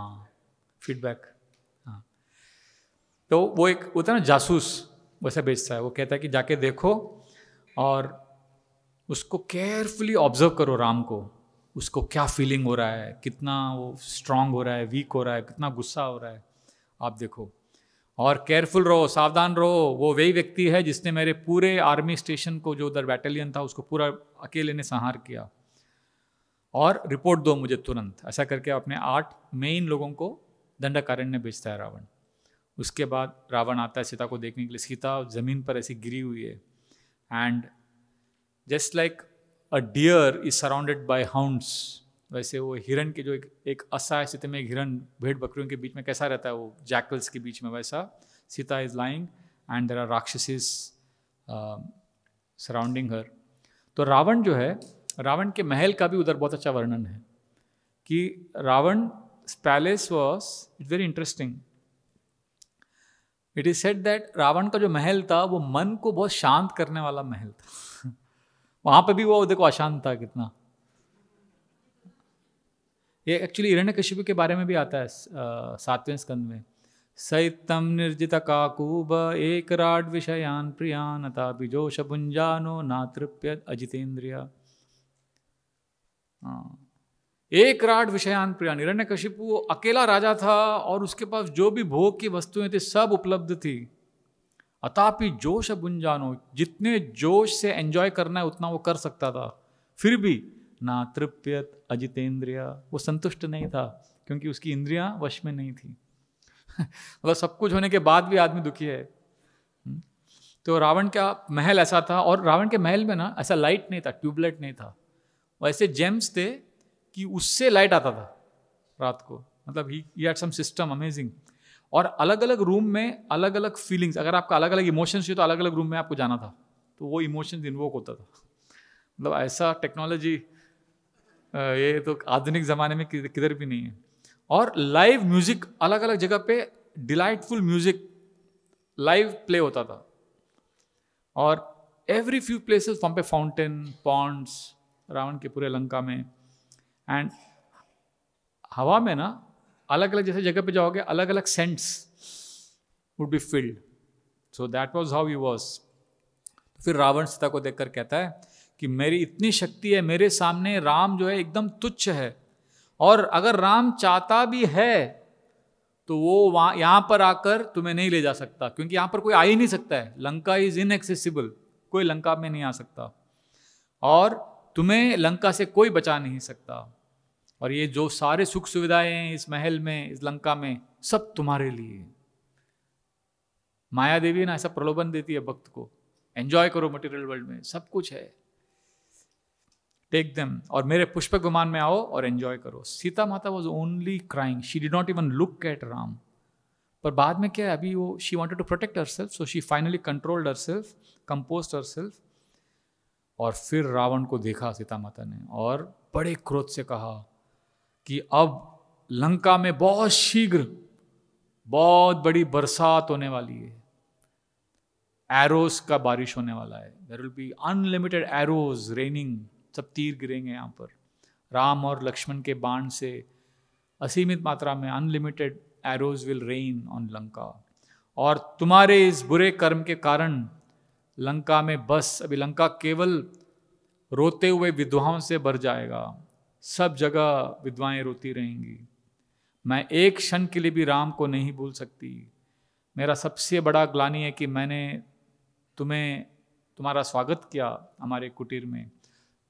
फीडबैक हाँ। तो वो एक होता है ना जासूस वैसा बेचता है वो कहता है कि जाके देखो और उसको केयरफुली ऑब्जर्व करो राम को उसको क्या फीलिंग हो रहा है कितना वो स्ट्रांग हो रहा है वीक हो रहा है कितना गुस्सा हो रहा है आप देखो और केयरफुल रहो सावधान रहो वो वही व्यक्ति है जिसने मेरे पूरे आर्मी स्टेशन को जो उधर बैटालियन था उसको पूरा अकेले ने संहार किया और रिपोर्ट दो मुझे तुरंत ऐसा करके अपने आठ मेन लोगों को दंडकारण्य भेजता है रावण उसके बाद रावण आता है सीता को देखने के लिए सीता ज़मीन पर ऐसी गिरी हुई है and just like a deer is surrounded by hounds वैसे वो हिरण के जो एक एक असहाय स्थिति में एक हिरण भेड़ बकरियों के बीच में कैसा रहता है वो जैकल्स के बीच में वैसा Sita is lying and there are राक्षसिस सराउंडिंग हर तो रावण जो है रावण के महल का भी उधर बहुत अच्छा वर्णन है कि Ravan palace was it's very interesting it is said that Ravan का जो महल था वो मन को बहुत शांत करने वाला महल था वहां पे भी वो देखो अशांत था कितना ये एक्चुअली हिरण्य कश्यप के बारे में भी आता है सातवें स्कंद में सैतम निर्जित काकूब एक राड विषयान प्रियान अता बिजोश भुंजानो नातृप्य अजितेंद्रिया हाँ। एक राड विषयान प्रियान हिरण्य कश्यप वो अकेला राजा था और उसके पास जो भी भोग की वस्तुएं थी सब उपलब्ध थी अतापि जोश बुंजानो जितने जोश से एंजॉय करना है उतना वो कर सकता था फिर भी ना तृप्यत अजितेंद्रिया वो संतुष्ट नहीं था क्योंकि उसकी इंद्रियां वश में नहीं थी मतलब सब कुछ होने के बाद भी आदमी दुखी है हम्म। तो रावण का महल ऐसा था और रावण के महल में ना ऐसा लाइट नहीं था ट्यूबलाइट नहीं था वो ऐसे जेम्स थे कि उससे लाइट आता था रात को मतलब ही सम सिस्टम अमेजिंग और अलग अलग रूम में अलग अलग फीलिंग्स अगर आपका अलग अलग इमोशंस थे तो अलग अलग रूम में आपको जाना था तो वो इमोशंस इन्वोक होता था मतलब ऐसा टेक्नोलॉजी ये तो आधुनिक ज़माने में किधर भी नहीं है और लाइव म्यूज़िक अलग अलग जगह पे डिलाइटफुल म्यूज़िक लाइव प्ले होता था और एवरी फ्यू प्लेसेस वहाँ पे फाउंटेन पॉन्ड्स रावण के पूरे लंका में एंड हवा में ना अलग अलग जैसे जगह पे जाओगे अलग अलग scents would be filled so that was how you was फिर रावण सीता को देखकर कहता है कि मेरी इतनी शक्ति है मेरे सामने राम जो है एकदम तुच्छ है और अगर राम चाहता भी है तो वो वहाँ यहाँ पर आकर तुम्हें नहीं ले जा सकता क्योंकि यहाँ पर कोई आ ही नहीं सकता है लंका इज इनएक्सेसिबल कोई लंका में नहीं आ सकता और तुम्हें लंका से कोई बचा नहीं सकता और ये जो सारे सुख सुविधाएं हैं इस महल में इस लंका में सब तुम्हारे लिए माया देवी ना ऐसा प्रलोभन देती है भक्त को एंजॉय करो मटेरियल वर्ल्ड में सब कुछ है टेक देम और मेरे पुष्पक विमान में आओ और एंजॉय करो सीता माता was only crying she did not even look at Ram पर बाद में क्या है अभी वो she wanted to protect herself so she finally controlled herself compose herself और फिर रावण को देखा सीता माता ने और बड़े क्रोध से कहा कि अब लंका में बहुत शीघ्र बहुत बड़ी बरसात होने वाली है एरोस का बारिश होने वाला है there will be unlimited arrows raining सब तीर गिरेंगे यहाँ पर राम और लक्ष्मण के बाण से असीमित मात्रा में unlimited arrows will rain on Lanka और तुम्हारे इस बुरे कर्म के कारण लंका में बस अभी लंका केवल रोते हुए विधवाओं से भर जाएगा सब जगह विधवाएं रोती रहेंगी मैं एक क्षण के लिए भी राम को नहीं भूल सकती मेरा सबसे बड़ा ग्लानी है कि मैंने तुम्हें तुम्हारा स्वागत किया हमारे कुटीर में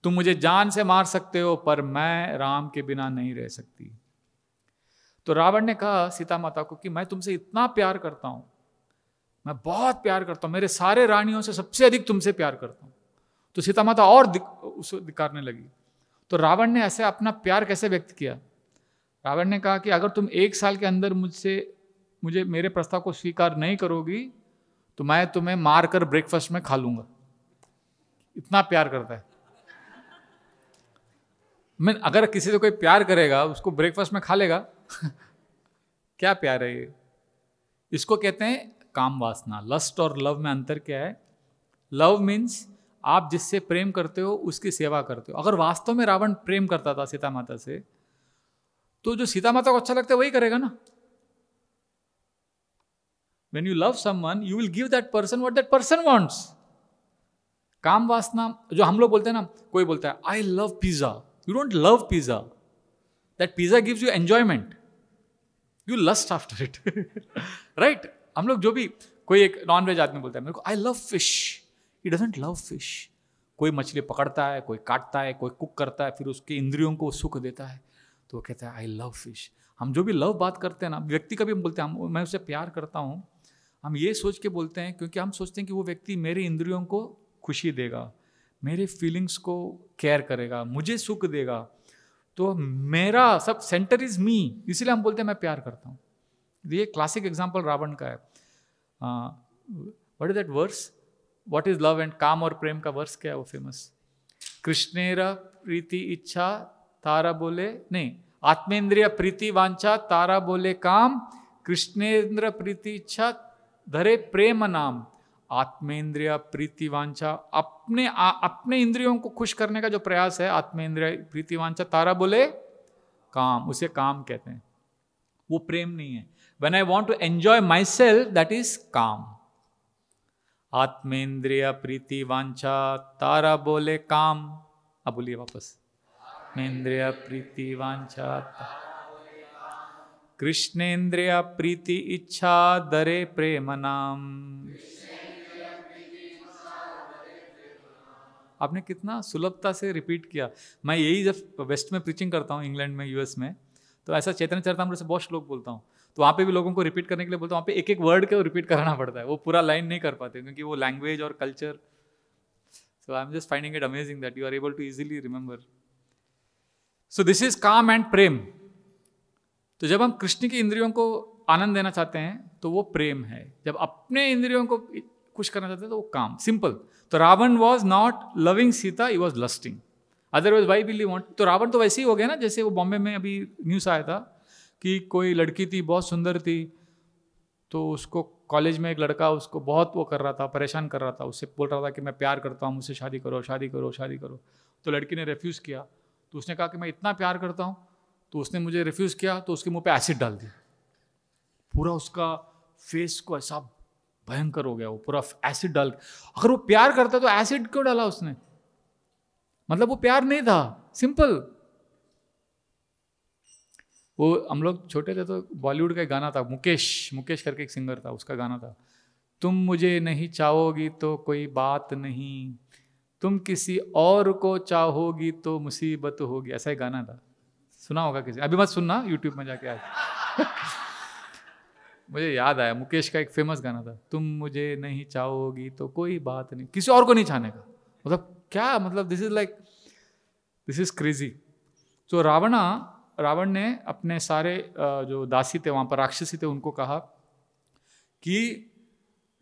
तुम मुझे जान से मार सकते हो पर मैं राम के बिना नहीं रह सकती तो रावण ने कहा सीता माता को कि मैं तुमसे इतना प्यार करता हूं मैं बहुत प्यार करता हूं मेरे सारे रानियों से सबसे अधिक तुमसे प्यार करता हूं तो सीता माता और दिक, उसे दिकारने लगी तो रावण ने ऐसे अपना प्यार कैसे व्यक्त किया रावण ने कहा कि अगर तुम एक साल के अंदर मुझसे मुझे मेरे प्रस्ताव को स्वीकार नहीं करोगी तो मैं तुम्हें मार कर ब्रेकफास्ट में खा लूंगा इतना प्यार करता है मैं अगर किसी से कोई प्यार करेगा उसको ब्रेकफास्ट में खा लेगा क्या प्यार है ये इसको कहते हैं काम वासना लस्ट और लव में अंतर क्या है लव मीन्स आप जिससे प्रेम करते हो उसकी सेवा करते हो अगर वास्तव में रावण प्रेम करता था सीता माता से तो जो सीता माता को अच्छा लगता है वही करेगा ना when you love someone you will give that person what that person wants काम वासना जो हम लोग बोलते हैं ना कोई बोलता है I love pizza you don't love pizza that pizza gives you enjoyment you lust after it right हम लोग जो भी कोई एक नॉन वेज आदमी बोलता है मेरे को I love fish he doesn't love fish कोई मछली पकड़ता है कोई काटता है कोई कुक करता है फिर उसके इंद्रियों को सुख देता है तो वो कहता है आई लव फिश हम जो भी लव बात करते हैं ना व्यक्ति का भी हम बोलते हैं हम मैं उसे प्यार करता हूँ हम ये सोच के बोलते हैं क्योंकि हम सोचते हैं कि वो व्यक्ति मेरे इंद्रियों को खुशी देगा मेरे फीलिंग्स को केयर करेगा मुझे सुख देगा तो मेरा सब सेंटर इज़ मी इसलिए हम बोलते हैं मैं प्यार करता हूँ ये क्लासिक एग्जाम्पल रावण का है what is that verse what is love and काम और प्रेम का वर्ष क्या है वो फेमस कृष्णेरा प्रीति इच्छा तारा बोले नहीं आत्मेंद्रिय प्रीति वांछा तारा बोले काम कृष्णेन्द्र प्रीति इच्छा धरे प्रेम नाम आत्मेंद्रिय प्रीति वांछा अपने आ, अपने इंद्रियों को खुश करने का जो प्रयास है आत्मेंद्रिय प्रीति वांछा तारा बोले काम उसे काम कहते हैं वो प्रेम नहीं है when I want to enjoy myself that is काम आत्मेंद्रिय प्रीति वांछा तारा बोले काम अब बोलिए वापस आत्मेंद्रिय प्रीति वांछा कृष्णेन्द्रिय प्रीति इच्छा दरे प्रेम नाम आपने कितना सुलभता से रिपीट किया मैं यही जब वेस्ट में प्रीचिंग करता हूँ इंग्लैंड में यूएस में तो ऐसा चैतन्य चरतामृत से बहुत श्लोक बोलता हूँ तो वहाँ पे भी लोगों को रिपीट करने के लिए बोलते हैं वहाँ पे एक एक वर्ड को रिपीट कराना पड़ता है वो पूरा लाइन नहीं कर पाते क्योंकि वो लैंग्वेज और culture so I am just finding it amazing that you are able to easily remember so this is kama and prema तो जब हम कृष्ण की इंद्रियों को आनंद देना चाहते हैं तो वो प्रेम है जब अपने इंद्रियों को कुछ करना चाहते हैं तो वो काम सिंपल तो Ravan was not loving Sita he was lusting otherwise why बिली वॉन्ट तो रावण तो वैसे ही हो गया ना जैसे वो बॉम्बे में अभी न्यूज़ आया था कि कोई लड़की थी बहुत सुंदर थी तो उसको कॉलेज में एक लड़का उसको बहुत वो कर रहा था परेशान कर रहा था उससे बोल रहा था कि मैं प्यार करता हूँ मुझसे शादी करो शादी करो शादी करो तो लड़की ने रेफ्यूज़ किया तो उसने कहा कि मैं इतना प्यार करता हूँ तो उसने मुझे रिफ्यूज़ किया तो उसके मुंह पे एसिड डाल दिया पूरा उसका फेस को ऐसा भयंकर हो गया वो पूरा एसिड डाल अगर वो प्यार करता तो एसिड क्यों डाला उसने मतलब वो प्यार नहीं था सिंपल वो हम लोग छोटे थे तो बॉलीवुड का एक गाना था मुकेश मुकेश करके एक सिंगर था उसका गाना था तुम मुझे नहीं चाहोगी तो कोई बात नहीं तुम किसी और को चाहोगी तो मुसीबत होगी ऐसा एक गाना था सुना होगा किसी अभी मत सुनना यूट्यूब में जाके आज मुझे याद आया मुकेश का एक फेमस गाना था तुम मुझे नहीं चाहोगी तो कोई बात नहीं किसी और को नहीं चाहने का मतलब क्या मतलब this is like this is crazy तो रावणा रावण ने अपने सारे जो दासी थे वहां पर राक्षसी थे उनको कहा कि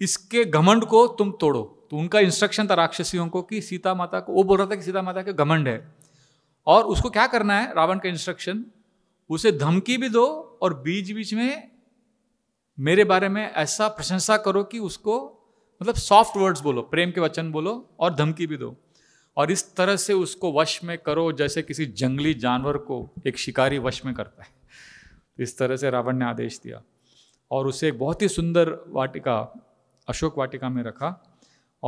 इसके घमंड को तुम तोड़ो तो उनका इंस्ट्रक्शन था राक्षसियों को कि सीता माता को वो बोल रहा था कि सीता माता के घमंड है और उसको क्या करना है रावण का इंस्ट्रक्शन उसे धमकी भी दो और बीच बीच में मेरे बारे में ऐसा प्रशंसा करो कि उसको मतलब सॉफ्ट वर्ड्स बोलो प्रेम के वचन बोलो और धमकी भी दो और इस तरह से उसको वश में करो जैसे किसी जंगली जानवर को एक शिकारी वश में करता है इस तरह से रावण ने आदेश दिया और उसे एक बहुत ही सुंदर वाटिका अशोक वाटिका में रखा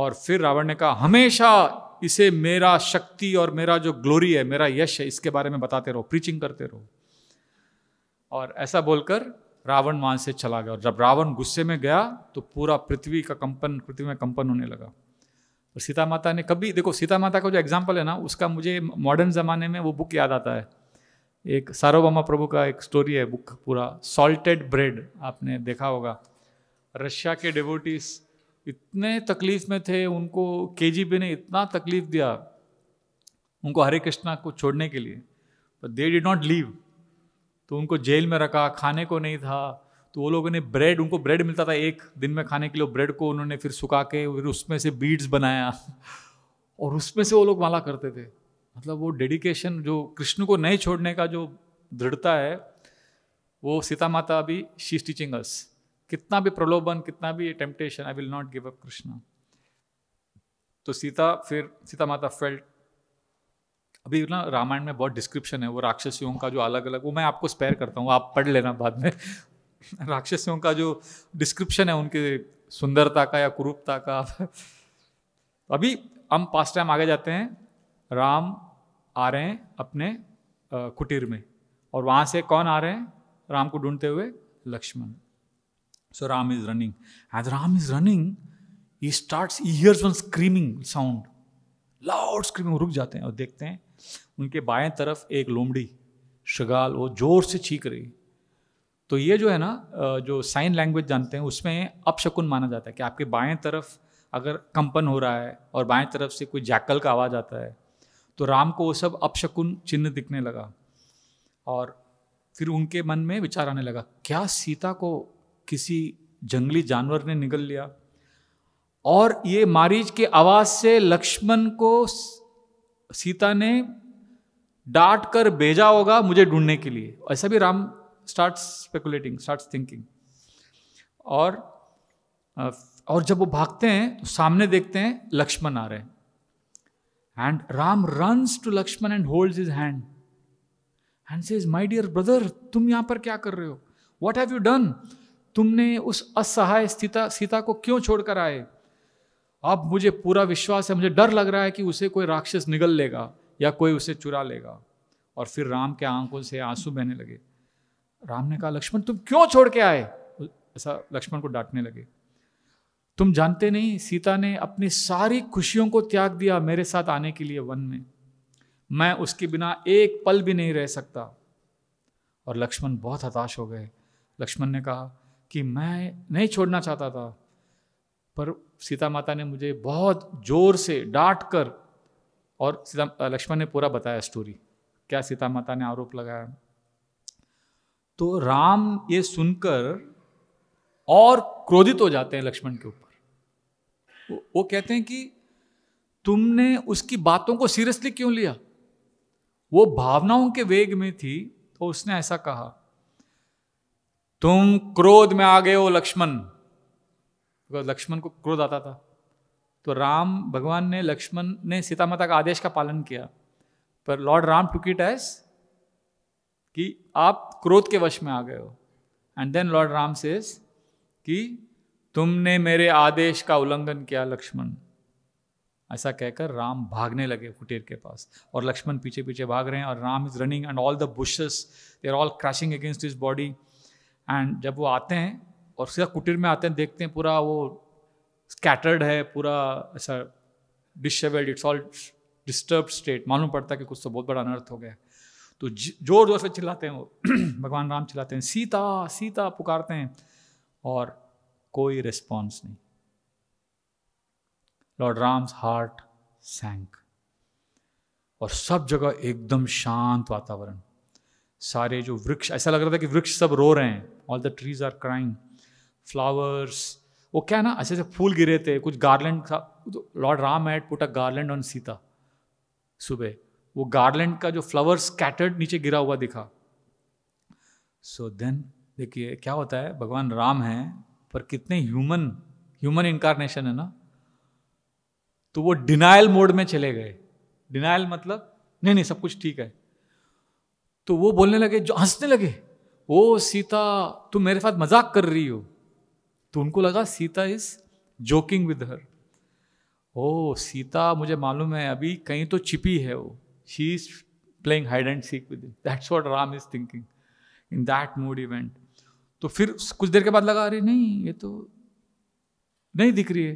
और फिर रावण ने कहा हमेशा इसे मेरा शक्ति और मेरा जो ग्लोरी है मेरा यश है इसके बारे में बताते रहो प्रीचिंग करते रहो और ऐसा बोलकर रावण वहां से चला गया और जब रावण गुस्से में गया तो पूरा पृथ्वी का कंपन पृथ्वी में कंपन होने लगा और सीता माता ने कभी देखो सीता माता का जो एग्जाम्पल है ना उसका मुझे मॉडर्न ज़माने में वो बुक याद आता है एक सारोबामा प्रभु का एक स्टोरी है बुक पूरा सॉल्टेड ब्रेड आपने देखा होगा रशिया के डेवोटीज इतने तकलीफ में थे उनको के जी ने इतना तकलीफ दिया उनको हरे कृष्णा को छोड़ने के लिए पर दे डिड नॉट लीव तो उनको जेल में रखा खाने को नहीं था तो वो लोगों ने ब्रेड उनको ब्रेड मिलता था एक दिन में खाने के लिए ब्रेड को उन्होंने फिर सुखा के फिर उसमें से बीड्स बनाया और उसमें से वो लोग माला करते थे मतलब वो डेडिकेशन जो कृष्ण को नहीं छोड़ने का जो दृढ़ता है वो सीता माता अभी शी टीचिंग अस कितना भी प्रलोभन कितना भी temptation I will not give up Krishna तो सीता फिर सीता माता फेल्ट अभी ना रामायण में बहुत डिस्क्रिप्शन है वो राक्षसियों का जो अलग अलग वो मैं आपको स्पेयर करता हूँ आप पढ़ लेना बाद में राक्षसों का जो डिस्क्रिप्शन है उनके सुंदरता का या कुरूपता का अभी हम पास टाइम आगे जाते हैं राम आ रहे हैं अपने कुटीर में और वहां से कौन आ रहे हैं राम को ढूंढते हुए Lakshman so Ram is running as Ram is running he start hears one screaming sound loud screaming रुक जाते हैं और देखते हैं उनके बाएं तरफ एक लोमड़ी शगाल वो जोर से चीख रही तो ये जो है ना जो साइन लैंग्वेज जानते हैं उसमें अपशकुन माना जाता है कि आपके बाएं तरफ अगर कंपन हो रहा है और बाएं तरफ से कोई जैकल का आवाज़ आता है तो राम को वो सब अपशकुन चिन्ह दिखने लगा और फिर उनके मन में विचार आने लगा क्या सीता को किसी जंगली जानवर ने निगल लिया और ये मारीच के आवाज़ से लक्ष्मण को सीता ने डांट कर भेजा होगा मुझे ढूंढने के लिए ऐसा भी Ram starts speculating starts thinking और और जब वो भागते हैं तो सामने देखते हैं लक्ष्मण आ रहे हैं and Ram runs to Lakshman and hold his hand and say is my dear brother तुम यहां पर क्या कर रहे हो वॉट हैव यू डन तुमने उस असहाय सीता सीता को क्यों छोड़कर आए अब मुझे पूरा विश्वास है मुझे डर लग रहा है कि उसे कोई राक्षस निगल लेगा या कोई उसे चुरा लेगा और फिर राम के आंखों से आंसू बहने लगे राम ने कहा लक्ष्मण तुम क्यों छोड़ के आए ऐसा लक्ष्मण को डांटने लगे तुम जानते नहीं सीता ने अपनी सारी खुशियों को त्याग दिया मेरे साथ आने के लिए वन में मैं उसके बिना एक पल भी नहीं रह सकता और लक्ष्मण बहुत हताश हो गए लक्ष्मण ने कहा कि मैं नहीं छोड़ना चाहता था पर सीता माता ने मुझे बहुत जोर से डांट कर और सीता लक्ष्मण ने पूरा बताया स्टोरी क्या सीता माता ने आरोप लगाया तो राम ये सुनकर और क्रोधित हो जाते हैं लक्ष्मण के ऊपर वो, वो कहते हैं कि तुमने उसकी बातों को सीरियसली क्यों लिया वो भावनाओं के वेग में थी तो उसने ऐसा कहा तुम क्रोध में आ गए हो लक्ष्मण तो लक्ष्मण को क्रोध आता था तो राम भगवान ने लक्ष्मण ने सीता माता का आदेश का पालन किया पर lord Ram took it it as कि आप क्रोध के वश में आ गए हो and then lord Ram says कि तुमने मेरे आदेश का उल्लंघन किया लक्ष्मण ऐसा कहकर राम भागने लगे कुटीर के पास और लक्ष्मण पीछे पीछे भाग रहे हैं और Ram is running and all the bushes they are all crashing against his body and जब वो आते हैं और सीधा कुटीर में आते हैं देखते हैं पूरा वो स्कैटर्ड है पूरा ऐसा dishevelled it's all disturb state मालूम पड़ता है कि कुछ तो बहुत बड़ा अनर्थ हो गया तो जोर जोर से चिल्लाते हैं वो भगवान राम चिल्लाते हैं सीता सीता पुकारते हैं और कोई रिस्पॉन्स नहीं लॉर्ड राम्स हार्ट सैंक और सब जगह एकदम शांत वातावरण सारे जो वृक्ष ऐसा लग रहा था कि वृक्ष सब रो रहे हैं all the trees are crying flowers वो क्या है ना ऐसे ऐसे फूल गिरे थे कुछ गार्लैंड था तो lord Ram had put a garland on Sita सुबह वो गार्लैंड का जो फ्लावर स्कैटर्ड नीचे गिरा हुआ दिखा सो देन देखिए क्या होता है भगवान राम है पर कितने ह्यूमन ह्यूमन इंकारनेशन है ना तो वो डिनाइल मोड में चले गए डिनाइल मतलब नहीं नहीं सब कुछ ठीक है तो वो बोलने लगे जो हंसने लगे ओ सीता तुम मेरे साथ मजाक कर रही हो तो उनको लगा Sita is joking with her ओ सीता मुझे मालूम है अभी कहीं तो छिपी है वो She is playing hide and seek with him. That's what Ram is thinking in that mood event. तो फिर कुछ देर के बाद लगा अरे नहीं ये तो नहीं दिख रही है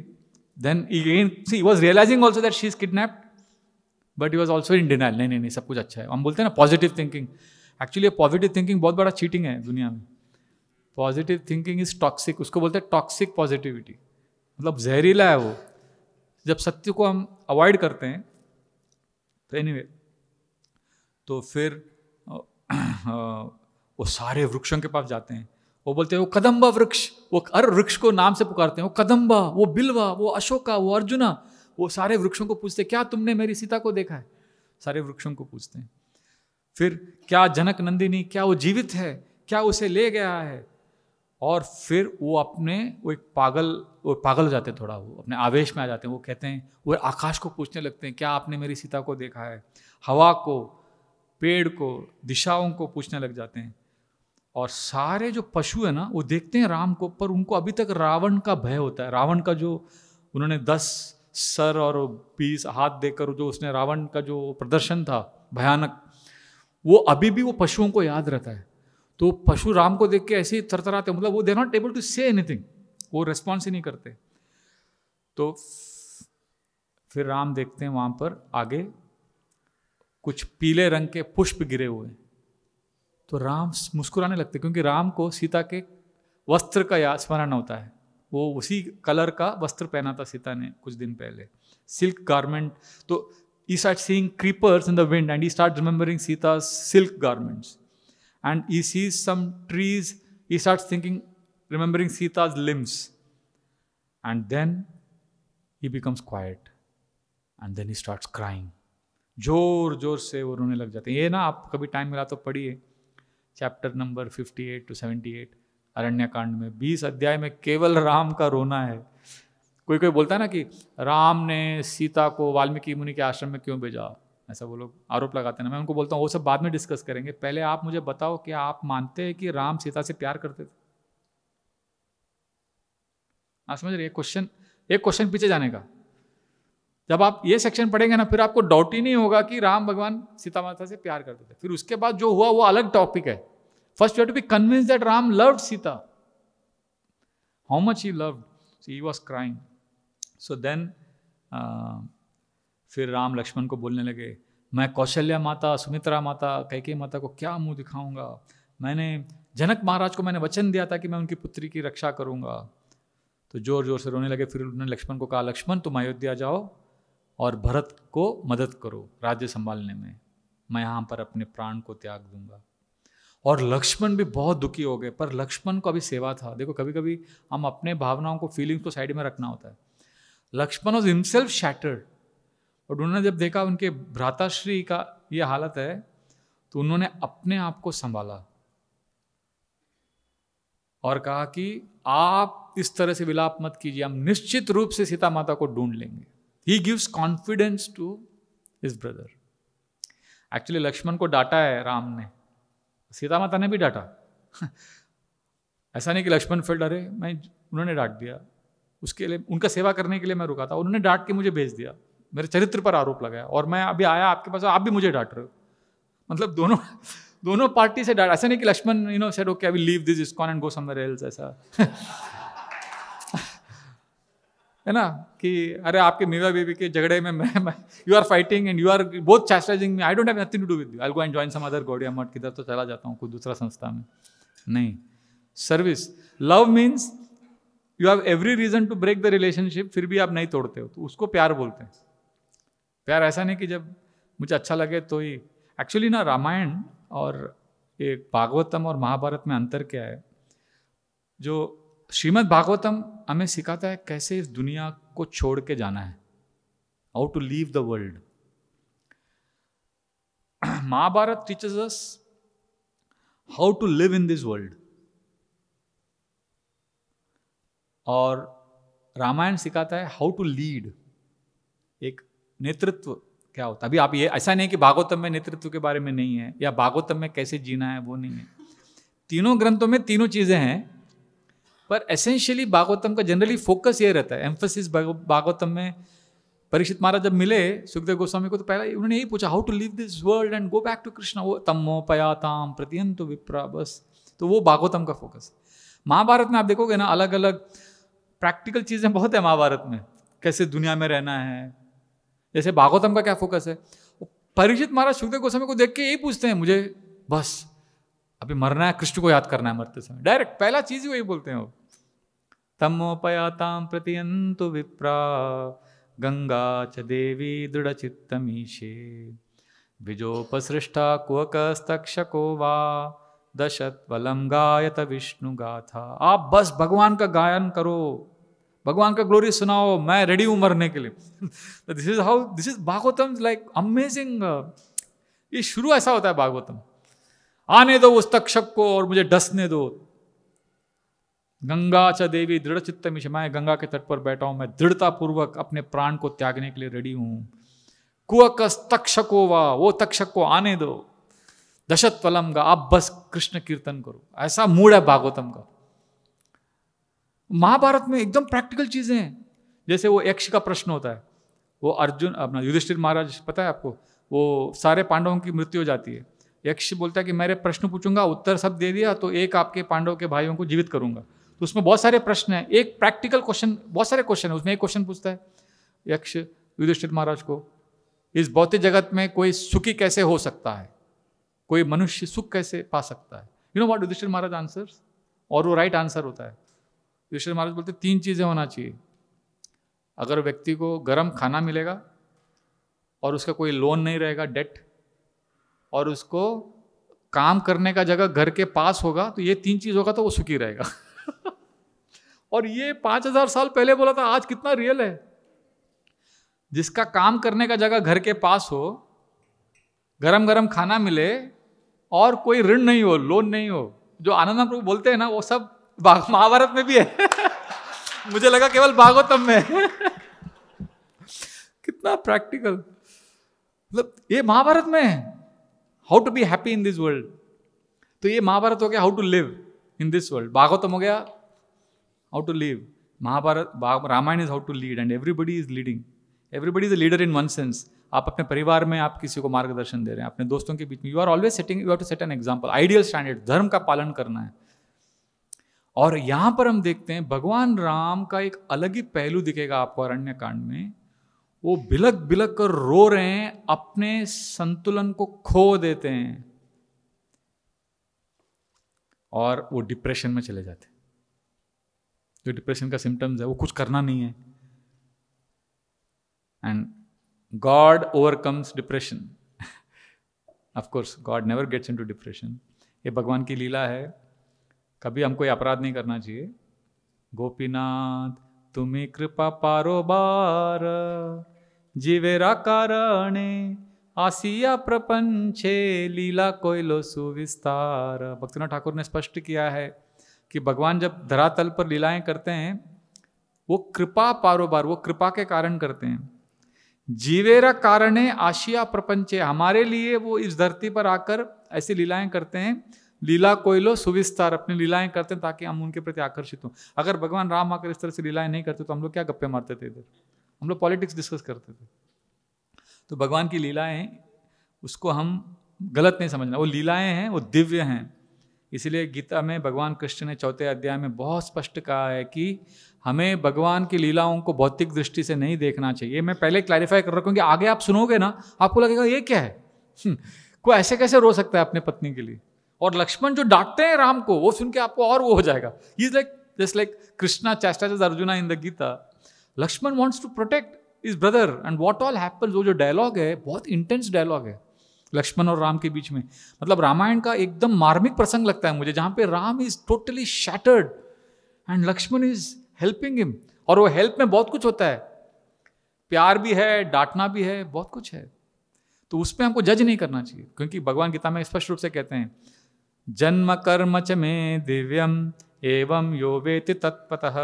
then again she was realising also that she is kidnap but he was also in denial नहीं नहीं नहीं सब कुछ अच्छा है हम बोलते हैं ना positive thinking actually positive thinking बहुत बड़ा चीटिंग है दुनिया में पॉजिटिव थिंकिंग इज टॉक्सिक उसको बोलते हैं टॉक्सिक पॉजिटिविटी मतलब जहरीला है वो जब सत्य को हम अवॉइड करते हैं तो एनी anyway, तो फिर वो सारे वृक्षों के पास जाते हैं वो बोलते हैं वो कदम्बा वृक्ष वो हर वृक्ष को नाम से पुकारते हैं वो कदम्बा वो बिलवा वो अशोका वो अर्जुना वो सारे वृक्षों को पूछते क्या तुमने मेरी सीता को देखा है सारे वृक्षों को पूछते हैं फिर क्या जनक नंदिनी क्या वो जीवित है क्या उसे ले गया है और फिर वो अपने वो एक पागल वो पागल हो जाते हैं थोड़ा वो अपने आवेश में आ जाते हैं वो कहते हैं वो आकाश को पूछने लगते हैं क्या आपने मेरी सीता को देखा है हवा को पेड़ को दिशाओं को पूछने लग जाते हैं और सारे जो पशु है ना वो देखते हैं राम को पर उनको अभी तक रावण का भय होता है रावण का जो उन्होंने दस सर और बीस हाथ देकर जो उसने रावण का जो प्रदर्शन था भयानक वो अभी भी वो पशुओं को याद रहता है तो पशु राम को देख के ऐसे ही थरथराते मतलब वो they not able to say anything वो रेस्पॉन्स ही नहीं करते तो फिर राम देखते हैं वहां पर आगे कुछ पीले रंग के पुष्प गिरे हुए तो राम मुस्कुराने लगते क्योंकि राम को सीता के वस्त्र का या स्मरण होता है वो उसी कलर का वस्त्र पहना था सीता ने कुछ दिन पहले सिल्क गारमेंट तो he start seeing creepers in the wind and he start remembering Sita silk garments and he sees some trees he start thinking remembering Sita's limbs and then he becomes quiet and then he start crying जोर जोर से वो रोने लग जाते हैं ये ना आप कभी टाइम मिला तो पढ़िए chapter number 58 to seventy Aranya Aranyakanda में 20 अध्याय में केवल राम का रोना है कोई कोई बोलता है ना कि राम ने सीता को वाल्मीकि मुनि के आश्रम में क्यों भेजा ऐसा वो लोग आरोप लगाते हैं ना मैं उनको बोलता हूँ वो सब बाद में डिस्कस करेंगे पहले आप मुझे बताओ कि आप मानते हैं कि राम सीता से प्यार करते थे आप समझ रहे क्वेश्चन एक क्वेश्चन पीछे जाने का जब आप ये सेक्शन पढ़ेंगे ना फिर आपको डाउट ही नहीं होगा कि राम भगवान सीता माता से प्यार करते थे फिर उसके बाद जो हुआ वो अलग टॉपिक है first you to be convince that Ram love Sita how much he love he was crying so then फिर राम लक्ष्मण को बोलने लगे मैं कौशल्या माता सुमित्रा माता कैके माता को क्या मुंह दिखाऊंगा मैंने जनक महाराज को मैंने वचन दिया था कि मैं उनकी पुत्री की रक्षा करूंगा तो जोर जोर से रोने लगे फिर उन्होंने लक्ष्मण को कहा लक्ष्मण तुम अयोध्या जाओ और भरत को मदद करो राज्य संभालने में मैं यहाँ पर अपने प्राण को त्याग दूंगा और लक्ष्मण भी बहुत दुखी हो गए पर लक्ष्मण को अभी सेवा था देखो कभी कभी हम अपने भावनाओं को फीलिंग्स को साइड में रखना होता है लक्ष्मण वॉज हिमसेल्फ शैटर्ड और उन्होंने जब देखा उनके भ्राताश्री का ये हालत है तो उन्होंने अपने आप को संभाला और कहा कि आप इस तरह से विलाप मत कीजिए हम निश्चित रूप से सीता माता को ढूंढ लेंगे he gives confidence to his brother actually Lakshman को डांटा है राम ने सीता माता ने भी डांटा ऐसा नहीं कि लक्ष्मण फेल्ड अरे मैं उन्होंने डांट दिया उसके लिए उनका सेवा करने के लिए मैं रुका था उन्होंने डांट के मुझे भेज दिया मेरे चरित्र पर आरोप लगाया और मैं अभी आया आपके पास आप भी मुझे डांट रहे हो मतलब दोनों दोनों पार्टी से डांट ऐसा नहीं कि Lakshman you know said okay I will leave this ISKCON and go somewhere else ऐसा है ना कि अरे आपके मेवा बेबी के झगड़े में मैं you are fighting and you are both chastising me I don't have do with you I go and join some other Gaudiya Math किधर तो चला जाता हूँ कोई दूसरा संस्था में नहीं service love means you have every reason to break the relationship फिर भी आप नहीं तोड़ते हो तो उसको प्यार बोलते हैं प्यार ऐसा नहीं कि जब मुझे अच्छा लगे तो ही एक्चुअली ना रामायण और एक भागवतम और महाभारत में अंतर क्या है जो श्रीमद् भागवतम हमें सिखाता है कैसे इस दुनिया को छोड़ के जाना है how to leave the world Mahabharat teaches us how to live in this world और रामायण सिखाता है हाउ टू लीड एक नेतृत्व क्या होता अभी आप ये ऐसा नहीं कि भागवतम में नेतृत्व के बारे में नहीं है या भागवतम में कैसे जीना है वो नहीं है तीनों ग्रंथों में तीनों चीज़ें हैं पर एसेंशियली भागवतम का जनरली फोकस ये रहता है एम्फोसिस भागवतम में परीक्षित महाराज जब मिले सुखदेव गोस्वामी को तो पहला उन्होंने यही पूछा how to leave this world and go back to Krishna वो तमो पयाताम प्रतियंत विप्रा बस तो वो भागवतम का फोकस महाभारत में आप देखोगे ना अलग अलग प्रैक्टिकल चीज़ें बहुत है महाभारत में कैसे दुनिया में रहना है जैसे भागवतम का क्या फोकस है परीक्षित महाराज सुखदेव गोस्वामी को देख के यही पूछते हैं मुझे बस अभी मरना है कृष्ण को याद करना है मरते समय डायरेक्ट पहला चीज़ ही वही बोलते हैं वो तमोपयाता प्रतियंतु विप्रा गंगा च देवी दृढचित्तमीशे विजोपसृष्टा कुवकस्तक्षको वा दशत्वलम गायत विष्णु गाथा आप बस भगवान का गायन करो भगवान का ग्लोरी सुनाओ मैं रेडी हूं मरने के लिए this is how this is Bhagavatam like amazing ये शुरू ऐसा होता है भागवतम आने दो उस तक्षक को और मुझे डसने दो गंगा च देवी दृढ़ चित्त मिशमाए गंगा के तट पर बैठा हूं मैं दृढ़ता पूर्वक अपने प्राण को त्यागने के लिए रेडी हूं कुअकस तक्षको वा वो तक्षक को आने दो दशत पलम का आप बस कृष्ण कीर्तन करो ऐसा मूड है भागवतम का महाभारत में एकदम प्रैक्टिकल चीजें हैं जैसे वो यक्ष का प्रश्न होता है वो अर्जुन अपना युधिष्ठिर महाराज पता है आपको वो सारे पांडवों की मृत्यु हो जाती है यक्ष बोलता है कि मेरे प्रश्न पूछूंगा उत्तर सब दे दिया तो एक आपके पांडव के भाइयों को जीवित करूंगा तो उसमें बहुत सारे प्रश्न हैं एक प्रैक्टिकल क्वेश्चन बहुत सारे क्वेश्चन है उसमें एक क्वेश्चन पूछता है यक्ष युधिष्ठिर महाराज को इस भौतिक जगत में कोई सुखी कैसे हो सकता है कोई मनुष्य सुख कैसे पा सकता है you know what Yudhishthir Maharaj answer और वो राइट आंसर होता है युधिष्ठिर महाराज बोलते तीन चीज़ें होना चाहिए अगर व्यक्ति को गर्म खाना मिलेगा और उसका कोई लोन नहीं रहेगा डेट और उसको काम करने का जगह घर के पास होगा तो ये तीन चीज़ होगा तो वो सुखी रहेगा और ये पांच हजार साल पहले बोला था आज कितना रियल है जिसका काम करने का जगह घर के पास हो गरम गरम खाना मिले और कोई ऋण नहीं हो लोन नहीं हो जो आनंद प्रभु बोलते हैं ना वो सब महाभारत में भी है मुझे लगा केवल भागवतम में कितना प्रैक्टिकल मतलब ये महाभारत में है how to be happy in this world तो ये महाभारत हो गया how to live in this world Bhagavatam हो गया how to leave Mahabharat Ramayan is how to lead and everybody is leading everybody is a leader in one sense आप अपने परिवार में आप किसी को मार्गदर्शन दे रहे हैं अपने दोस्तों के बीच में you are always setting you have to set an example ideal standard धर्म का पालन करना है और यहां पर हम देखते हैं भगवान राम का एक अलग ही पहलू दिखेगा आपको अरण्य कांड में वो बिलक बिलक कर रो रहे हैं अपने संतुलन को खो देते हैं और वो डिप्रेशन में चले जाते जो डिप्रेशन का सिम्टम्स है वो कुछ करना नहीं है and God overcomes depression of course God never gets into depression ये भगवान की लीला है कभी हम कोई अपराध नहीं करना चाहिए गोपीनाथ तुम्हें कृपा पारो बार जीवेरा कारणे आसिया प्रपंचे लीला कोयलो सुविस्तार भक्तिनाथ ठाकुर ने स्पष्ट किया है कि भगवान जब धरातल पर लीलाएं करते हैं वो कृपा पारोबार वो कृपा के कारण करते हैं जीवेरा कारण आशिया प्रपंच हमारे लिए वो इस धरती पर आकर ऐसी लीलाएं करते हैं लीला कोयलो सुविस्तार अपनी लीलाएं करते हैं ताकि हम उनके प्रति आकर्षित हों अगर भगवान राम आकर इस तरह से लीलाएं नहीं करते तो हम लोग क्या गप्पे मारते थे इधर हम लोग पॉलिटिक्स डिस्कस करते थे तो भगवान की लीलाएं उसको हम गलत नहीं समझना वो लीलाएं हैं वो दिव्य हैं इसलिए गीता में भगवान कृष्ण ने चौथे अध्याय में बहुत स्पष्ट कहा है कि हमें भगवान की लीलाओं को भौतिक दृष्टि से नहीं देखना चाहिए मैं पहले क्लैरिफाई कर रहा हूँ कि आगे आप सुनोगे ना आपको लगेगा ये क्या है हम्म, कोई ऐसे कैसे रो सकता है अपने पत्नी के लिए और लक्ष्मण जो डांटते हैं राम को वो सुन के आपको और वो हो जाएगा is like just like Krishna chastise Arjuna in the Gita Lakshman wants to protect his brother and what all happen वो जो डायलॉग है बहुत इंटेंस डायलॉग है लक्ष्मण और राम के बीच में मतलब रामायण का एकदम मार्मिक प्रसंग लगता है मुझे जहाँ पे Ram is totally shattered and Lakshman is helping him और वो हेल्प में बहुत कुछ होता है प्यार भी है डांटना भी है बहुत कुछ है तो उस पर हमको जज नहीं करना चाहिए क्योंकि भगवान गीता में स्पष्ट रूप से कहते हैं जन्म कर्म च में दिव्यम एवं यो वेति तत्पतः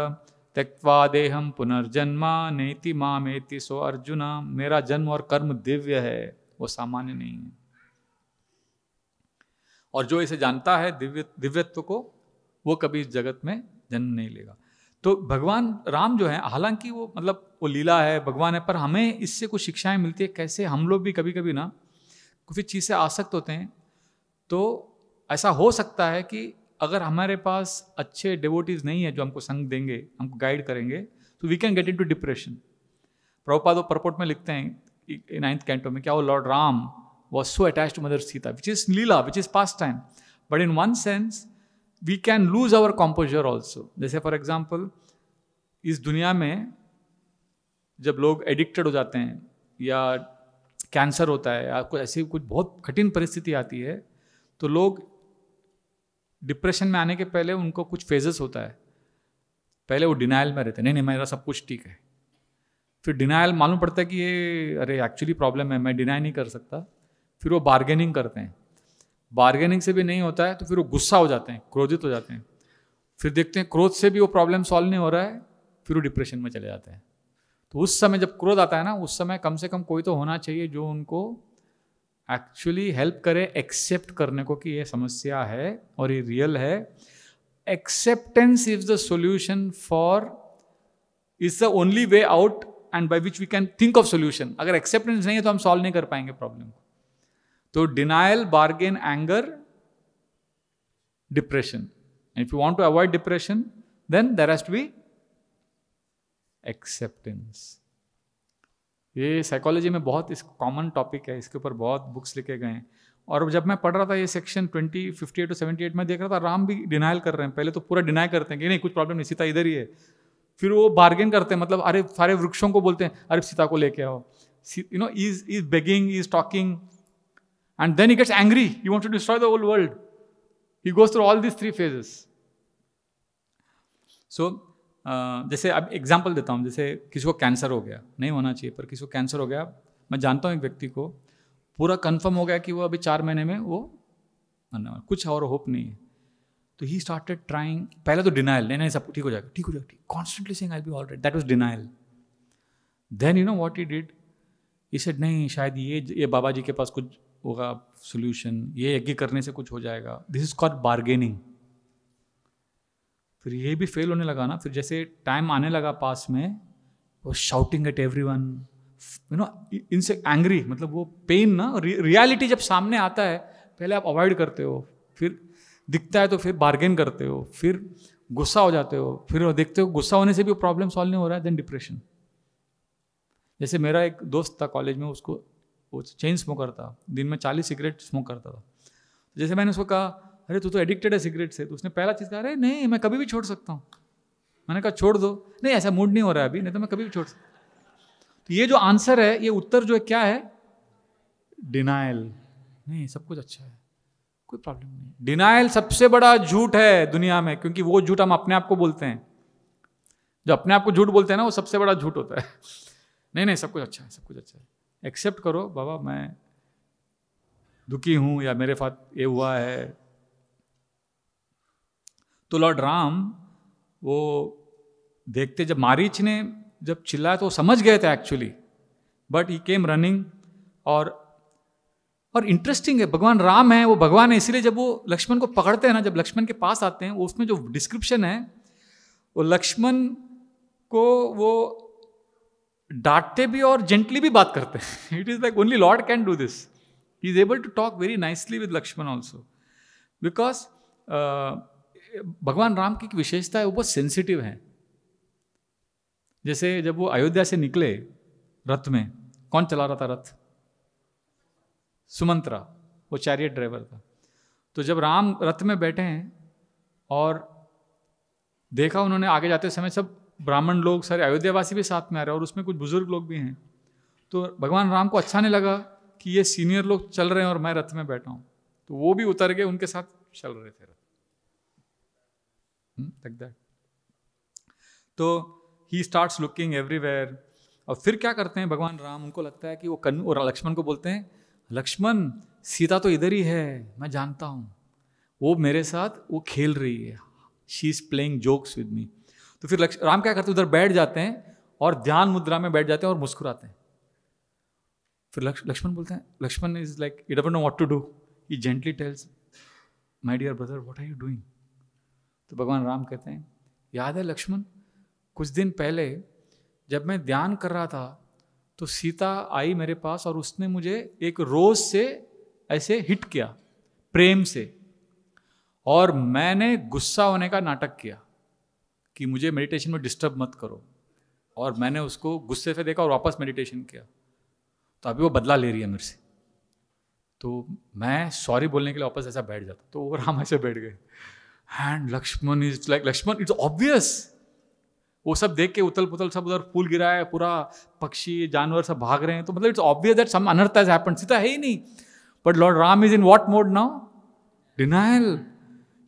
त्यक्वा देहम पुनर्जन्मा नेति मामेति सो अर्जुन मेरा जन्म और कर्म दिव्य है वो सामान्य नहीं है और जो इसे जानता है दिव्य दिव्यत्व को वो कभी इस जगत में जन्म नहीं लेगा तो भगवान राम जो है हालांकि वो मतलब वो लीला है भगवान है पर हमें इससे कुछ शिक्षाएं मिलती है कैसे हम लोग भी कभी कभी ना कुछ चीज़ से आसक्त होते हैं तो ऐसा हो सकता है कि अगर हमारे पास अच्छे डिवोटीज नहीं है जो हमको संग देंगे हमको गाइड करेंगे तो we can get into depression Prabhupada purport में लिखते हैं नाइन्थ कैंटो में क्या वो lord Ram was so attach to mother Sita which is lila which is pastime but in one sense we can lose our composure also जैसे फॉर एग्जाम्पल इस दुनिया में जब लोग एडिक्टेड हो जाते हैं या कैंसर होता है या कुछ ऐसी कुछ बहुत कठिन परिस्थिति आती है तो लोग डिप्रेशन में आने के पहले उनको कुछ फेजेस होता है पहले वो डिनाइल में रहते नहीं नहीं मेरा सब कुछ ठीक है फिर डिनाइल मालूम पड़ता है कि ये अरे एक्चुअली प्रॉब्लम है मैं डिनाई नहीं कर सकता फिर वो बार्गेनिंग करते हैं बार्गेनिंग से भी नहीं होता है तो फिर वो गुस्सा हो जाते हैं क्रोधित हो जाते हैं फिर देखते हैं क्रोध से भी वो प्रॉब्लम सॉल्व नहीं हो रहा है फिर वो डिप्रेशन में चले जाते हैं तो उस समय जब क्रोध आता है ना उस समय कम से कम कोई तो होना चाहिए जो उनको एक्चुअली हेल्प करें एक्सेप्ट करने को कि ये समस्या है और ये रियल है acceptance is the solution for is the only way out and by which we can think of solution अगर एक्सेप्टेंस नहीं है तो हम सॉल्व नहीं कर पाएंगे प्रॉब्लम को तो denial bargain anger depression if you want to avoid depression then there has be acceptance ये साइकोलॉजी में बहुत इस कॉमन टॉपिक है इसके ऊपर बहुत बुक्स लिखे गए हैं और जब मैं पढ़ रहा था ये section twenty fifty eight to seventy eight में देख रहा था राम भी डिनाइल कर रहे हैं पहले तो पूरा डिनाई करते हैं कि नहीं कुछ प्रॉब्लम नहीं सीता इधर ही है फिर वो बार्गेन करते हैं मतलब अरे सारे वृक्षों को बोलते हैं अरे सीता को लेके आओ you know is is begging is talking and then he gets angry you want to destroy the whole world he goes through all this three phases so जैसे अब एग्जाम्पल देता हूँ जैसे किसी को कैंसर हो गया नहीं होना चाहिए पर किसी को कैंसर हो गया मैं जानता हूँ एक व्यक्ति को पूरा कंफर्म हो गया कि वो अभी चार महीने में वो कुछ और होप नहीं है तो ही स्टार्टेड ट्राइंग पहले तो डिनाइल नहीं नहीं सब ठीक हो जाएगा ठीक हो जाएगा ठीक constantly sing I be all that was denial then you know what you did ये सेड नहीं शायद ये ये बाबा जी के पास कुछ होगा सोल्यूशन ये यज्ञ करने से कुछ हो जाएगा दिस इज कॉल्ड बार्गेनिंग फिर ये भी फेल होने लगा ना फिर जैसे टाइम आने लगा पास में वो shouting at every one you know इनसे एंग्री मतलब वो पेन ना रियलिटी जब सामने आता है पहले आप अवॉइड करते हो फिर दिखता है तो फिर बार्गेन करते हो फिर गुस्सा हो जाते हो फिर देखते हो गुस्सा होने से भी प्रॉब्लम सॉल्व नहीं हो रहा है देन डिप्रेशन जैसे मेरा एक दोस्त था कॉलेज में उसको वो चेन स्मोकर था दिन में चालीस सिगरेट स्मोक करता था जैसे मैंने उसको कहा अरे तू तो एडिक्टेड है सिगरेट से तो उसने पहला चीज़ कहा अरे नहीं मैं कभी भी छोड़ सकता हूँ मैंने कहा छोड़ दो नहीं ऐसा मूड नहीं हो रहा है अभी नहीं तो मैं कभी भी छोड़ सकता तो ये जो आंसर है ये उत्तर जो है क्या है डिनाइल नहीं सब कुछ अच्छा है कोई प्रॉब्लम नहीं डिनाइल सबसे बड़ा झूठ है दुनिया में क्योंकि वो झूठ हम अपने आप को बोलते हैं जो अपने आप को झूठ बोलते हैं ना वो सबसे बड़ा झूठ होता है नहीं नहीं सब कुछ अच्छा है सब कुछ अच्छा है एक्सेप्ट करो बाबा मैं दुखी हूँ या मेरे साथ ये हुआ है तो लॉर्ड राम वो देखते जब मारीच ने जब चिल्लाया तो समझ गए थे actually but he came running और और इंटरेस्टिंग है भगवान राम है वो भगवान है इसीलिए जब वो लक्ष्मण को पकड़ते हैं ना जब लक्ष्मण के पास आते हैं उसमें जो डिस्क्रिप्शन है वो लक्ष्मण को वो डांटते भी और जेंटली भी बात करते हैं it is like only lord can do this he is able to talk very nicely with Lakshman also because भगवान राम की एक विशेषता है वो बहुत सेंसिटिव है जैसे जब वो अयोध्या से निकले रथ में कौन चला रहा था रथ सुमंत्रा वो चैरियट ड्राइवर था तो जब राम रथ में बैठे हैं और देखा उन्होंने आगे जाते समय सब ब्राह्मण लोग सारे अयोध्यावासी भी साथ में आ रहे हैं और उसमें कुछ बुजुर्ग लोग भी हैं तो भगवान राम को अच्छा नहीं लगा कि ये सीनियर लोग चल रहे हैं और मैं रथ में बैठा हूँ तो वो भी उतर के उनके साथ चल रहे थे लाइक hmm? दैट तो ही स्टार्ट लुकिंग एवरीवेयर और फिर क्या करते हैं भगवान राम उनको लगता है कि वो कन्नू और लक्ष्मण को बोलते हैं लक्ष्मण सीता तो इधर ही है मैं जानता हूँ वो मेरे साथ वो खेल रही है she is playing jokes with me तो फिर लक्ष्मण राम क्या करते हैं उधर बैठ जाते हैं और ध्यान मुद्रा में बैठ जाते हैं और मुस्कुराते हैं फिर लक्ष्मण बोलते हैं Lakshman is like it know what to do he gently tells my dear brother what are you doing तो भगवान राम कहते हैं याद है लक्ष्मण कुछ दिन पहले जब मैं ध्यान कर रहा था तो सीता आई मेरे पास और उसने मुझे एक रोज से ऐसे हिट किया प्रेम से और मैंने गुस्सा होने का नाटक किया कि मुझे मेडिटेशन में डिस्टर्ब मत करो और मैंने उसको गुस्से से देखा और वापस मेडिटेशन किया तो अभी वो बदला ले रही है मेरे से तो मैं सॉरी बोलने के लिए वापस ऐसा बैठ जाता तो वो राम ऐसे बैठ गए and Lakshman is like Lakshman it's obvious वो सब देख के उतल पुतल सब उधर फूल गिरा है पूरा पक्षी जानवर सब भाग रहे हैं तो मतलब इट्स ऑब्वियस दैट सम अनर्थ हैज हैपेंड सीता है ही नहीं but lord Ram is in what mode now denial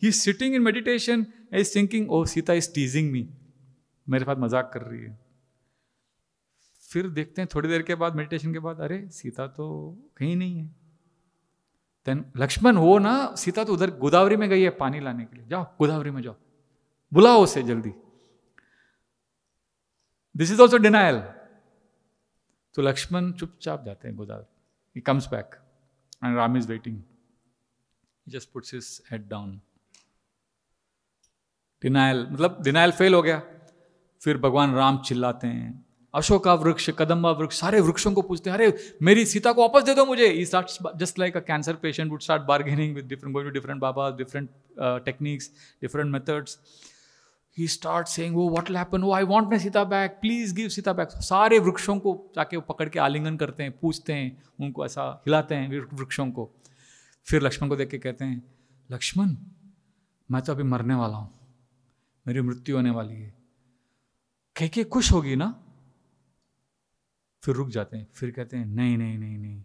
he is sitting in meditation is thinking oh Sita is teasing me मेरे साथ मजाक कर रही है फिर देखते हैं थोड़ी देर के बाद मेडिटेशन के बाद अरे सीता तो कहीं नहीं है देन लक्ष्मण हो ना सीता तो उधर गोदावरी में गई है पानी लाने के लिए जाओ गोदावरी में जाओ बुलाओ उसे जल्दी दिस इज ऑल्सो डिनायल तो लक्ष्मण चुपचाप जाते हैं Godavari he comes back and Ram is waiting just puts his head down denial मतलब डिनायल फेल हो गया फिर भगवान राम चिल्लाते हैं अशोका वृक्ष कदम्बा वृक्ष सारे वृक्षों को पूछते हैं अरे मेरी सीता को वापस दे दो मुझे he start just like a cancer patient would start bargaining with different going to different baba different techniques different methods he start saying वो व्हाट हैपन वो I want my Sita back please give Sita back सारे वृक्षों को जाके वो पकड़ के आलिंगन करते हैं पूछते हैं उनको ऐसा हिलाते हैं वृक्षों को फिर लक्ष्मण को देख के कहते हैं लक्ष्मण मैं तो अभी मरने वाला हूँ मेरी मृत्यु होने वाली है कह के खुश होगी ना फिर रुक जाते हैं फिर कहते हैं नहीं नहीं नहीं नहीं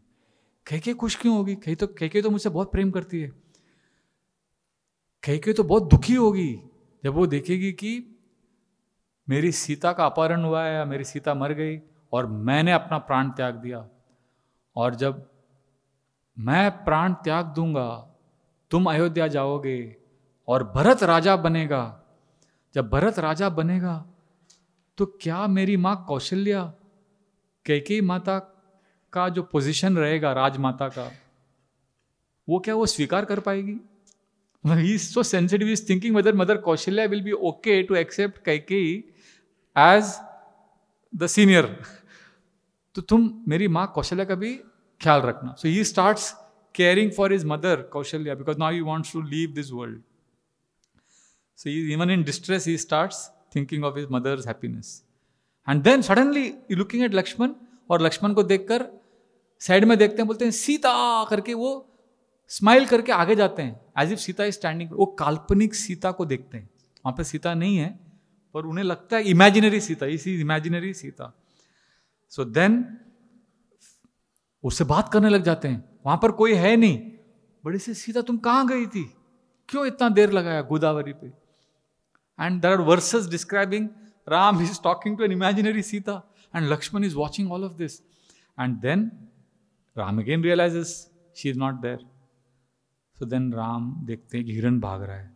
कह के खुश क्यों होगी कह तो कह के तो मुझसे बहुत प्रेम करती है कह के तो बहुत दुखी होगी जब वो देखेगी कि मेरी सीता का अपहरण हुआ है या मेरी सीता मर गई और मैंने अपना प्राण त्याग दिया और जब मैं प्राण त्याग दूंगा तुम अयोध्या जाओगे और भरत राजा बनेगा जब भरत राजा बनेगा तो क्या मेरी माँ कौशल्या कैकेयी माता का जो पोजीशन रहेगा राज माता का वो क्या वो स्वीकार कर पाएगी so sensitive is thinking mother mother Kaushalya will be okay to accept Kaikeyi as the senior तो तुम मेरी माँ कौशल्या का भी ख्याल रखना so he starts caring for his mother Kaushalya because now you wants to leave this world so is even in distress he start thinking of his mother's happiness and then suddenly looking at Lakshman और लक्ष्मण को देखकर साइड में देखते हैं बोलते हैं सीता करके वो स्माइल करके आगे जाते हैं as if Sita is standing वो काल्पनिक सीता को देखते हैं वहां पे सीता नहीं है पर उन्हें लगता है imaginary Sita is imaginary Sita so so then उससे बात करने लग जाते हैं वहां पर कोई है नहीं बड़े से सीता तुम कहां गई थी क्यों इतना देर लगाया गोदावरी पे and there are verses describing Ram is talking to an imaginary Sita, and Lakshman is watching all of this. And then Ram again realizes she is not there. So then Ram देखते हैं कि हिरण भाग रहा है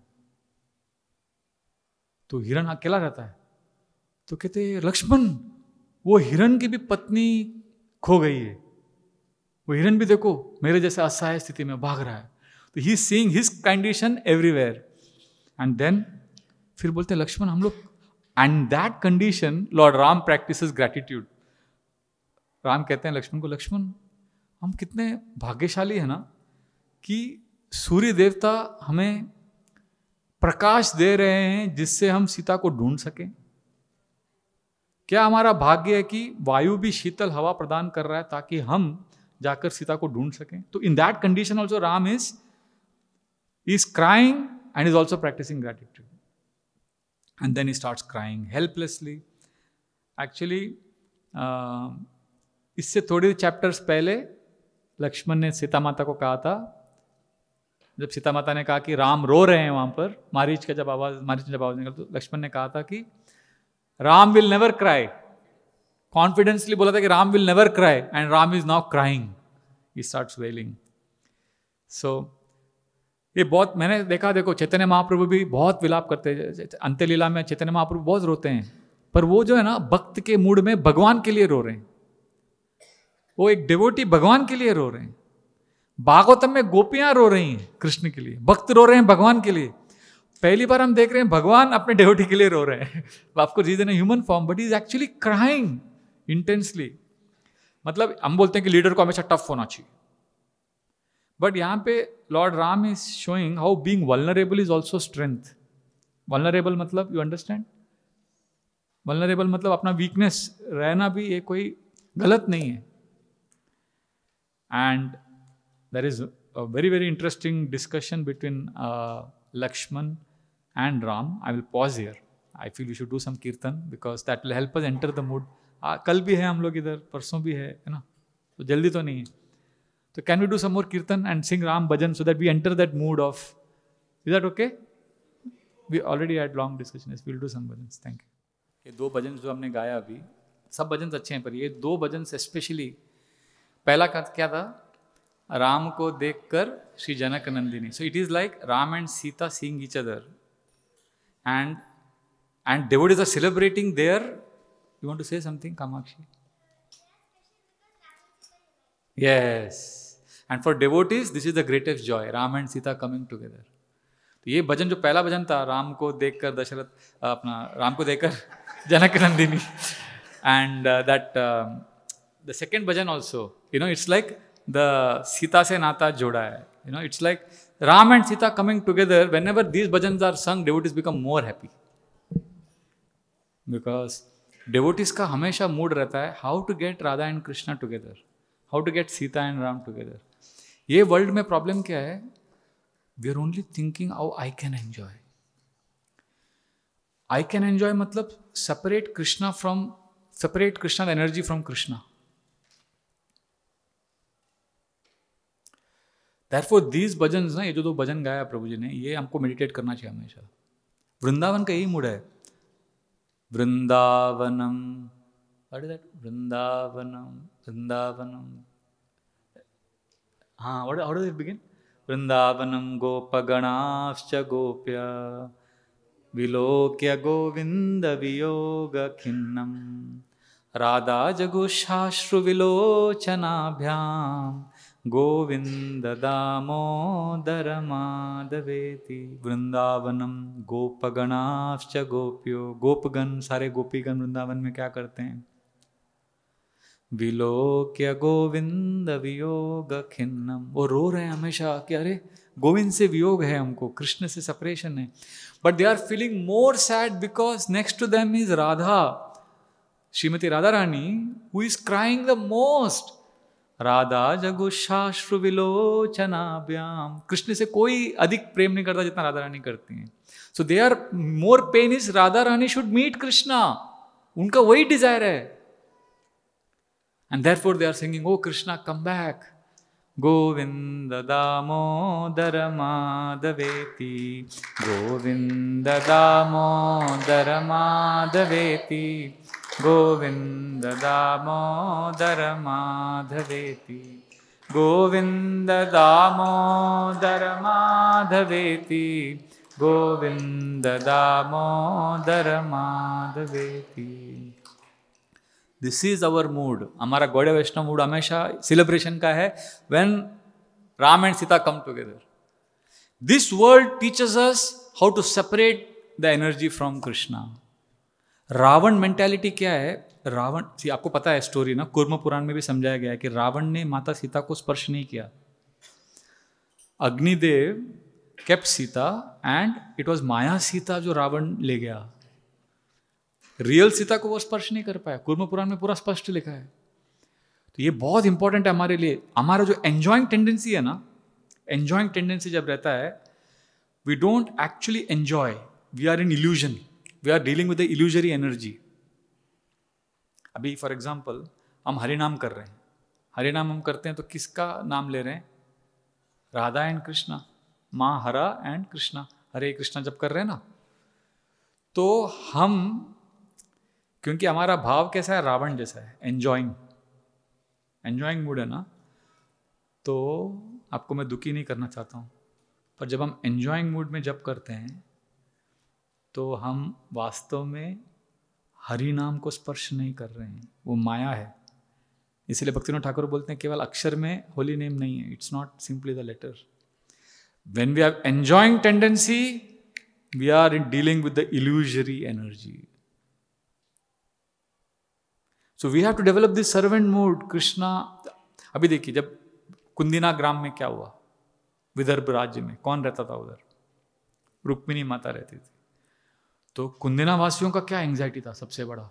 तो हिरण अकेला रहता है तो कहते लक्ष्मण वो हिरण की भी पत्नी खो गई है वो हिरण भी देखो मेरे जैसे असहाय स्थिति में भाग रहा है तो he seeing his condition everywhere and then फिर बोलते हैं लक्ष्मण हम लोग and that condition lord Ram practice gratitude Ram कहते हैं लक्ष्मण को लक्ष्मण हम कितने भाग्यशाली हैं ना कि सूर्य देवता हमें प्रकाश दे रहे हैं जिससे हम सीता को ढूंढ सकें क्या हमारा भाग्य है कि वायु भी शीतल हवा प्रदान कर रहा है ताकि हम जाकर सीता को ढूंढ सकें तो in that condition also Ram is is crying and is also practising gratitude and then he starts crying helplessly. Actually, uh, इससे थोड़ी चैप्टर्स पहले लक्ष्मण ने सीता माता को कहा था जब सीता माता ने कहा कि राम रो रहे हैं वहां पर मारीच का जब आवाज़ मारीच जब आवाज़ निकल तो लक्ष्मण ने कहा था कि Ram will never cry confidently बोला था कि Ram will never cry and Ram is now crying he start wailing so ये बहुत मैंने देखा देखो चैतन्य महाप्रभु भी बहुत विलाप करते हैं अंत्यलीला में चैतन्य महाप्रभु बहुत रोते हैं पर वो जो है ना भक्त के मूड में भगवान के लिए रो रहे हैं वो एक डिवोटी भगवान के लिए रो रहे हैं भागवतम में गोपियां रो रही हैं कृष्ण के लिए भक्त रो रहे हैं भगवान के लिए पहली बार हम देख रहे हैं भगवान अपने डिवोटी के लिए रो रहे हैं आपको human form but is actually crying intensely मतलब हम बोलते हैं कि लीडर को हमेशा टफ होना चाहिए बट यहाँ पे lord Ram is showing how being vulnerable is also strength vulnerable मतलब यू अंडरस्टैंड वलनरेबल मतलब अपना वीकनेस रहना भी ये कोई गलत नहीं है and there is very very interesting discussion between Lakshman and Ram I will pause here I feel you should do some kirtan because that will help us enter the mood कल भी है हम लोग इधर परसों भी है है ना तो जल्दी तो नहीं है So can we do some more kirtan and sing Ram bhajan so that we enter that mood of? Is that okay? We already had long discussion. Yes, we'll do some bhajans. Thank you. ये दो भजन जो हमने गाया अभी सब भजन अच्छे हैं पर ये दो भजन स्पेशली पहला का क्या था राम को देखकर Shri Janak Nandini so it is like Ram and Sita seeing each other and and devotees are celebrating their you want to say something kamakshi yes and for devotees this is the greatest joy Ram and Sita coming together तो ये भजन जो पहला भजन था राम को देखकर दशरथ अपना राम को देखकर Janak Nandini and that the second bhajan also you know it's like the Sita से नाता जोड़ा है no it's like Ram and Sita coming together whenever these bhajan are sung devotees become more happy because devotees का हमेशा मूड रहता है how to get Radha and Krishna together how to get Sita and Ram together ये वर्ल्ड में प्रॉब्लम क्या है वी आर ओनली थिंकिंग आउ I can enjoy I can enjoy मतलब separate Krishna from separate Krishna energy from Krishna therefore these bhajan ना ये जो दो भजन गाया प्रभु जी ने ये हमको मेडिटेट करना चाहिए हमेशा वृंदावन का यही मूड है वृंदावनम वृंदावनम वृंदावनम हाँ और बिगिन वृंदावनम गोपगणाश्च गोप्य विलोक्य गोविंद वियोग खिन्नम राधा जगुषाश्रु विलोचनाभ्याम गोविंद दामोदर माधवेति वृंदावनम गोपगणाश्च गोप्यो गोपगण सारे गोपीगण वृंदावन में क्या करते हैं विलोक्य गोविंद वियोग खिन्नम वो रो रहे हैं हमेशा कि अरे गोविंद से वियोग है हमको कृष्ण से सेपरेशन है but they are feeling more sad because next to them is Radha Shrimati Radha Rani who is crying the most Radha शाश्रु विलोचनाभ्याम कृष्ण से कोई अधिक प्रेम नहीं करता जितना राधा रानी करती हैं so they are more pain is Radha Rani should meet Krishna उनका वही डिजायर है And therefore they are singing, Oh Krishna, come back. Govinda Damo Dharamadaveti. Govinda Damo Dharamadaveti. Govinda Damo Dharamadaveti. Govinda Damo Dharamadaveti. Govinda Damo Dharamadaveti. Govinda Damo Dharamadaveti. This is our mood हमारा गौड़े वैष्णव मूड हमेशा सेलिब्रेशन का है when Ram and Sita come together this world teachers us how to separate the energy from Krishna Ravan mentality क्या है रावण सी आपको पता है स्टोरी ना कुर्म पुराण में भी समझाया गया है कि रावण ने माता सीता को स्पर्श नहीं किया Agnidev kept Sita and it was maya Sita जो रावण ले गया रियल सीता को वो स्पर्श नहीं कर पाया कुर्म पुराण में पूरा स्पष्ट लिखा है तो ये बहुत इंपॉर्टेंट है हमारे लिए हमारा जो एंजॉइंग टेंडेंसी है ना एंजॉइंग टेंडेंसी जब रहता है we don't actually enjoy we are in illusion we are dealing with illusory energy अभी फॉर एग्जाम्पल हम हरिनाम कर रहे हैं हरिनाम हम करते हैं तो किसका नाम ले रहे हैं राधा एंड कृष्णा माँ हरा एंड कृष्णा हरे कृष्णा जब कर रहे हैं ना तो हम क्योंकि हमारा भाव कैसा है रावण जैसा है एंजॉइंग एंजॉइंग मूड है ना तो आपको मैं दुखी नहीं करना चाहता हूँ पर जब हम एंजॉइंग मूड में जब करते हैं तो हम वास्तव में हरि नाम को स्पर्श नहीं कर रहे हैं वो माया है इसलिए भक्तिनाथ ठाकुर बोलते हैं केवल अक्षर में होली नेम नहीं है it's not simply the letter when we have enjoying tendency we are in dealing with the illusory energy so we have to develop this servant mood Krishna अभी देखिए जब कुंदिना ग्राम में क्या हुआ विदर्भ राज्य में कौन रहता था उधर रुक्मिणी माता रहती थी तो कुंदिना वासियों का क्या एंग्जाइटी था सबसे बड़ा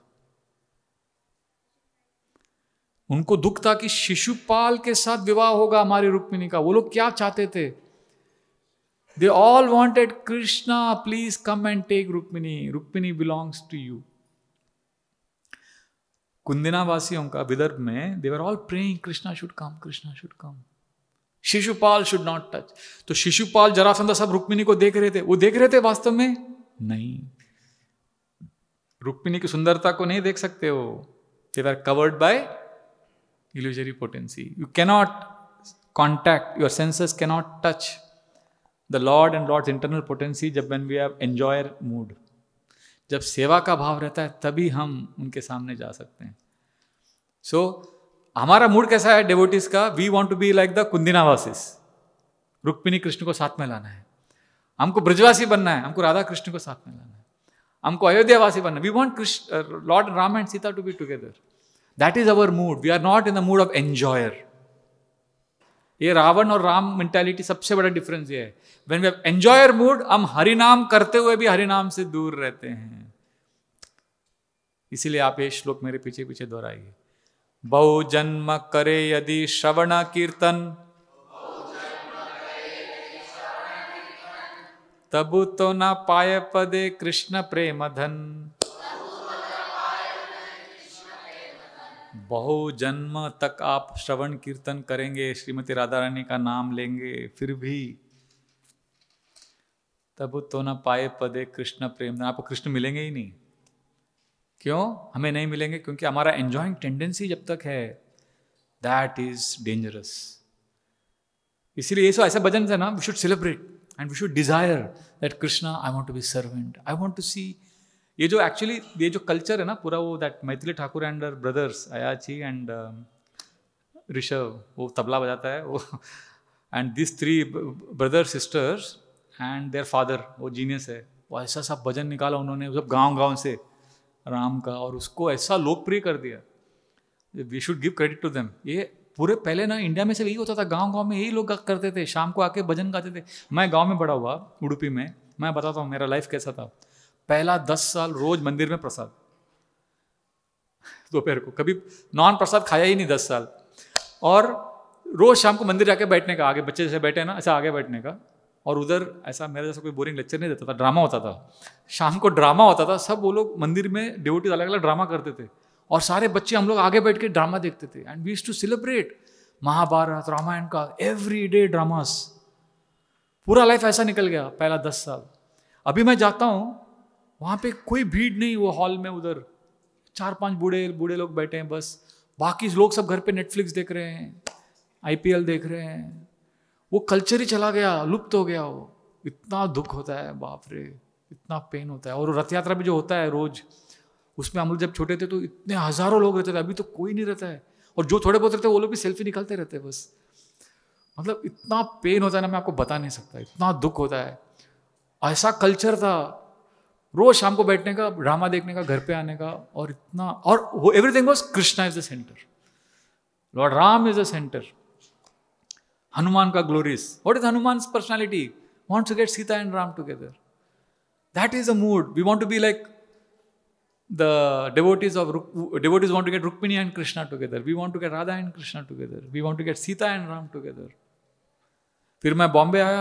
उनको दुख था कि शिशुपाल के साथ विवाह होगा हमारी रुक्मिणी का वो लोग क्या चाहते थे they all wanted Krishna please come and take Rukmini Rukmini belongs to you Kundina वासियों का विदर्भ में there all praying Krishna should come Krishna should come Shishupal should not touch तो शिशुपाल जराफंदा सब रुक्मिनी को देख रहे थे वो देख रहे थे वास्तव में नहीं रुक्मिनी की सुंदरता को नहीं देख सकते हो they are covered by illusory potency you cannot contact your senses cannot touch the lord and lord's internal potency जब when we have enjoyer mood जब सेवा का भाव रहता है तभी हम उनके सामने जा सकते हैं सो so, हमारा मूड कैसा है डेवोटिस का we want to be like the कुंदिनावासिस रुक्मिनी कृष्ण को साथ में लाना है हमको ब्रजवासी बनना है हमको राधा कृष्ण को साथ में लाना है हमको अयोध्या वासी बनना we want Krishna Lord Ram and Sita to be together that is our mood we are not in the mood of enjoyer ये रावण और राम मेंटेलिटी सबसे बड़ा डिफरेंस ये है when we have enjoyer mood हम हरिनाम करते हुए भी हरिनाम से दूर रहते हैं इसीलिए आप ये श्लोक मेरे पीछे पीछे दोहराइए बहु जन्म करे यदि श्रवण कीर्तन तबु तो न पाय पदे कृष्ण प्रेम धन बहु जन्म तक आप श्रवण कीर्तन करेंगे श्रीमती राधा रानी का नाम लेंगे फिर भी तब तो न पाए पदे कृष्ण प्रेम आपको कृष्ण मिलेंगे ही नहीं क्यों हमें नहीं मिलेंगे क्योंकि हमारा एंजॉइंग टेंडेंसी जब तक है दैट इज डेंजरस इसीलिए सो ऐसा भजन है ना we should celebrate and we should desire that Krishna I want to be servant I want to see ये जो एक्चुअली ये जो कल्चर है ना पूरा वो that Maithili Thakur and brothers Ayachi and Rishabh वो तबला बजाता है वो and this three brother sisters and their father वो जीनियस है वो ऐसा सब भजन निकाला उन्होंने सब गांव गांव से राम का और उसको ऐसा लोकप्रिय कर दिया we should give credit to them ये पूरे पहले ना इंडिया में से यही होता था गांव गांव में यही लोग करते थे शाम को आके भजन गाते थे मैं गांव में बड़ा हुआ उडुपी में मैं बताता हूँ मेरा लाइफ कैसा था पहला दस साल रोज मंदिर में प्रसाद दोपहर को कभी नॉन प्रसाद खाया ही नहीं दस साल और रोज शाम को मंदिर जाके बैठने का आगे बच्चे जैसे बैठे ना अच्छा आगे बैठने का और उधर ऐसा मेरा जैसा कोई बोरिंग लेक्चर नहीं देता था ड्रामा होता था शाम को ड्रामा होता था सब वो लोग मंदिर में ड्यूटी अलग अलग ड्रामा करते थे और सारे बच्चे हम लोग आगे बैठ के ड्रामा देखते थे and we to celebrate Mahabharat Ramayan का एवरी डे ड्रामास पूरा लाइफ ऐसा निकल गया पहला दस साल अभी मैं जाता हूँ वहाँ पे कोई भीड़ नहीं वो हॉल में उधर चार पांच बूढ़े बूढ़े लोग बैठे हैं बस बाकी लोग सब घर पे नेटफ्लिक्स देख रहे हैं आईपीएल देख रहे हैं वो कल्चर ही चला गया लुप्त हो गया वो इतना दुख होता है बाप रे इतना पेन होता है और रथ यात्रा भी जो होता है रोज उसमें हम लोग जब छोटे थे तो इतने हज़ारों लोग रहते थे अभी तो कोई नहीं रहता है और जो थोड़े बहुत रहते हैं वो लोग भी सेल्फी निकालते रहते हैं बस मतलब इतना पेन होता है ना मैं आपको बता नहीं सकता इतना दुख होता है ऐसा कल्चर था रोज शाम को बैठने का ड्रामा देखने का घर पे आने का और इतना और वो everything was Krishna is the centre Lord Ram is the centre Hanuman ka glories. What is Hanuman's personality? Wants to get Sita and Ram together. That is the mood. We want to be like the devotees of devotees want to get Rukmini and Krishna together. We want to get Radha and Krishna together. We want to get Sita and Ram together. फिर मैं बॉम्बे आया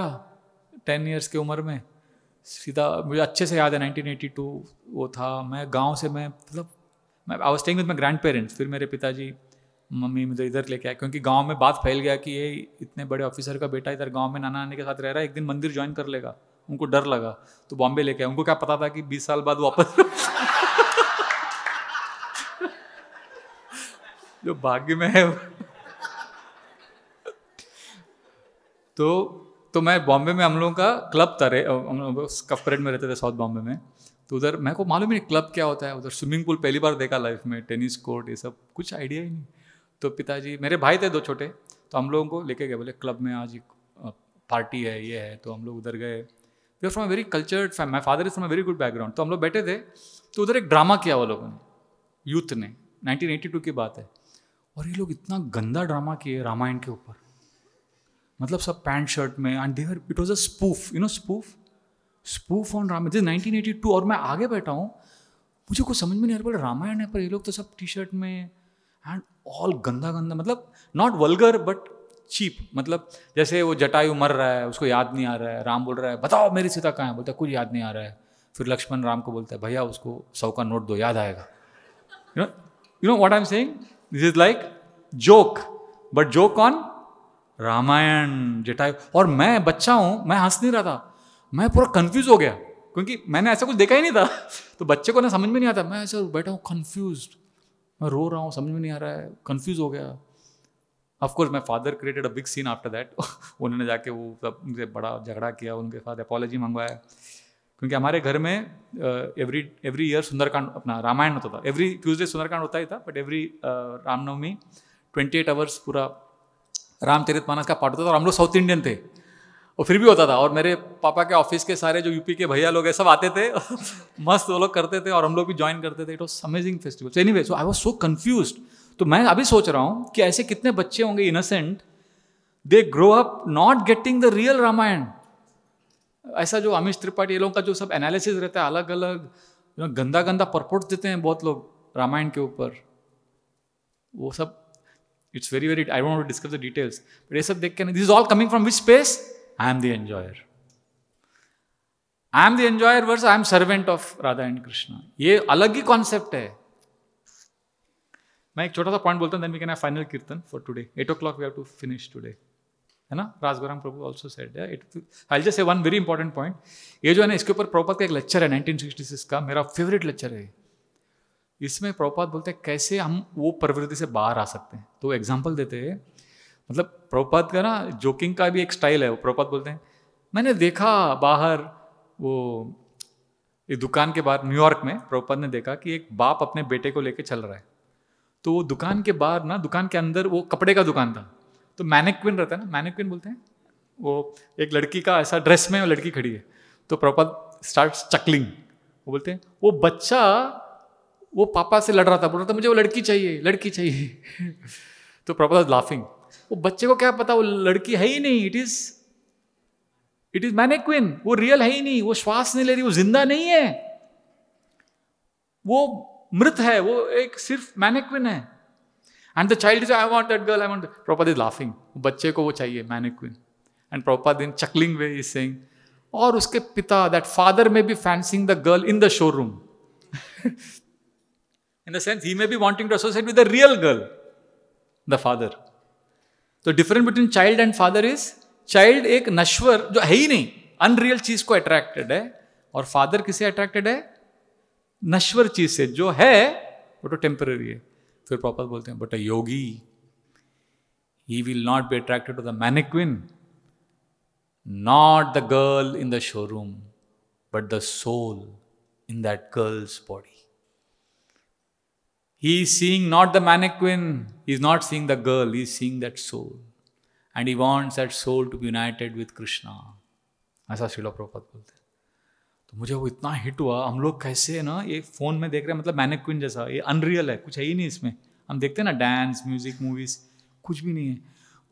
टेन इयर्स की उम्र में सीधा मुझे अच्छे से याद है 1982 वो था मैं गांव से मैं मतलब मैं I was staying with my grandparents फिर मेरे पिताजी मम्मी मुझे इधर लेके आए क्योंकि गांव में बात फैल गया कि ये इतने बड़े ऑफिसर का बेटा इधर गांव में नाना नानी के साथ रह रहा है एक दिन मंदिर ज्वाइन कर लेगा उनको डर लगा तो बॉम्बे लेके आए उनको क्या पता था कि बीस साल बाद वापस जो भाग्य में है तो तो मैं बॉम्बे में हम लोगों का क्लब था रहे हम लोग कपरेट में रहते थे साउथ बॉम्बे में तो उधर मैं को मालूम ही नहीं क्लब क्या होता है उधर स्विमिंग पूल पहली बार देखा लाइफ में टेनिस कोर्ट ये सब कुछ आइडिया ही नहीं तो पिताजी मेरे भाई थे दो छोटे तो हम लोगों को लेके गए बोले क्लब में आज पार्टी है ये है तो हम लोग उधर गए we from very cultured fam my father is from very good background तो हम लोग बैठे थे तो उधर एक ड्रामा किया वो लोगों ने यूथ ने 1982 की बात है और ये लोग इतना गंदा ड्रामा किए रामायण के ऊपर मतलब सब पैंट शर्ट में and there it was a spoof you know spoof spoof on Ramayan जिस टू और मैं आगे बैठा हूँ मुझे कुछ समझ में नहीं आ रहा रामायण है पर ये लोग तो सब टी शर्ट में एंड ऑल गंदा गंदा मतलब नॉट वल्गर बट चीप मतलब जैसे वो जटायु मर रहा है उसको याद नहीं आ रहा है राम बोल रहा है बताओ मेरी सीता कहाँ है बोलता है कुछ याद नहीं आ रहा है फिर लक्ष्मण राम को बोलता है भैया उसको सौ का नोट दो याद आएगा you know you know what I am saying this is like joke but joke on Ramayan Jatayu और मैं बच्चा हूँ मैं हंस नहीं रहा था मैं पूरा कन्फ्यूज हो गया क्योंकि मैंने ऐसा कुछ देखा ही नहीं था तो बच्चे को ना समझ में नहीं आता मैं ऐसा बैठा हूँ कन्फ्यूज मैं रो रहा हूँ समझ में नहीं आ रहा है कन्फ्यूज हो गया of course my father created a big scene after that उन्होंने जाके वो सब उनसे बड़ा झगड़ा किया उनके साथ एपोलॉजी मंगवाया क्योंकि हमारे घर में एवरी एवरी ईयर सुंदरकांड अपना रामायण होता था एवरी ट्यूजडे सुंदरकांड होता ही था but every uh, Ramnavami twenty eight hours पूरा राम चरित मानस का पाठ होता था और हम लोग साउथ इंडियन थे और फिर भी होता था और मेरे पापा के ऑफिस के सारे जो यूपी के भैया लोग हैं सब आते थे मस्त वो लोग करते थे और हम लोग भी ज्वाइन करते थे it was amazing festival anyway so I was so confuse तो मैं अभी सोच रहा हूँ कि ऐसे कितने बच्चे होंगे innocent they grow up not getting the real Ramayan ऐसा जो अमीश त्रिपाठी ये लोगों का जो सब एनालिसिस रहता है अलग अलग गंदा गंदा परपोर्ट देते हैं बहुत लोग रामायण के ऊपर वो सब it's very very I don't discuss the details but ये सब देख के this is all coming from which space I am the enjoyer I am the enjoyer versus I am servant of Radha and Krishna ये अलग ही कॉन्सेप्ट है मैं एक छोटा सा पॉइंट बोलता हूँ then we can have final kirtan for today eight o'clock we have to finish today है ना Rajgoram Prabhu also said I just say one very important point ये जो है ना इसके ऊपर प्रभुपात का एक लेक्चर है नाइनटीन सिक्सटी सिक्स का मेरा फेवरेट लेक्चर है इसमें प्रभुपात बोलते हैं कैसे हम वो प्रवृत्ति से बाहर आ सकते हैं तो एग्जाम्पल देते हैं मतलब प्रभुपाद का ना जोकिंग का भी एक स्टाइल है वो प्रभुपाद बोलते हैं मैंने देखा बाहर वो एक दुकान के बाहर न्यूयॉर्क में प्रभुपाद ने देखा कि एक बाप अपने बेटे को लेके चल रहा है तो वो दुकान के बाहर ना दुकान के अंदर वो कपड़े का दुकान था तो मैनेक्विन रहता है ना मैनिक्विन बोलते हैं वो एक लड़की का ऐसा ड्रेस में वो लड़की खड़ी है तो प्रभुपाद स्टार्ट चकलिंग वो बोलते हैं वो बच्चा वो पापा से लड़ रहा था बोल रहा था मुझे वो लड़की चाहिए लड़की चाहिए तो प्रभुपाद लाफिंग वो बच्चे को क्या पता वो लड़की है ही नहीं it is it is mannequin वो रियल है ही नहीं वो श्वास नहीं ले रही वो जिंदा नहीं है वो मृत है वो एक सिर्फ मैनेक्विन है and the child is I want that girl I want Prabhupad is laughing बच्चे को वो चाहिए mannequin and Prabhupad in chuckling way is saying और उसके पिता that father may be fancying the girl in the showroom in the sense he may be wanting to associate with the real girl the father तो difference between child and father is child एक नश्वर जो है ही नहीं अनरियल चीज को अट्रैक्टेड है और फादर किसे अट्रैक्टेड है नश्वर चीज से जो है वो तो टेम्पररी है फिर प्रॉपर बोलते हैं but a yogi he will not be attracted to the mannequin not the girl in the showroom but the soul in that girl's body He is seeing not the mannequin, he is not seeing the girl, he is seeing that soul. And he wants that soul to be united with Krishna. ऐसा शिला प्रपात बोलते तो मुझे वो इतना हिट हुआ हम लोग कैसे ना ये फ़ोन में देख रहे हैं मतलब मैनेक्विन जैसा ये अनरियल है कुछ है ही नहीं इसमें हम देखते हैं ना डांस म्यूजिक मूवीज कुछ भी नहीं है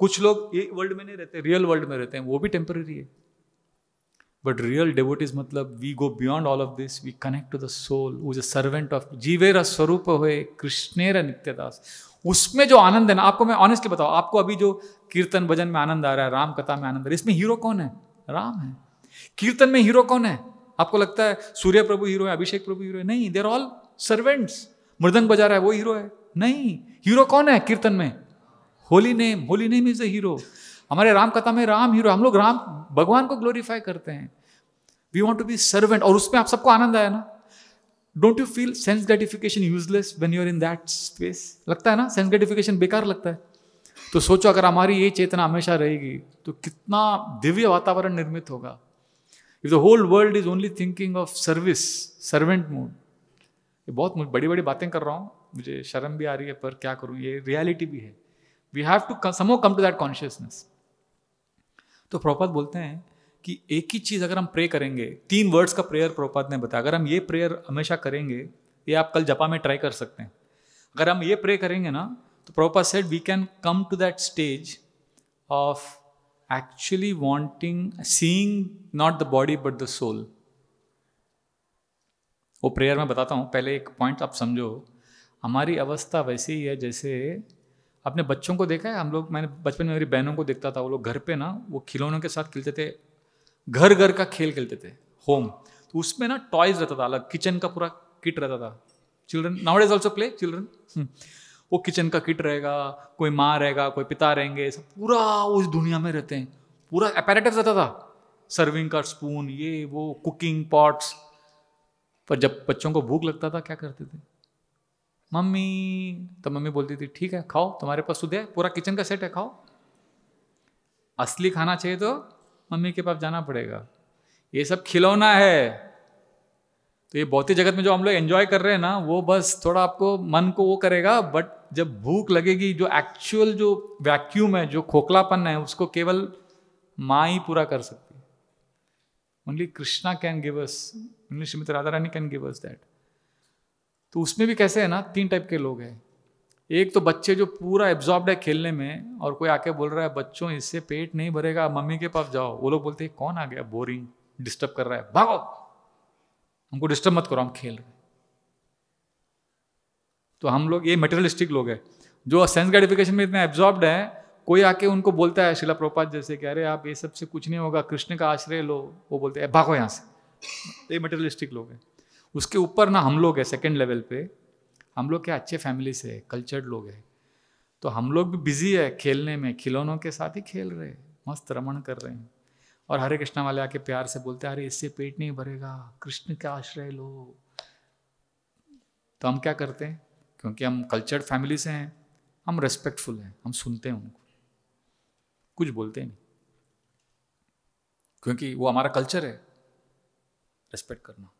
कुछ लोग ये वर्ल्ड में नहीं रहते रियल वर्ल्ड में रहते हैं वो भी टेम्पररी है बट रियल devotees, इज मतलब we go beyond all of this we connect to soul, who is a servant of Jivera स्वरूप हुए कृष्णेर नित्यदास उसमें जो आनंद है ना आपको मैं ऑनेस्टली बताऊँ आपको अभी जो कीर्तन भजन में आनंद आ रहा है राम कथा में आनंद आ रहा है इसमें हीरो कौन है राम है कीर्तन में हीरो कौन है आपको लगता है सूर्य प्रभु हीरो है अभिषेक प्रभु हीरो है नहीं देर ऑल सर्वेंट्स मृदंग बजा रहा है वो हीरो है नहीं हीरो कौन है कीर्तन में holy name holy name is a hero हमारे राम कथा में राम हीरो हम लोग राम भगवान को ग्लोरीफाई करते हैं we want to be servant और उसमें आप सबको आनंद आया ना don't you feel sense gratification useless when you are in that space लगता है ना सेंस ग्रेटिफिकेशन बेकार लगता है तो सोचो अगर हमारी ये चेतना हमेशा रहेगी तो कितना दिव्य वातावरण निर्मित होगा if the whole world is only thinking of service servant mood ये बहुत बड़ी बड़ी बातें कर रहा हूँ मुझे शर्म भी आ रही है पर क्या करूँ ये रियलिटी भी है वी हैव टू समो कम टू दैट कॉन्शियसनेस तो प्रोपात बोलते हैं कि एक ही चीज़ अगर हम प्रे करेंगे तीन वर्ड्स का प्रेयर प्रोपात ने बताया अगर हम ये प्रेयर हमेशा करेंगे ये आप कल जपा में ट्राई कर सकते हैं अगर हम ये प्रे करेंगे ना तो Prabhupad said we can come to that stage of actually wanting seeing not the body but the soul वो प्रेयर मैं बताता हूँ पहले एक पॉइंट आप समझो हमारी अवस्था वैसी ही है जैसे अपने बच्चों को देखा है हम लोग मैंने बचपन में मेरी बहनों को देखता था वो लोग घर पे ना वो खिलौनों के साथ खेलते थे घर घर का खेल खेलते थे होम तो उसमें ना टॉयज रहता था अलग किचन का पूरा किट रहता था children now is also play children वो किचन का किट रहेगा कोई माँ रहेगा कोई पिता रहेंगे सब पूरा उस दुनिया में रहते हैं पूरा अपेरेटिव रहता था सर्विंग का स्पून ये वो कुकिंग पॉट्स पर जब बच्चों को भूख लगता था क्या करते थे मम्मी तो मम्मी बोलती थी ठीक है खाओ तुम्हारे पास सुधे पूरा किचन का सेट है खाओ असली खाना चाहिए तो मम्मी के पास जाना पड़ेगा ये सब खिलौना है तो ये भौतिक जगत में जो हम लोग एंजॉय कर रहे हैं ना वो बस थोड़ा आपको मन को वो करेगा बट जब भूख लगेगी जो एक्चुअल जो वैक्यूम है जो खोखलापन है उसको केवल माँ ही पूरा कर सकती है only Krishna can give us only Shrimati Radha Rani can give us that तो उसमें भी कैसे है ना तीन टाइप के लोग हैं एक तो बच्चे जो पूरा एब्जॉर्ब है खेलने में और कोई आके बोल रहा है बच्चों इससे पेट नहीं भरेगा मम्मी के पास जाओ वो लोग बोलते हैं कौन आ गया बोरिंग डिस्टर्ब कर रहा है भागो हमको डिस्टर्ब मत करो हम खेल रहे तो हम लोग ये मेटेरियलिस्टिक लोग हैं जो सेंस ग्रेटिफिकेशन में इतना एब्जॉर्ब्ड है कोई आके उनको बोलता है शिला प्रोपात जैसे कि अरे आप ये सबसे कुछ नहीं होगा कृष्ण का आश्रय लो वो बोलते हैं भागो यहाँ से तो ये मेटेरियलिस्टिक लोग हैं उसके ऊपर ना हम लोग है सेकेंड लेवल पे हम लोग क्या अच्छे फैमिली से है कल्चर्ड लोग हैं तो हम लोग भी बिजी है खेलने में खिलौनों के साथ ही खेल रहे हैं मस्त रमण कर रहे हैं और हरे कृष्णा वाले आके प्यार से बोलते हैं अरे इससे पेट नहीं भरेगा कृष्ण का आश्रय लो तो हम क्या करते हैं क्योंकि हम कल्चर्ड फैमिली से हैं हम रेस्पेक्टफुल हैं हम सुनते हैं उनको कुछ बोलते नहीं क्योंकि वो हमारा कल्चर है रेस्पेक्ट करना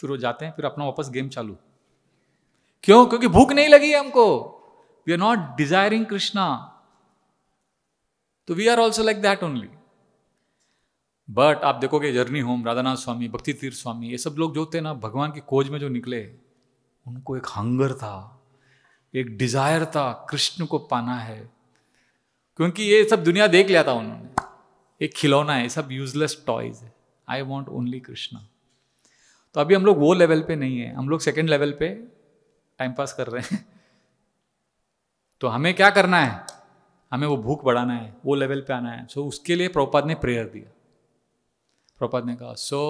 फिर वो जाते हैं फिर अपना वापस गेम चालू क्यों क्योंकि भूख नहीं लगी है हमको we are not desiring Krishna तो we are also like that only but आप देखोगे जर्नी होम राधानाथ स्वामी भक्ति तीर्थ स्वामी ये सब लोग जो थे ना भगवान की खोज में जो निकले उनको एक हंगर था एक डिजायर था कृष्ण को पाना है क्योंकि ये सब दुनिया देख लिया था उन्होंने एक खिलौना है सब यूजलेस टॉयज है आई वॉन्ट ओनली कृष्णा तो अभी हम लोग वो लेवल पे नहीं है हम लोग सेकेंड लेवल पे टाइम पास कर रहे हैं तो हमें क्या करना है हमें वो भूख बढ़ाना है वो लेवल पे आना है सो so, उसके लिए प्रभुपाद ने प्रेयर दिया प्रभुपाद ने कहा so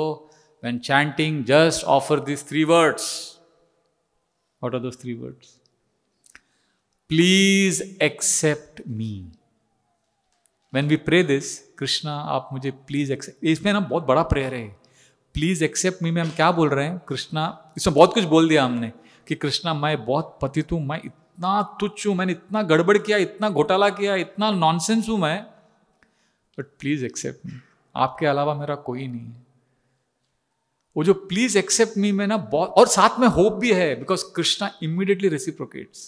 when chanting just offer this three words what are this three words please accept me when we pray this Krishna आप मुझे प्लीज एक्सेप्ट इसमें ना बहुत बड़ा प्रेयर है प्लीज़ एक्सेप्ट मी में हम क्या बोल रहे हैं कृष्णा इसमें बहुत कुछ बोल दिया हमने कि कृष्णा मैं बहुत पतित हूँ मैं इतना तुच्छ हूँ मैंने इतना गड़बड़ किया इतना घोटाला किया इतना नॉनसेंस हूँ मैं बट प्लीज़ एक्सेप्ट मी आपके अलावा मेरा कोई नहीं है वो जो प्लीज एक्सेप्ट मी में ना बहुत और साथ में होप भी है because Krishna immediately reciprocates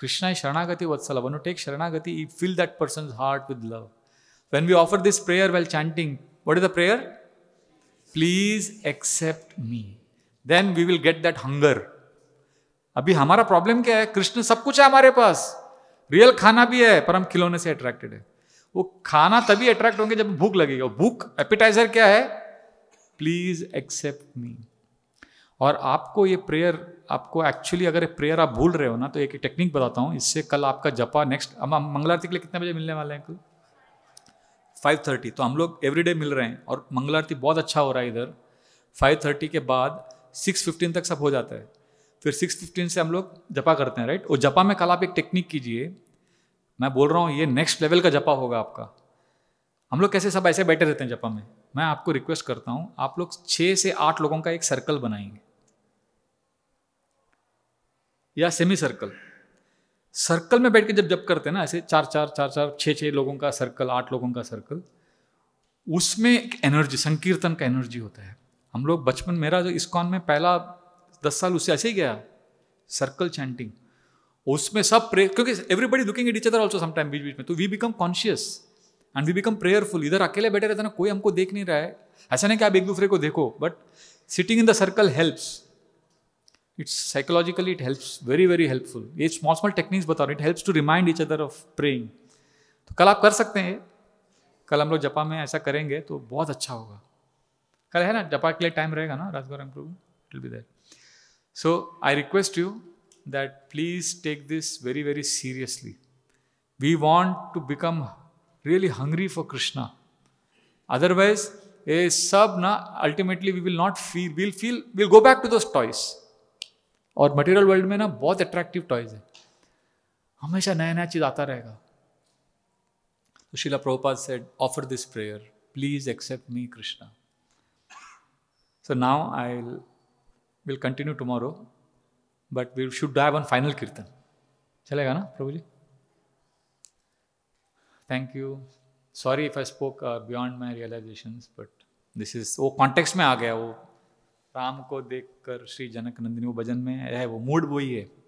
Krishna शरणागति वत्सल वन टेक शरणागति feel that person heart with love when we offer this prayer well chanting What is the prayer? Please accept me. Then we will get that hunger. अभी हमारा प्रॉब्लम क्या है कृष्ण सब कुछ है हमारे पास रियल खाना भी है पर हम खिलौने से अट्रैक्टेड है वो खाना तभी अट्रैक्ट होंगे जब भूख लगेगी और भूख एपिटाइजर क्या है प्लीज एक्सेप्ट मी और आपको ये प्रेयर आपको एक्चुअली अगर प्रेयर आप भूल रहे हो ना तो एक टेक्निक बताता हूँ इससे कल आपका जपा नेक्स्ट हम मंगलारती के लिए कितने बजे मिलने वाले हैं कल फाइव थर्टी तो हम लोग एवरीडे मिल रहे हैं और मंगल आरती बहुत अच्छा हो रहा है इधर फाइव थर्टी के बाद सिक्स फिफ्टीन तक सब हो जाता है फिर सिक्स फिफ्टीन से हम लोग जपा करते हैं राइट और जपा में कल आप एक टेक्निक कीजिए मैं बोल रहा हूँ ये नेक्स्ट लेवल का जपा होगा आपका हम लोग कैसे सब ऐसे बैठे रहते हैं जपा में मैं आपको रिक्वेस्ट करता हूँ आप लोग छः से आठ लोगों का एक सर्कल बनाएंगे या सेमी सर्कल सर्कल में बैठ के जब जब करते हैं ना ऐसे चार चार चार चार छः छः लोगों का सर्कल आठ लोगों का सर्कल उसमें एक एनर्जी संकीर्तन का एनर्जी होता है हम लोग बचपन मेरा जो इस्कॉन में पहला दस साल उससे ऐसे ही गया सर्कल चैंटिंग उसमें सब प्रे क्योंकि everybody looking at each other also sometime बीच बीच में तो we become conscious and we become prayerful इधर अकेले बैठे रहते ना कोई हमको देख नहीं रहा है ऐसा नहीं कि आप एक दूसरे को देखो but sitting in the circle helps it's psychologically it helps very very helpful ये स्मॉल स्मॉल टेक्निक्स बता रहा हूँ it helps to remind each other of praying तो कल आप कर सकते हैं कल हम लोग जपा में ऐसा करेंगे तो बहुत अच्छा होगा कल है ना जपा के लिए टाइम रहेगा ना Rajgaur Prabhu it will be there so I request you that please take this very very seriously we want to become really hungry for Krishna otherwise ये सब ना ultimately we will not feel will feel will go back to those toys और मटेरियल वर्ल्ड में ना बहुत अट्रैक्टिव टॉयज है हमेशा नया नया चीज़ आता रहेगा तो Srila Prabhupada said offer this prayer please accept me Krishna so now I will continue tomorrow but we should have one final kirtan चलेगा ना Prabhu ji thank you sorry if I spoke beyond my realization but this is वो कॉन्टेक्स्ट में आ गया वो राम को देखकर श्री जनक नंदिनी वो भजन में है वो मूड वही है